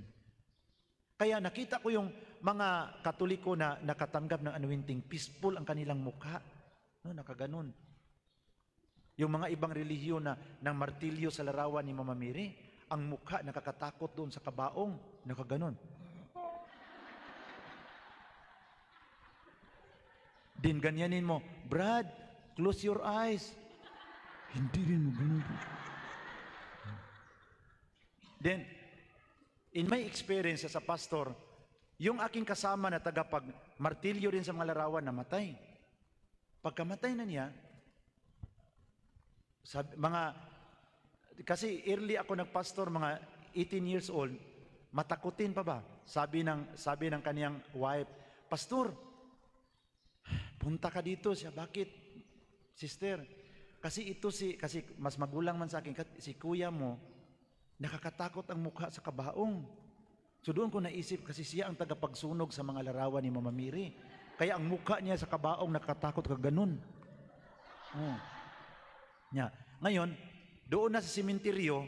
Kaya nakita ko yung mga katoliko na nakatanggap ng anointing, peaceful ang kanilang mukha. No, nakaganon. Yung mga ibang reliyon na ng martilyo sa larawan ni Mama Mary, ang mukha nakakatakot doon sa kabaong, nakaganon. Din ganyanin mo, Brad, close your eyes. Hindi rin mo ganun. Then, in my experience as a pastor, yung aking kasama na tagapag-martilyo rin sa mga larawan, namatay. Pagkamatay na niya, sabi, mga, kasi early ako nagpastor, mga 18 years old, matakutin pa ba? Sabi ng, sabi ng kaniyang wife, Pastor, punta ka dito siya, bakit? Sister, kasi ito si, kasi mas magulang man sa akin, si kuya mo, nakakatakot ang mukha sa kabaong. So doon ko naisip kasi siya ang tagapagsunog sa mga larawan ni Mama Miri. Kaya ang mukha niya sa kabaong nakakatakot ka ganun. Oh. Yeah. Ngayon, doon na sa simenteryo,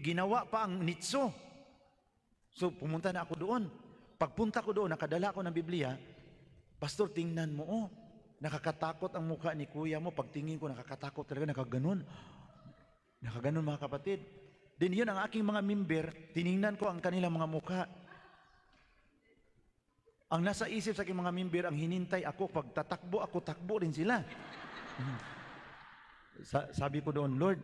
ginawa pa ang nitso. So pumunta na ako doon. Pagpunta ko doon, nakadala ko ng Biblia, Pastor, tingnan mo, oh, nakakatakot ang mukha ni kuya mo. Pagtingin ko, nakakatakot talaga, nakaganon. Nakaganon mga kapatid. Din yun ang aking mga member, tiningnan ko ang kanilang mga mukha. Ang nasa isip sa aking mga member, ang hinintay ako, pag tatakbo ako, takbo rin sila. sa- sabi ko doon, Lord,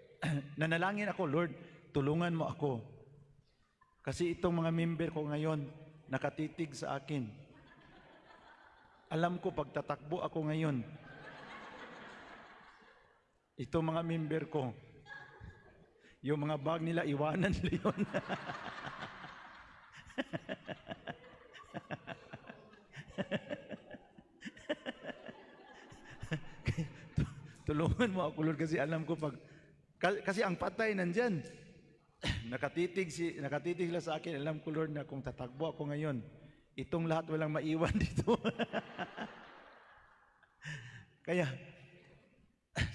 nanalangin ako, Lord, tulungan mo ako. Kasi itong mga member ko ngayon, nakatitig sa akin. Alam ko pagtatakbo ako ngayon. Ito mga member ko. Yung mga bag nila, iwanan nila yun. Tulungan mo ako, Lord, kasi alam ko pag... Kasi ang patay nandyan. nakatitig, si, nakatitig sila sa akin. Alam ko, Lord, na kung tatakbo ako ngayon, Itong lahat walang maiwan dito. Kaya,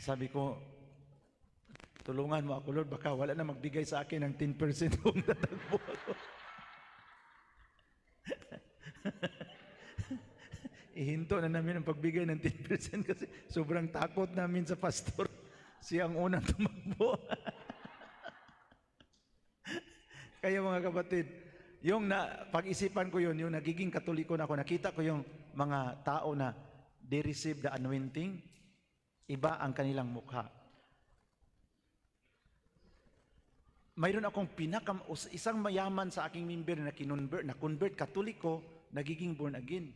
sabi ko, tulungan mo ako Lord, baka wala na magbigay sa akin ng 10% kung natagpo ako. Ihinto na namin ang pagbigay ng 10% kasi sobrang takot namin sa pastor. Siya ang unang tumakbo. Kaya mga kapatid, yung na, pag-isipan ko yun, yung nagiging katoliko na ako, nakita ko yung mga tao na they receive the anointing, iba ang kanilang mukha. Mayroon akong pinaka, isang mayaman sa aking member na kinonvert, na convert katoliko, nagiging born again.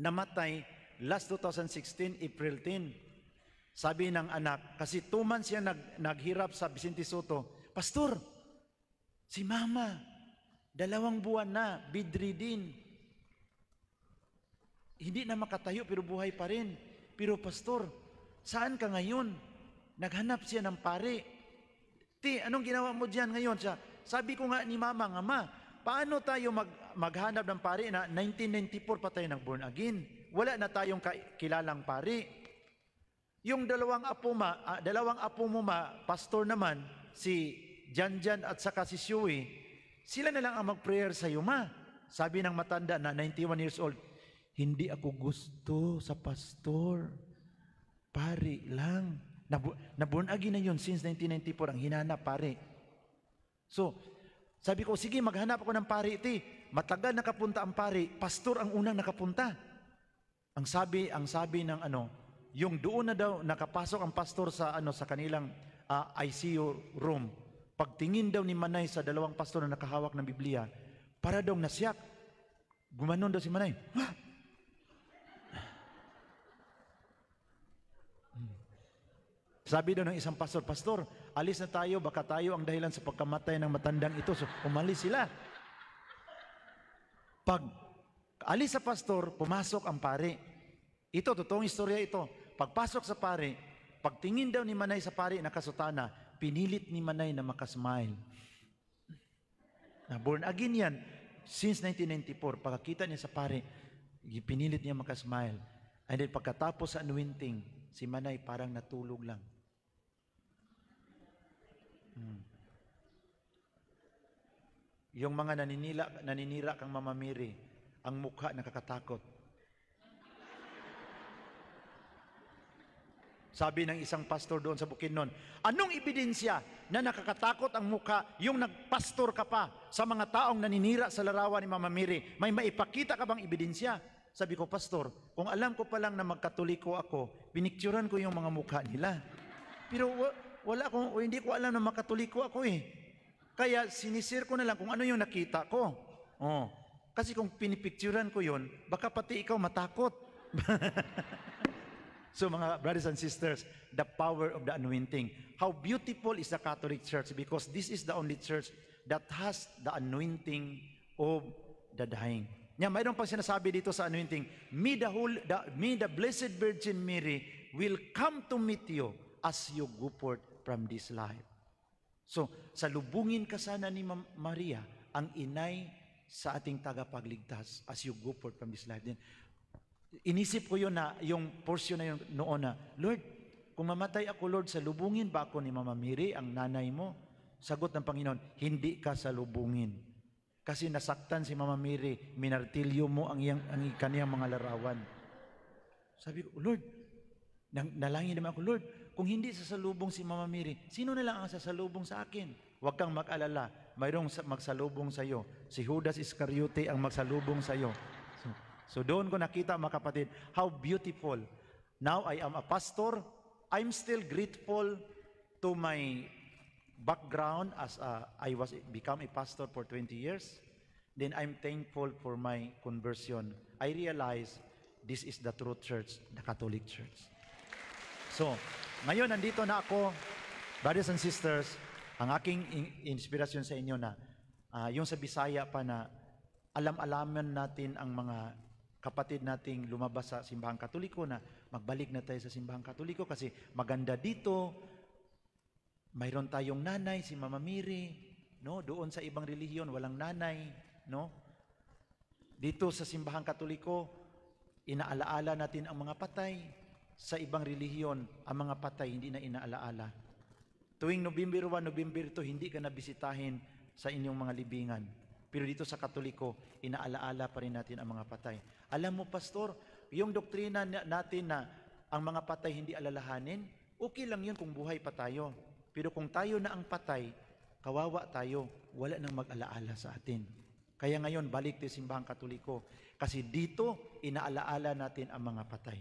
Namatay last 2016, April 10. Sabi ng anak, kasi two months siya nag, naghirap sa Vicente Soto, Pastor, si Mama, Dalawang buwan na, bidridin. Hindi na makatayo pero buhay pa rin. Pero pastor, saan ka ngayon? Naghanap siya ng pare. Ti, anong ginawa mo diyan ngayon? Siya, sabi ko nga ni mama, ama, paano tayo mag, maghanap ng pare na 1994 pa tayo ng born again? Wala na tayong kilalang pare. Yung dalawang apo, ma, uh, dalawang apo mo ma, pastor naman, si Janjan at saka si Shuey, sila na lang ang mag-prayer sa iyo, ma. Sabi ng matanda na 91 years old, hindi ako gusto sa pastor. Pari lang. Nabu nabunagi na yun since 1994 ang hinanap, pare. So, sabi ko, sige, maghanap ako ng pari iti. Matagal nakapunta ang pari, pastor ang unang nakapunta. Ang sabi, ang sabi ng ano, yung doon na daw nakapasok ang pastor sa ano sa kanilang uh, ah, ICU room, Pagtingin daw ni Manay sa dalawang pastor na nakahawak ng Biblia, para daw nasiyak. Gumanon daw si Manay. Sabi daw ng isang pastor, Pastor, alis na tayo, baka tayo ang dahilan sa pagkamatay ng matandang ito. So, umalis sila. Pag alis sa pastor, pumasok ang pare. Ito, totoong istorya ito. Pagpasok sa pare, pagtingin daw ni Manay sa pare, nakasutana, pinilit ni Manay na makasmile. Na born again yan, since 1994, pagkakita niya sa pare, pinilit niya makasmile. And then pagkatapos sa anointing, si Manay parang natulog lang. Hmm. Yung mga naninila, naninira kang mamamiri, ang mukha nakakatakot. Sabi ng isang pastor doon sa Bukidnon, anong ebidensya na nakakatakot ang muka yung nagpastor ka pa sa mga taong naninira sa larawan ni Mama Mary? May maipakita ka bang ebidensya? Sabi ko, pastor, kung alam ko pa lang na magkatuliko ako, binikturan ko yung mga mukha nila. Pero wala akong, o hindi ko alam na magkatuliko ako eh. Kaya sinisir ko na lang kung ano yung nakita ko. Oh. Kasi kung pinipicturan ko yon, baka pati ikaw matakot. So mga brothers and sisters, the power of the anointing. How beautiful is the Catholic Church because this is the only church that has the anointing of the dying. Nya, mayroon pang sinasabi dito sa anointing, me the, whole, the, me the Blessed Virgin Mary will come to meet you as you go forth from this life. So, salubungin ka sana ni Ma Maria, ang inay sa ating tagapagligtas as you go forth from this life. Then, Inisip ko yun na, yung portion na yun noon na, Lord, kung mamatay ako, Lord, salubungin ba ako ni Mama Miri, ang nanay mo? Sagot ng Panginoon, hindi ka salubungin. Kasi nasaktan si Mama Miri, minartilyo mo ang, iyang, ang kaniyang mga larawan. Sabi ko, Lord, nang, nalangin naman ako, Lord, kung hindi sasalubong si Mama Miri, sino na lang ang sasalubong sa akin? Huwag kang mag-alala, mayroong magsalubong sa iyo. Si Judas Iscariote ang magsalubong sa iyo. So doon ko nakita mga kapatid, how beautiful. Now I am a pastor. I'm still grateful to my background as a, I was become a pastor for 20 years. Then I'm thankful for my conversion. I realize this is the true church, the Catholic Church. So, ngayon nandito na ako, brothers and sisters, ang aking inspirasyon sa inyo na uh, yung sa Bisaya pa na alam-alaman natin ang mga kapatid nating lumabas sa simbahang katoliko na magbalik na tayo sa simbahang katoliko kasi maganda dito, mayroon tayong nanay, si Mama Miri, no? doon sa ibang relihiyon, walang nanay. No? Dito sa simbahang katoliko, inaalaala natin ang mga patay. Sa ibang relihiyon, ang mga patay hindi na inaalaala. Tuwing November 1, November 2, hindi ka nabisitahin sa inyong mga libingan. Pero dito sa Katoliko, inaalaala pa rin natin ang mga patay. Alam mo, Pastor, yung doktrina natin na ang mga patay hindi alalahanin, okay lang yun kung buhay pa tayo. Pero kung tayo na ang patay, kawawa tayo, wala nang mag-alaala sa atin. Kaya ngayon, balik tayo simbahang katoliko. Kasi dito, inaalaala natin ang mga patay.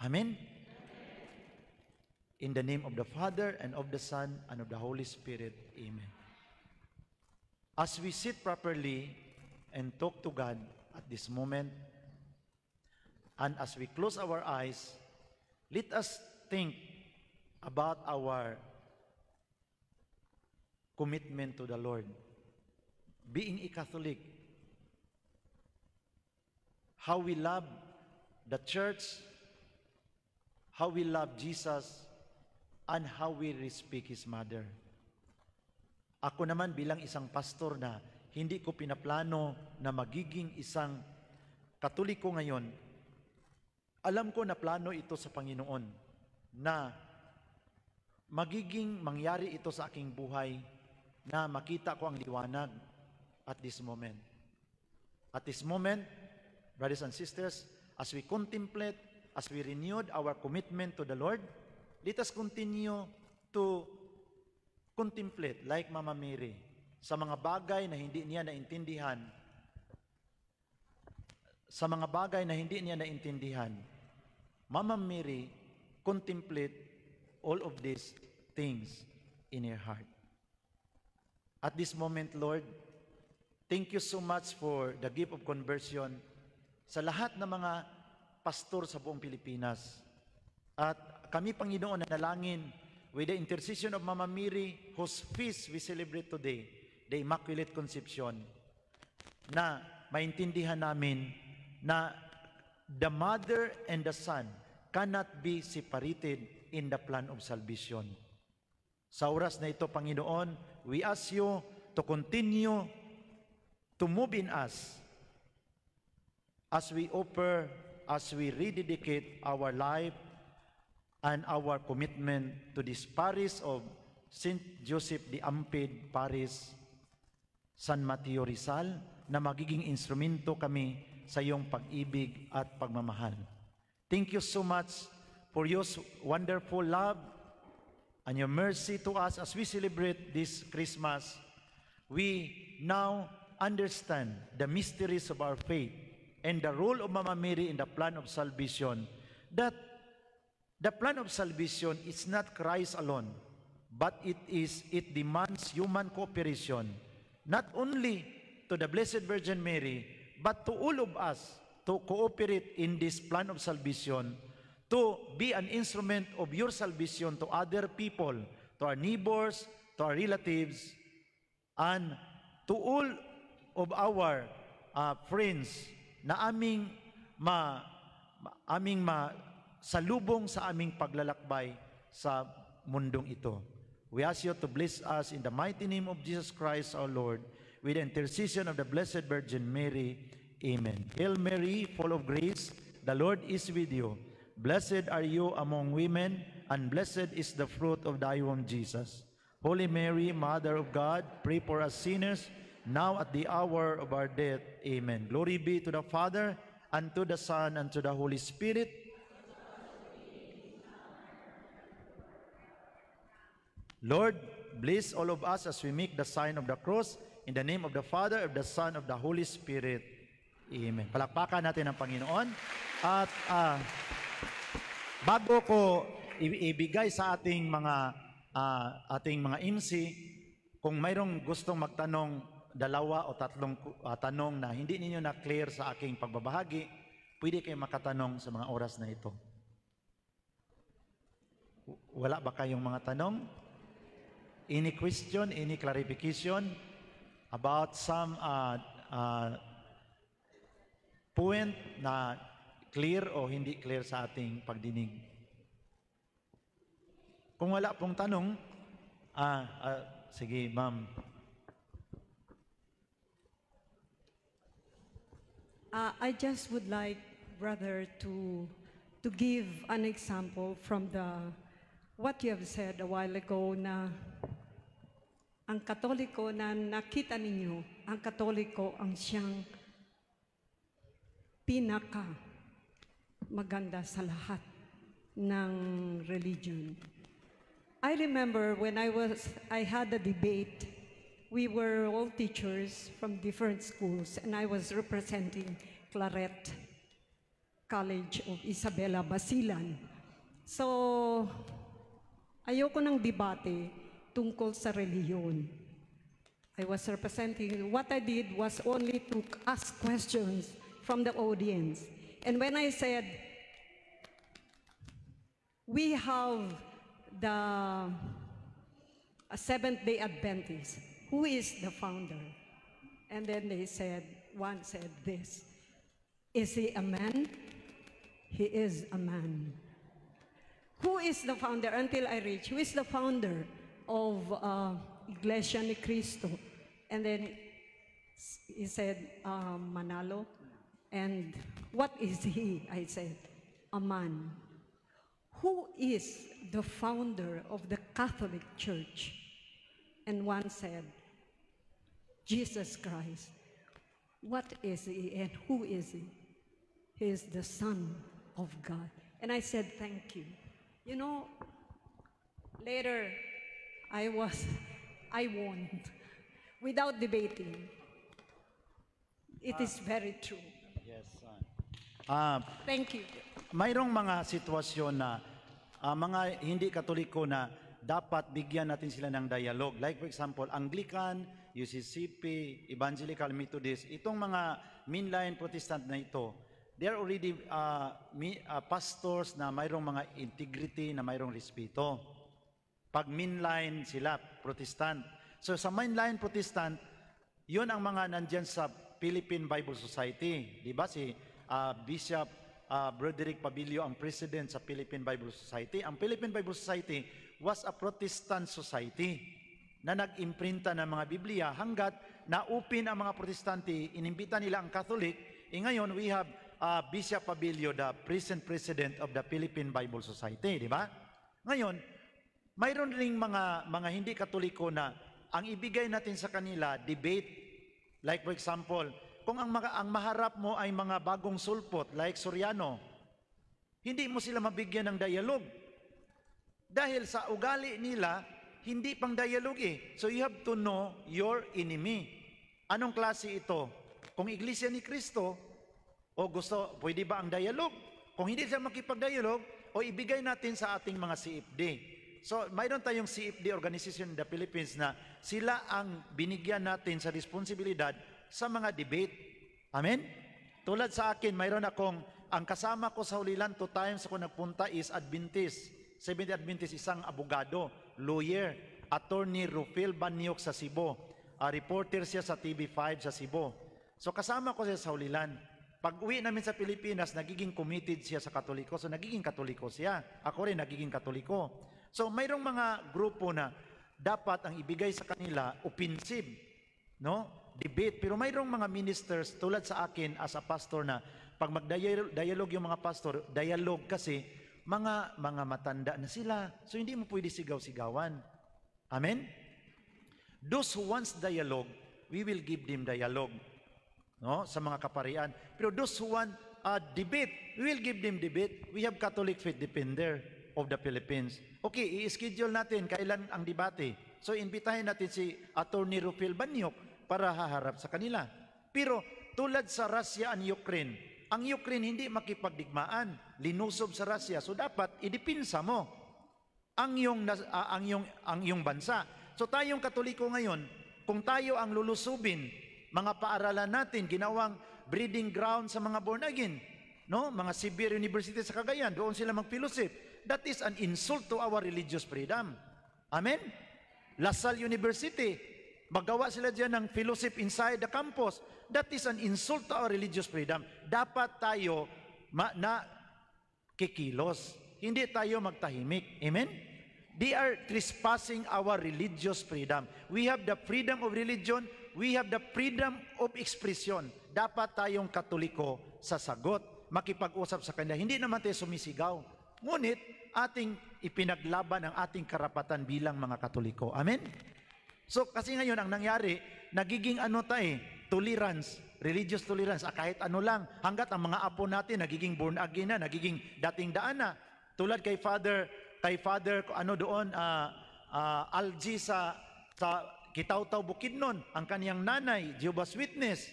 Amen? Amen? In the name of the Father, and of the Son, and of the Holy Spirit. Amen. As we sit properly and talk to God at this moment, and as we close our eyes, let us think about our commitment to the Lord. Being a Catholic, how we love the church, how we love Jesus, and how we respect His mother. Ako naman bilang isang pastor na hindi ko pinaplano na magiging isang katoliko ngayon, alam ko na plano ito sa Panginoon na magiging mangyari ito sa aking buhay na makita ko ang liwanag at this moment. At this moment, brothers and sisters, as we contemplate, as we renewed our commitment to the Lord, let us continue to Contemplate like Mama Mary sa mga bagay na hindi niya naintindihan. Sa mga bagay na hindi niya naintindihan. Mama Mary contemplate all of these things in your heart. At this moment, Lord, thank you so much for the gift of conversion sa lahat ng mga pastor sa buong Pilipinas. At kami, Panginoon, na nalangin with the intercession of Mama Mary, whose feast we celebrate today, the Immaculate Conception, na maintindihan namin na the mother and the son cannot be separated in the plan of salvation. Sa oras na ito, Panginoon, we ask you to continue to move in us as we offer, as we rededicate our life and our commitment to this parish of St. Joseph the Ampid Parish, San Mateo Rizal, na magiging instrumento kami sa iyong pag-ibig at pagmamahal. Thank you so much for your wonderful love and your mercy to us as we celebrate this Christmas. We now understand the mysteries of our faith and the role of Mama Mary in the plan of salvation that The plan of salvation is not Christ alone, but it is it demands human cooperation, not only to the Blessed Virgin Mary, but to all of us to cooperate in this plan of salvation, to be an instrument of your salvation to other people, to our neighbors, to our relatives, and to all of our uh, friends na aming ma, aming ma salubong sa aming paglalakbay sa mundong ito. We ask you to bless us in the mighty name of Jesus Christ our Lord with the intercession of the Blessed Virgin Mary. Amen. Hail Mary, full of grace, the Lord is with you. Blessed are you among women, and blessed is the fruit of thy womb, Jesus. Holy Mary, Mother of God, pray for us sinners, now at the hour of our death. Amen. Glory be to the Father, and to the Son, and to the Holy Spirit, Lord, bless all of us as we make the sign of the cross in the name of the Father, of the Son, of the Holy Spirit. Amen. Palakpakan natin ang Panginoon. At uh, bago ko ibigay sa ating mga uh, ating mga MC, kung mayroong gustong magtanong dalawa o tatlong uh, tanong na hindi ninyo na clear sa aking pagbabahagi, pwede kayong makatanong sa mga oras na ito. Wala ba kayong mga tanong? Any question, any clarification about some uh, uh, point na clear o hindi clear sa ating pagdinig? Kung wala pong tanong, ah, ah sige ma'am. Uh, I just would like, brother, to to give an example from the what you have said a while ago na ang katoliko na nakita ninyo, ang katoliko ang siyang pinaka maganda sa lahat ng religion. I remember when I was, I had a debate. We were all teachers from different schools and I was representing Claret College of Isabela Basilan. So, ayoko ng debate tungkol sa reliyon. I was representing, what I did was only to ask questions from the audience. And when I said, we have the Seventh-day Adventist, who is the founder? And then they said, one said this, is he a man? He is a man. Who is the founder? Until I reach, who is the founder? of uh, Iglesia ni Cristo. And then he said, uh, Manalo. And what is he? I said, a man. Who is the founder of the Catholic Church? And one said, Jesus Christ. What is he and who is he? He is the Son of God. And I said, Thank you. You know, later I was, I won without debating. It is ah. very true. Yes, son. Ah, Thank you. mayroong mga sitwasyon na ah, mga hindi katoliko na dapat bigyan natin sila ng dialogue. Like for example, Anglican, UCCP, Evangelical Methodist, itong mga mainline Protestant na ito, they are already uh, pastors na mayroong mga integrity, na mayroong respeto. Pag mainline sila, Protestant. So sa mainline Protestant, yun ang mga nandyan sa Philippine Bible Society. Di ba si uh, Bishop uh, Broderick Pabilio ang president sa Philippine Bible Society. Ang Philippine Bible Society was a Protestant society na nag-imprinta ng mga Biblia hanggat naupin ang mga Protestante, inimbita nila ang Catholic, e ngayon we have uh, Bishop Pabilio, the present president of the Philippine Bible Society, di ba? Ngayon, mayroon ring mga, mga hindi katoliko na ang ibigay natin sa kanila, debate. Like for example, kung ang, mga, ang maharap mo ay mga bagong sulpot, like Suryano, hindi mo sila mabigyan ng dialogue. Dahil sa ugali nila, hindi pang dialogue eh. So you have to know your enemy. Anong klase ito? Kung iglesia ni Kristo, o gusto, pwede ba ang dialogue? Kung hindi siya makipag-dialogue, o ibigay natin sa ating mga CFD. So, mayroon tayong CFD organization in the Philippines na sila ang binigyan natin sa responsibilidad sa mga debate. Amen? Tulad sa akin, mayroon akong, ang kasama ko sa Hulilan two times ako nagpunta is Adventist. 70 Adventist, isang abogado, lawyer, attorney Rufil Banyok sa Cebu. Uh, reporter siya sa TV5 sa Cebu. So kasama ko siya sa Hulilan. Pag uwi namin sa Pilipinas, nagiging committed siya sa Katoliko. So nagiging Katoliko siya. Ako rin nagiging Katoliko. So mayroong mga grupo na dapat ang ibigay sa kanila offensive, no? Debate. Pero mayroong mga ministers tulad sa akin as a pastor na pag mag-dialogue yung mga pastor, dialogue kasi mga mga matanda na sila. So hindi mo pwede sigaw-sigawan. Amen? Those who wants dialogue, we will give them dialogue. No? Sa mga kaparian. Pero those who want a uh, debate, we will give them debate. We have Catholic faith defender of the Philippines. Okay, i-schedule natin kailan ang debate. So, imbitahin natin si Attorney Rufil Banyok para haharap sa kanila. Pero tulad sa Russia and Ukraine, ang Ukraine hindi makipagdigmaan, linusob sa Russia. So dapat idipinsa mo ang iyong, uh, ang iyong, ang iyong bansa. So tayong Katoliko ngayon, kung tayo ang lulusubin mga paaralan natin ginawang breeding ground sa mga born again, no? Mga Sibir University sa Cagayan, doon sila magpilosip. That is an insult to our religious freedom. Amen? Lasal University, magawa sila dyan ng philosophy inside the campus. That is an insult to our religious freedom. Dapat tayo ma- na kikilos. Hindi tayo magtahimik. Amen? They are trespassing our religious freedom. We have the freedom of religion. We have the freedom of expression. Dapat tayong katoliko sa sagot. Makipag-usap sa kanila. Hindi naman tayo sumisigaw. Ngunit ating ipinaglaban ang ating karapatan bilang mga Katoliko. Amen? So kasi ngayon ang nangyari, nagiging ano tayo, eh, tolerance, religious tolerance, ah, kahit ano lang, hanggat ang mga apo natin nagiging born again na, nagiging dating daan na. Tulad kay Father, kay Father, ano doon, uh, ah, uh, ah, Algie sa, sa kitaw Bukidnon, ang kaniyang nanay, Jehovah's Witness,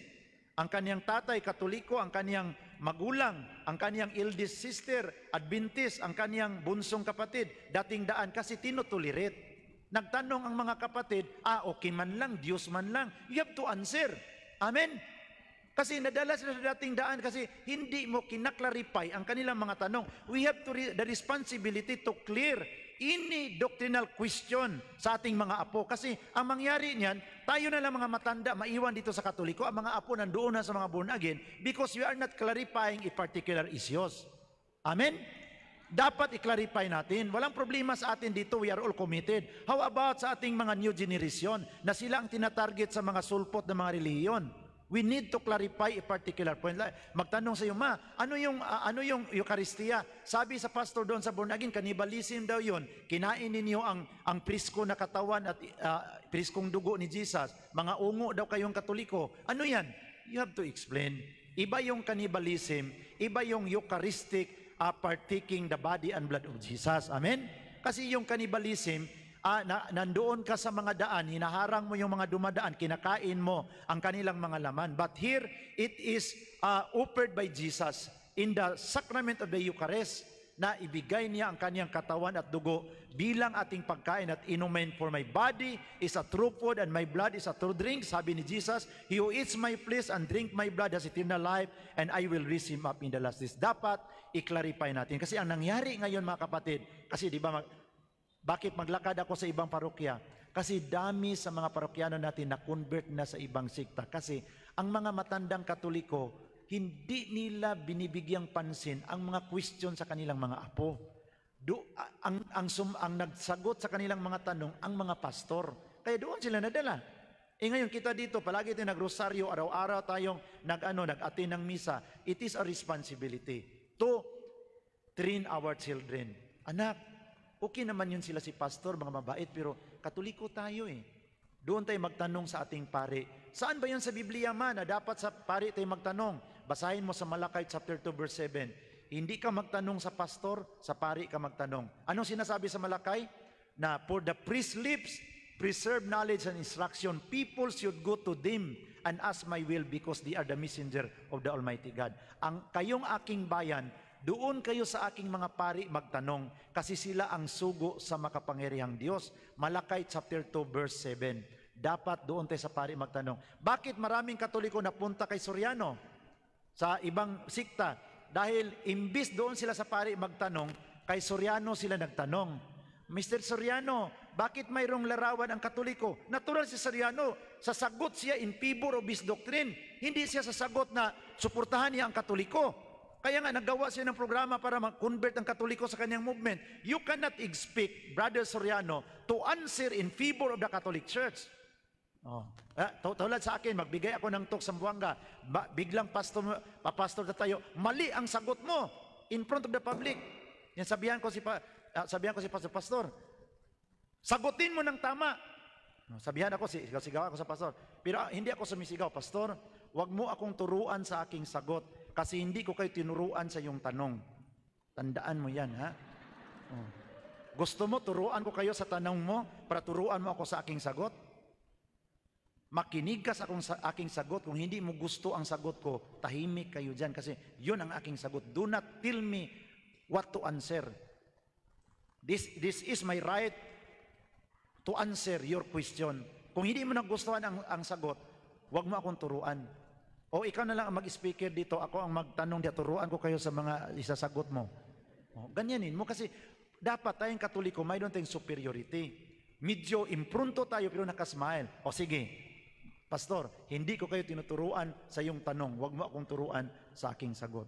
ang kaniyang tatay, Katoliko, ang kaniyang magulang, ang kaniyang eldest sister, Adventist, ang kaniyang bunsong kapatid, dating daan kasi tinutulirit. Nagtanong ang mga kapatid, ah okay man lang, Diyos man lang, you have to answer. Amen? Kasi nadala sila sa dating daan kasi hindi mo kinaklarify ang kanilang mga tanong. We have to, the responsibility to clear any doctrinal question sa ating mga apo. Kasi ang mangyari niyan, tayo na lang mga matanda, maiwan dito sa Katoliko, ang mga apo nandoon na sa mga born again because we are not clarifying a particular issues. Amen? Dapat i-clarify natin. Walang problema sa atin dito. We are all committed. How about sa ating mga new generation na sila ang tinatarget sa mga sulpot ng mga reliyon? We need to clarify a particular point. Magtanong sa iyo, ma, ano yung, uh, ano yung Eucharistia? Sabi sa pastor doon sa born again, cannibalism daw yun. Kinain ninyo ang, ang prisko na katawan at uh, priskong dugo ni Jesus. Mga ungo daw kayong katoliko. Ano yan? You have to explain. Iba yung cannibalism, iba yung Eucharistic uh, partaking the body and blood of Jesus. Amen? Kasi yung cannibalism, ah, na, nandoon ka sa mga daan, hinaharang mo yung mga dumadaan, kinakain mo ang kanilang mga laman. But here, it is uh, offered by Jesus in the sacrament of the Eucharist na ibigay niya ang kaniyang katawan at dugo bilang ating pagkain at inumin. For my body is a true food and my blood is a true drink, sabi ni Jesus, He who eats my flesh and drink my blood has eternal life and I will raise him up in the last days. Dapat i-clarify natin. Kasi ang nangyari ngayon mga kapatid, kasi di ba bakit maglakad ako sa ibang parokya? Kasi dami sa mga parokyano natin na convert na sa ibang sikta. Kasi ang mga matandang katoliko, hindi nila binibigyang pansin ang mga question sa kanilang mga apo. Do, ang, ang, sum, ang nagsagot sa kanilang mga tanong, ang mga pastor. Kaya doon sila nadala. E ngayon kita dito, palagi tayong nagrosaryo, araw-araw tayong nag-ano, nag-attend ng misa. It is a responsibility to train our children. Anak, Okay naman yun sila si pastor, mga mabait, pero katoliko tayo eh. Doon tayo magtanong sa ating pare. Saan ba yun sa Biblia man na dapat sa pare tayo magtanong? Basahin mo sa Malakay chapter 2 verse 7. Hindi ka magtanong sa pastor, sa pare ka magtanong. Anong sinasabi sa Malakay? Na for the priest lips, preserve knowledge and instruction. People should go to them and ask my will because they are the messenger of the Almighty God. Ang kayong aking bayan, doon kayo sa aking mga pari magtanong, kasi sila ang sugo sa makapangyarihang Diyos. Malakay chapter 2 verse 7. Dapat doon tayo sa pari magtanong. Bakit maraming katoliko napunta kay Soriano sa ibang sikta? Dahil imbis doon sila sa pari magtanong, kay Soriano sila nagtanong. Mr. Soriano, bakit mayroong larawan ang katoliko? Natural si Soriano, sasagot siya in pibor bis doctrine. Hindi siya sasagot na suportahan niya ang katoliko. Kaya nga, naggawa siya ng programa para mag-convert ang Katoliko sa kanyang movement. You cannot expect, Brother Soriano, to answer in favor of the Catholic Church. Oh. Ah, tulad sa akin, magbigay ako ng talk sa Buanga, ba, biglang pastor, papastor na tayo, mali ang sagot mo in front of the public. Yan sabihan ko si, pa, ah, sabihan ko si Pastor, Pastor, sagutin mo ng tama. Oh, sabihan ako, sigaw-sigaw ako sa pastor. Pero ah, hindi ako sumisigaw, Pastor, wag mo akong turuan sa aking sagot kasi hindi ko kayo tinuruan sa iyong tanong. Tandaan mo yan, ha? Oh. Gusto mo, turuan ko kayo sa tanong mo para turuan mo ako sa aking sagot? Makinig ka sa akong, sa aking sagot. Kung hindi mo gusto ang sagot ko, tahimik kayo dyan kasi yun ang aking sagot. Do not tell me what to answer. This, this is my right to answer your question. Kung hindi mo nagustuhan ang, ang sagot, huwag mo akong turuan. O ikaw na lang ang mag-speaker dito, ako ang magtanong, turuan ko kayo sa mga isasagot mo. O, ganyanin mo kasi dapat tayong katoliko mayroon tayong superiority. Medyo imprunto tayo pero nakasmile. O sige, Pastor, hindi ko kayo tinuturuan sa iyong tanong. Huwag mo akong turuan sa aking sagot.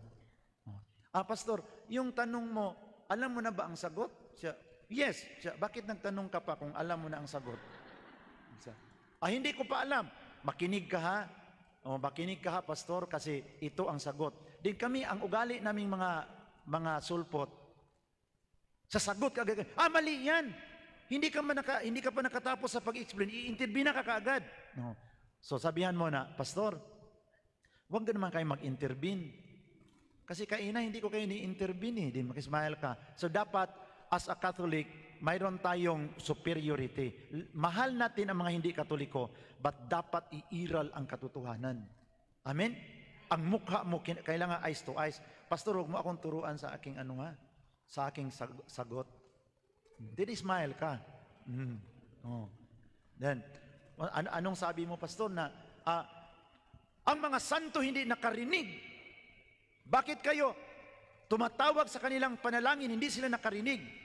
Ah, Pastor, yung tanong mo, alam mo na ba ang sagot? Siya, yes. Siya, bakit nagtanong ka pa kung alam mo na ang sagot? ah, hindi ko pa alam. Makinig ka ha o, makinig ka ha, pastor, kasi ito ang sagot. Din kami, ang ugali naming mga mga sulpot, sasagot ka agad, ah, mali yan! Hindi ka, man naka, hindi ka pa nakatapos sa pag-explain, i na ka kaagad. No. So sabihan mo na, Pastor, huwag naman kayo mag-intervene. Kasi kaina, hindi ko kayo ni-intervene eh. Di makismile ka. So dapat, as a Catholic, mayroon tayong superiority. Mahal natin ang mga hindi katoliko, but dapat iiral ang katotohanan. Amen? Ang mukha mo, kailangan eyes to eyes. Pastor, huwag mo akong turuan sa aking ano nga, sa aking sag- sagot. Then smile ka. Mm. Oh. Then, an- anong sabi mo, Pastor, na uh, ang mga santo hindi nakarinig. Bakit kayo tumatawag sa kanilang panalangin, hindi sila nakarinig?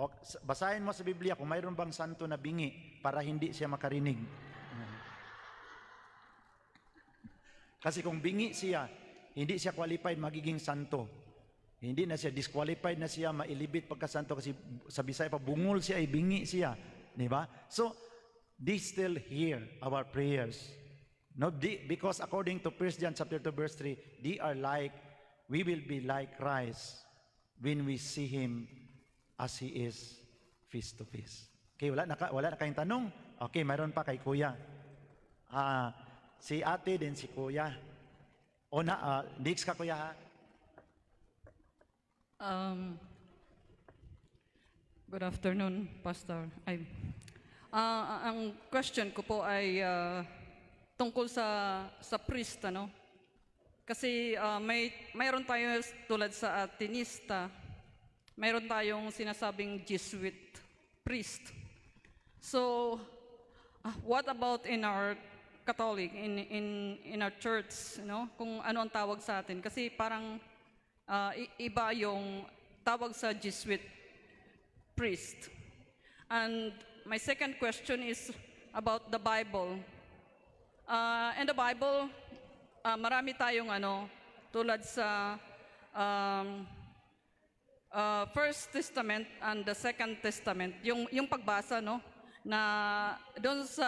Oh, o, basahin mo sa Biblia kung mayroon bang santo na bingi para hindi siya makarinig. Kasi kung bingi siya, hindi siya qualified magiging santo. Hindi na siya disqualified na siya mailibit pagkasanto kasi sa Bisaya pa bungol siya ay bingi siya, di ba? So they still hear our prayers. No, because according to 1 John chapter 2 verse 3, they are like we will be like Christ when we see him as He is face to face. Okay, wala na, wala na kayong tanong? Okay, mayroon pa kay Kuya. Ah, si ate din si Kuya. O na, uh, next ka Kuya ha? Um, good afternoon, Pastor. I, uh, ah, ah, ang question ko po ay uh, tungkol sa, sa priest, ano? Kasi uh, may, mayroon tayo tulad sa Atinista, mayroon tayong sinasabing Jesuit priest. So, ah, what about in our Catholic, in, in, in our church, you know? kung ano ang tawag sa atin? Kasi parang uh, iba yung tawag sa Jesuit priest. And my second question is about the Bible. Uh, and the Bible, uh, marami tayong ano, tulad sa um, uh, First Testament and the Second Testament, yung, yung pagbasa, no? Na doon sa,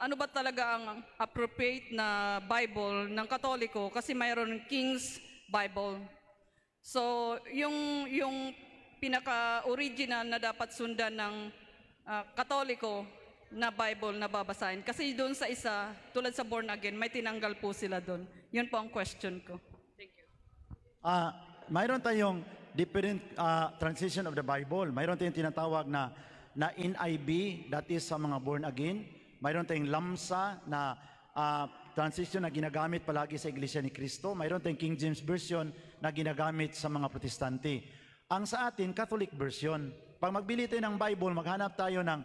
ano ba talaga ang appropriate na Bible ng Katoliko? Kasi mayroon King's Bible. So, yung, yung pinaka-original na dapat sundan ng uh, Katoliko na Bible na babasahin. Kasi doon sa isa, tulad sa Born Again, may tinanggal po sila doon. Yun po ang question ko. Thank you. Ah, uh, mayroon tayong different uh, translation of the Bible. Mayroon tayong tinatawag na na NIV, that is sa mga born again. Mayroon tayong LAMSA na uh, translation na ginagamit palagi sa Iglesia ni Kristo. Mayroon tayong King James Version na ginagamit sa mga protestante. Ang sa atin, Catholic version. Pag magbili tayo ng Bible, maghanap tayo ng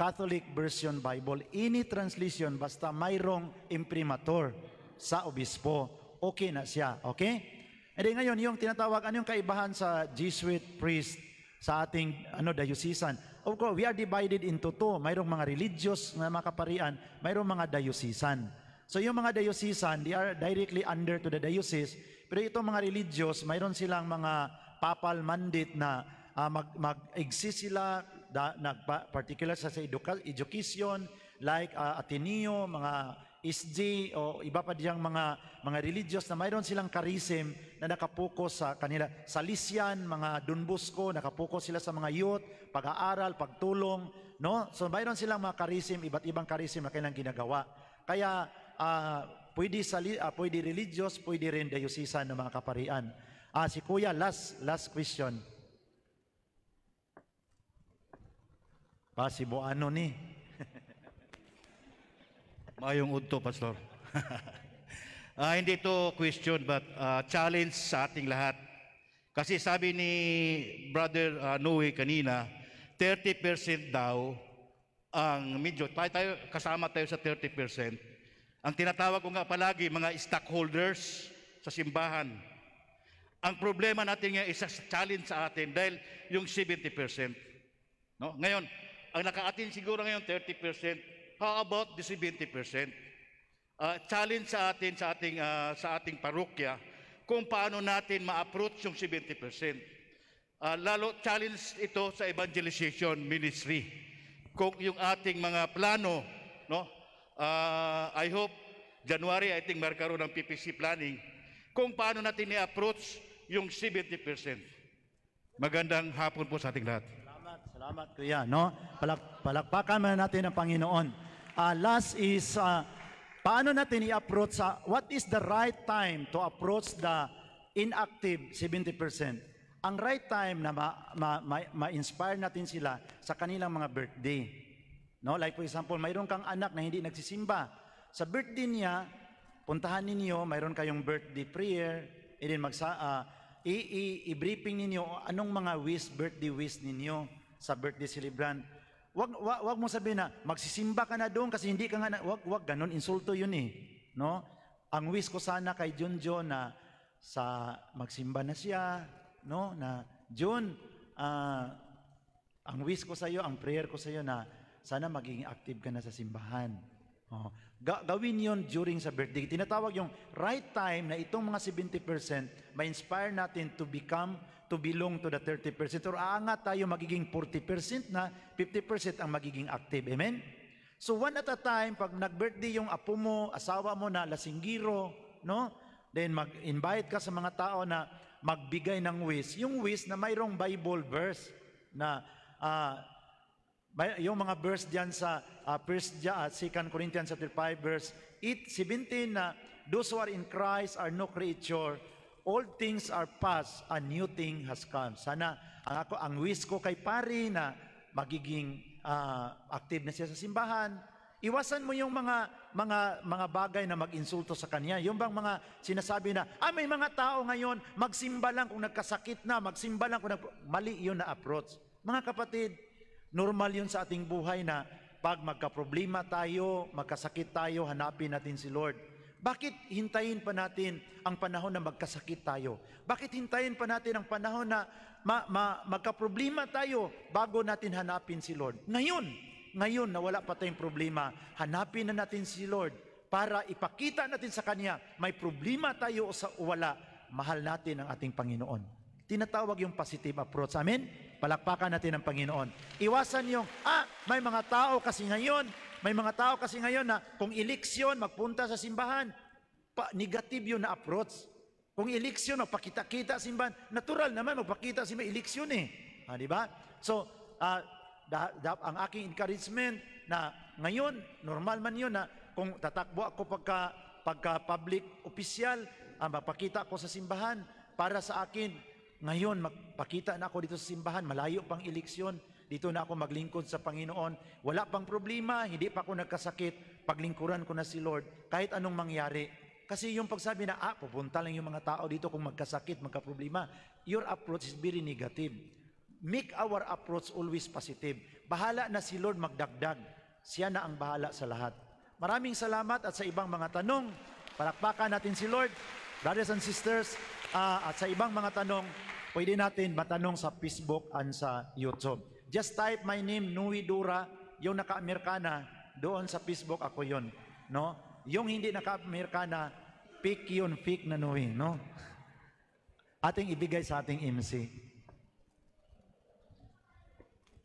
Catholic version Bible. Any translation, basta mayroong imprimatur sa obispo. Okay na siya, okay? E di ngayon, yung tinatawag, ano yung kaibahan sa Jesuit priest sa ating ano, diocesan? Of course, we are divided into two. Mayroong mga religious na makaparian, mayroong mga diocesan. So yung mga diocesan, they are directly under to the diocese. Pero itong mga religious, mayroon silang mga papal mandate na uh, mag, mag-exist sila, da, nagpa, particular sa, sa education, like uh, Ateneo, mga SG o iba pa diyang mga mga religious na mayroon silang karism na nakapokus sa kanila salisian, mga Don Bosco, nakapokus sila sa mga youth, pag-aaral, pagtulong, no? So mayroon silang mga karism, iba't ibang karism na kanilang ginagawa. Kaya uh, pwede sa uh, pwede religious, pwede rin diocesan ng mga kaparian. Ah, si Kuya, last last question. Pasibo ah, ano ni? Mayong udto, Pastor. uh, hindi to question but uh, challenge sa ating lahat. Kasi sabi ni Brother uh, Noe kanina, 30% daw ang medyo, tayo, tayo, kasama tayo sa 30%. Ang tinatawag ko nga palagi, mga stockholders sa simbahan. Ang problema natin ngayon, isa challenge sa atin dahil yung 70%. No? Ngayon, ang nakaatin siguro ngayon, 30%. How about the 70%? Uh, ah, challenge sa atin, sa ating, uh, sa ating parokya, kung paano natin ma-approach yung 70%. Uh, ah, lalo challenge ito sa evangelization ministry. Kung yung ating mga plano, no? Uh, I hope January, I think magkaroon ng PPC planning, kung paano natin i-approach yung 70%. Magandang hapon po sa ating lahat. Salamat, salamat Kuya. No? Palak, palakpakan natin ang Panginoon uh, last is uh, paano natin i-approach sa what is the right time to approach the inactive 70%. Ang right time na ma-inspire ma, ma, natin sila sa kanilang mga birthday. No, like for example, mayroon kang anak na hindi nagsisimba. Sa birthday niya, puntahan ninyo, mayroon kayong birthday prayer, and then magsa, uh, i-briefing ninyo anong mga wish, birthday wish ninyo sa birthday celebrant wag, wag, wag mo sabihin na magsisimba ka na doon kasi hindi ka nga, na, wag, wag, ganun, insulto yun eh. No? Ang wish ko sana kay Jun Jun na sa magsimba na siya, no? Na Jun, uh, ang wish ko sa iyo, ang prayer ko sa iyo na sana maging active ka na sa simbahan. Oh, ga- gawin yon during sa birthday. Tinatawag yung right time na itong mga 70% may inspire natin to become to belong to the 30% or aangat ah, tayo magiging 40% na 50% ang magiging active. Amen? So one at a time, pag nag-birthday yung apo mo, asawa mo na lasinggiro, no? Then mag-invite ka sa mga tao na magbigay ng wish. Yung wish na mayroong Bible verse na uh, yung mga verse diyan sa uh, first uh, 2 Corinthians chapter 5 verse 8 17 na those who are in Christ are no creature all things are past, a new thing has come. Sana ang, ako, ang wish ko kay pari na magiging uh, active na siya sa simbahan. Iwasan mo yung mga mga mga bagay na mag-insulto sa kanya. Yung bang mga sinasabi na, ah, may mga tao ngayon, magsimba lang kung nagkasakit na, magsimba lang kung nag... Mali yun na approach. Mga kapatid, normal yun sa ating buhay na pag magkaproblema tayo, magkasakit tayo, hanapin natin si Lord bakit hintayin pa natin ang panahon na magkasakit tayo? Bakit hintayin pa natin ang panahon na ma, ma, magkaproblema tayo bago natin hanapin si Lord? Ngayon, ngayon na wala pa tayong problema, hanapin na natin si Lord para ipakita natin sa Kanya may problema tayo o sa wala, mahal natin ang ating Panginoon. Tinatawag yung positive approach. Amen? Palakpakan natin ang Panginoon. Iwasan yung, ah, may mga tao kasi ngayon, may mga tao kasi ngayon na kung eleksyon, magpunta sa simbahan, pa, negative yun na approach. Kung eleksyon, o pakita-kita simbahan, natural naman, magpakita simbahan, eleksyon eh. Ha, ah, di ba? So, uh, da, da, ang aking encouragement na ngayon, normal man yun na kung tatakbo ako pagka, pagka public official, ah, mapakita ako sa simbahan, para sa akin, ngayon, magpakita na ako dito sa simbahan, malayo pang eleksyon, dito na ako maglingkod sa Panginoon. Wala pang problema, hindi pa ako nagkasakit. Paglingkuran ko na si Lord kahit anong mangyari. Kasi yung pagsabi na, ah, pupunta lang yung mga tao dito kung magkasakit, magkaproblema. Your approach is very negative. Make our approach always positive. Bahala na si Lord magdagdag. Siya na ang bahala sa lahat. Maraming salamat at sa ibang mga tanong, palakpakan natin si Lord. Brothers and sisters, uh, at sa ibang mga tanong, pwede natin matanong sa Facebook and sa YouTube. Just type my name, Nui Dura, yung naka-Amerikana, doon sa Facebook ako yon, no? Yung hindi naka-Amerikana, pick yun, pick na Nui, no? Ating ibigay sa ating MC.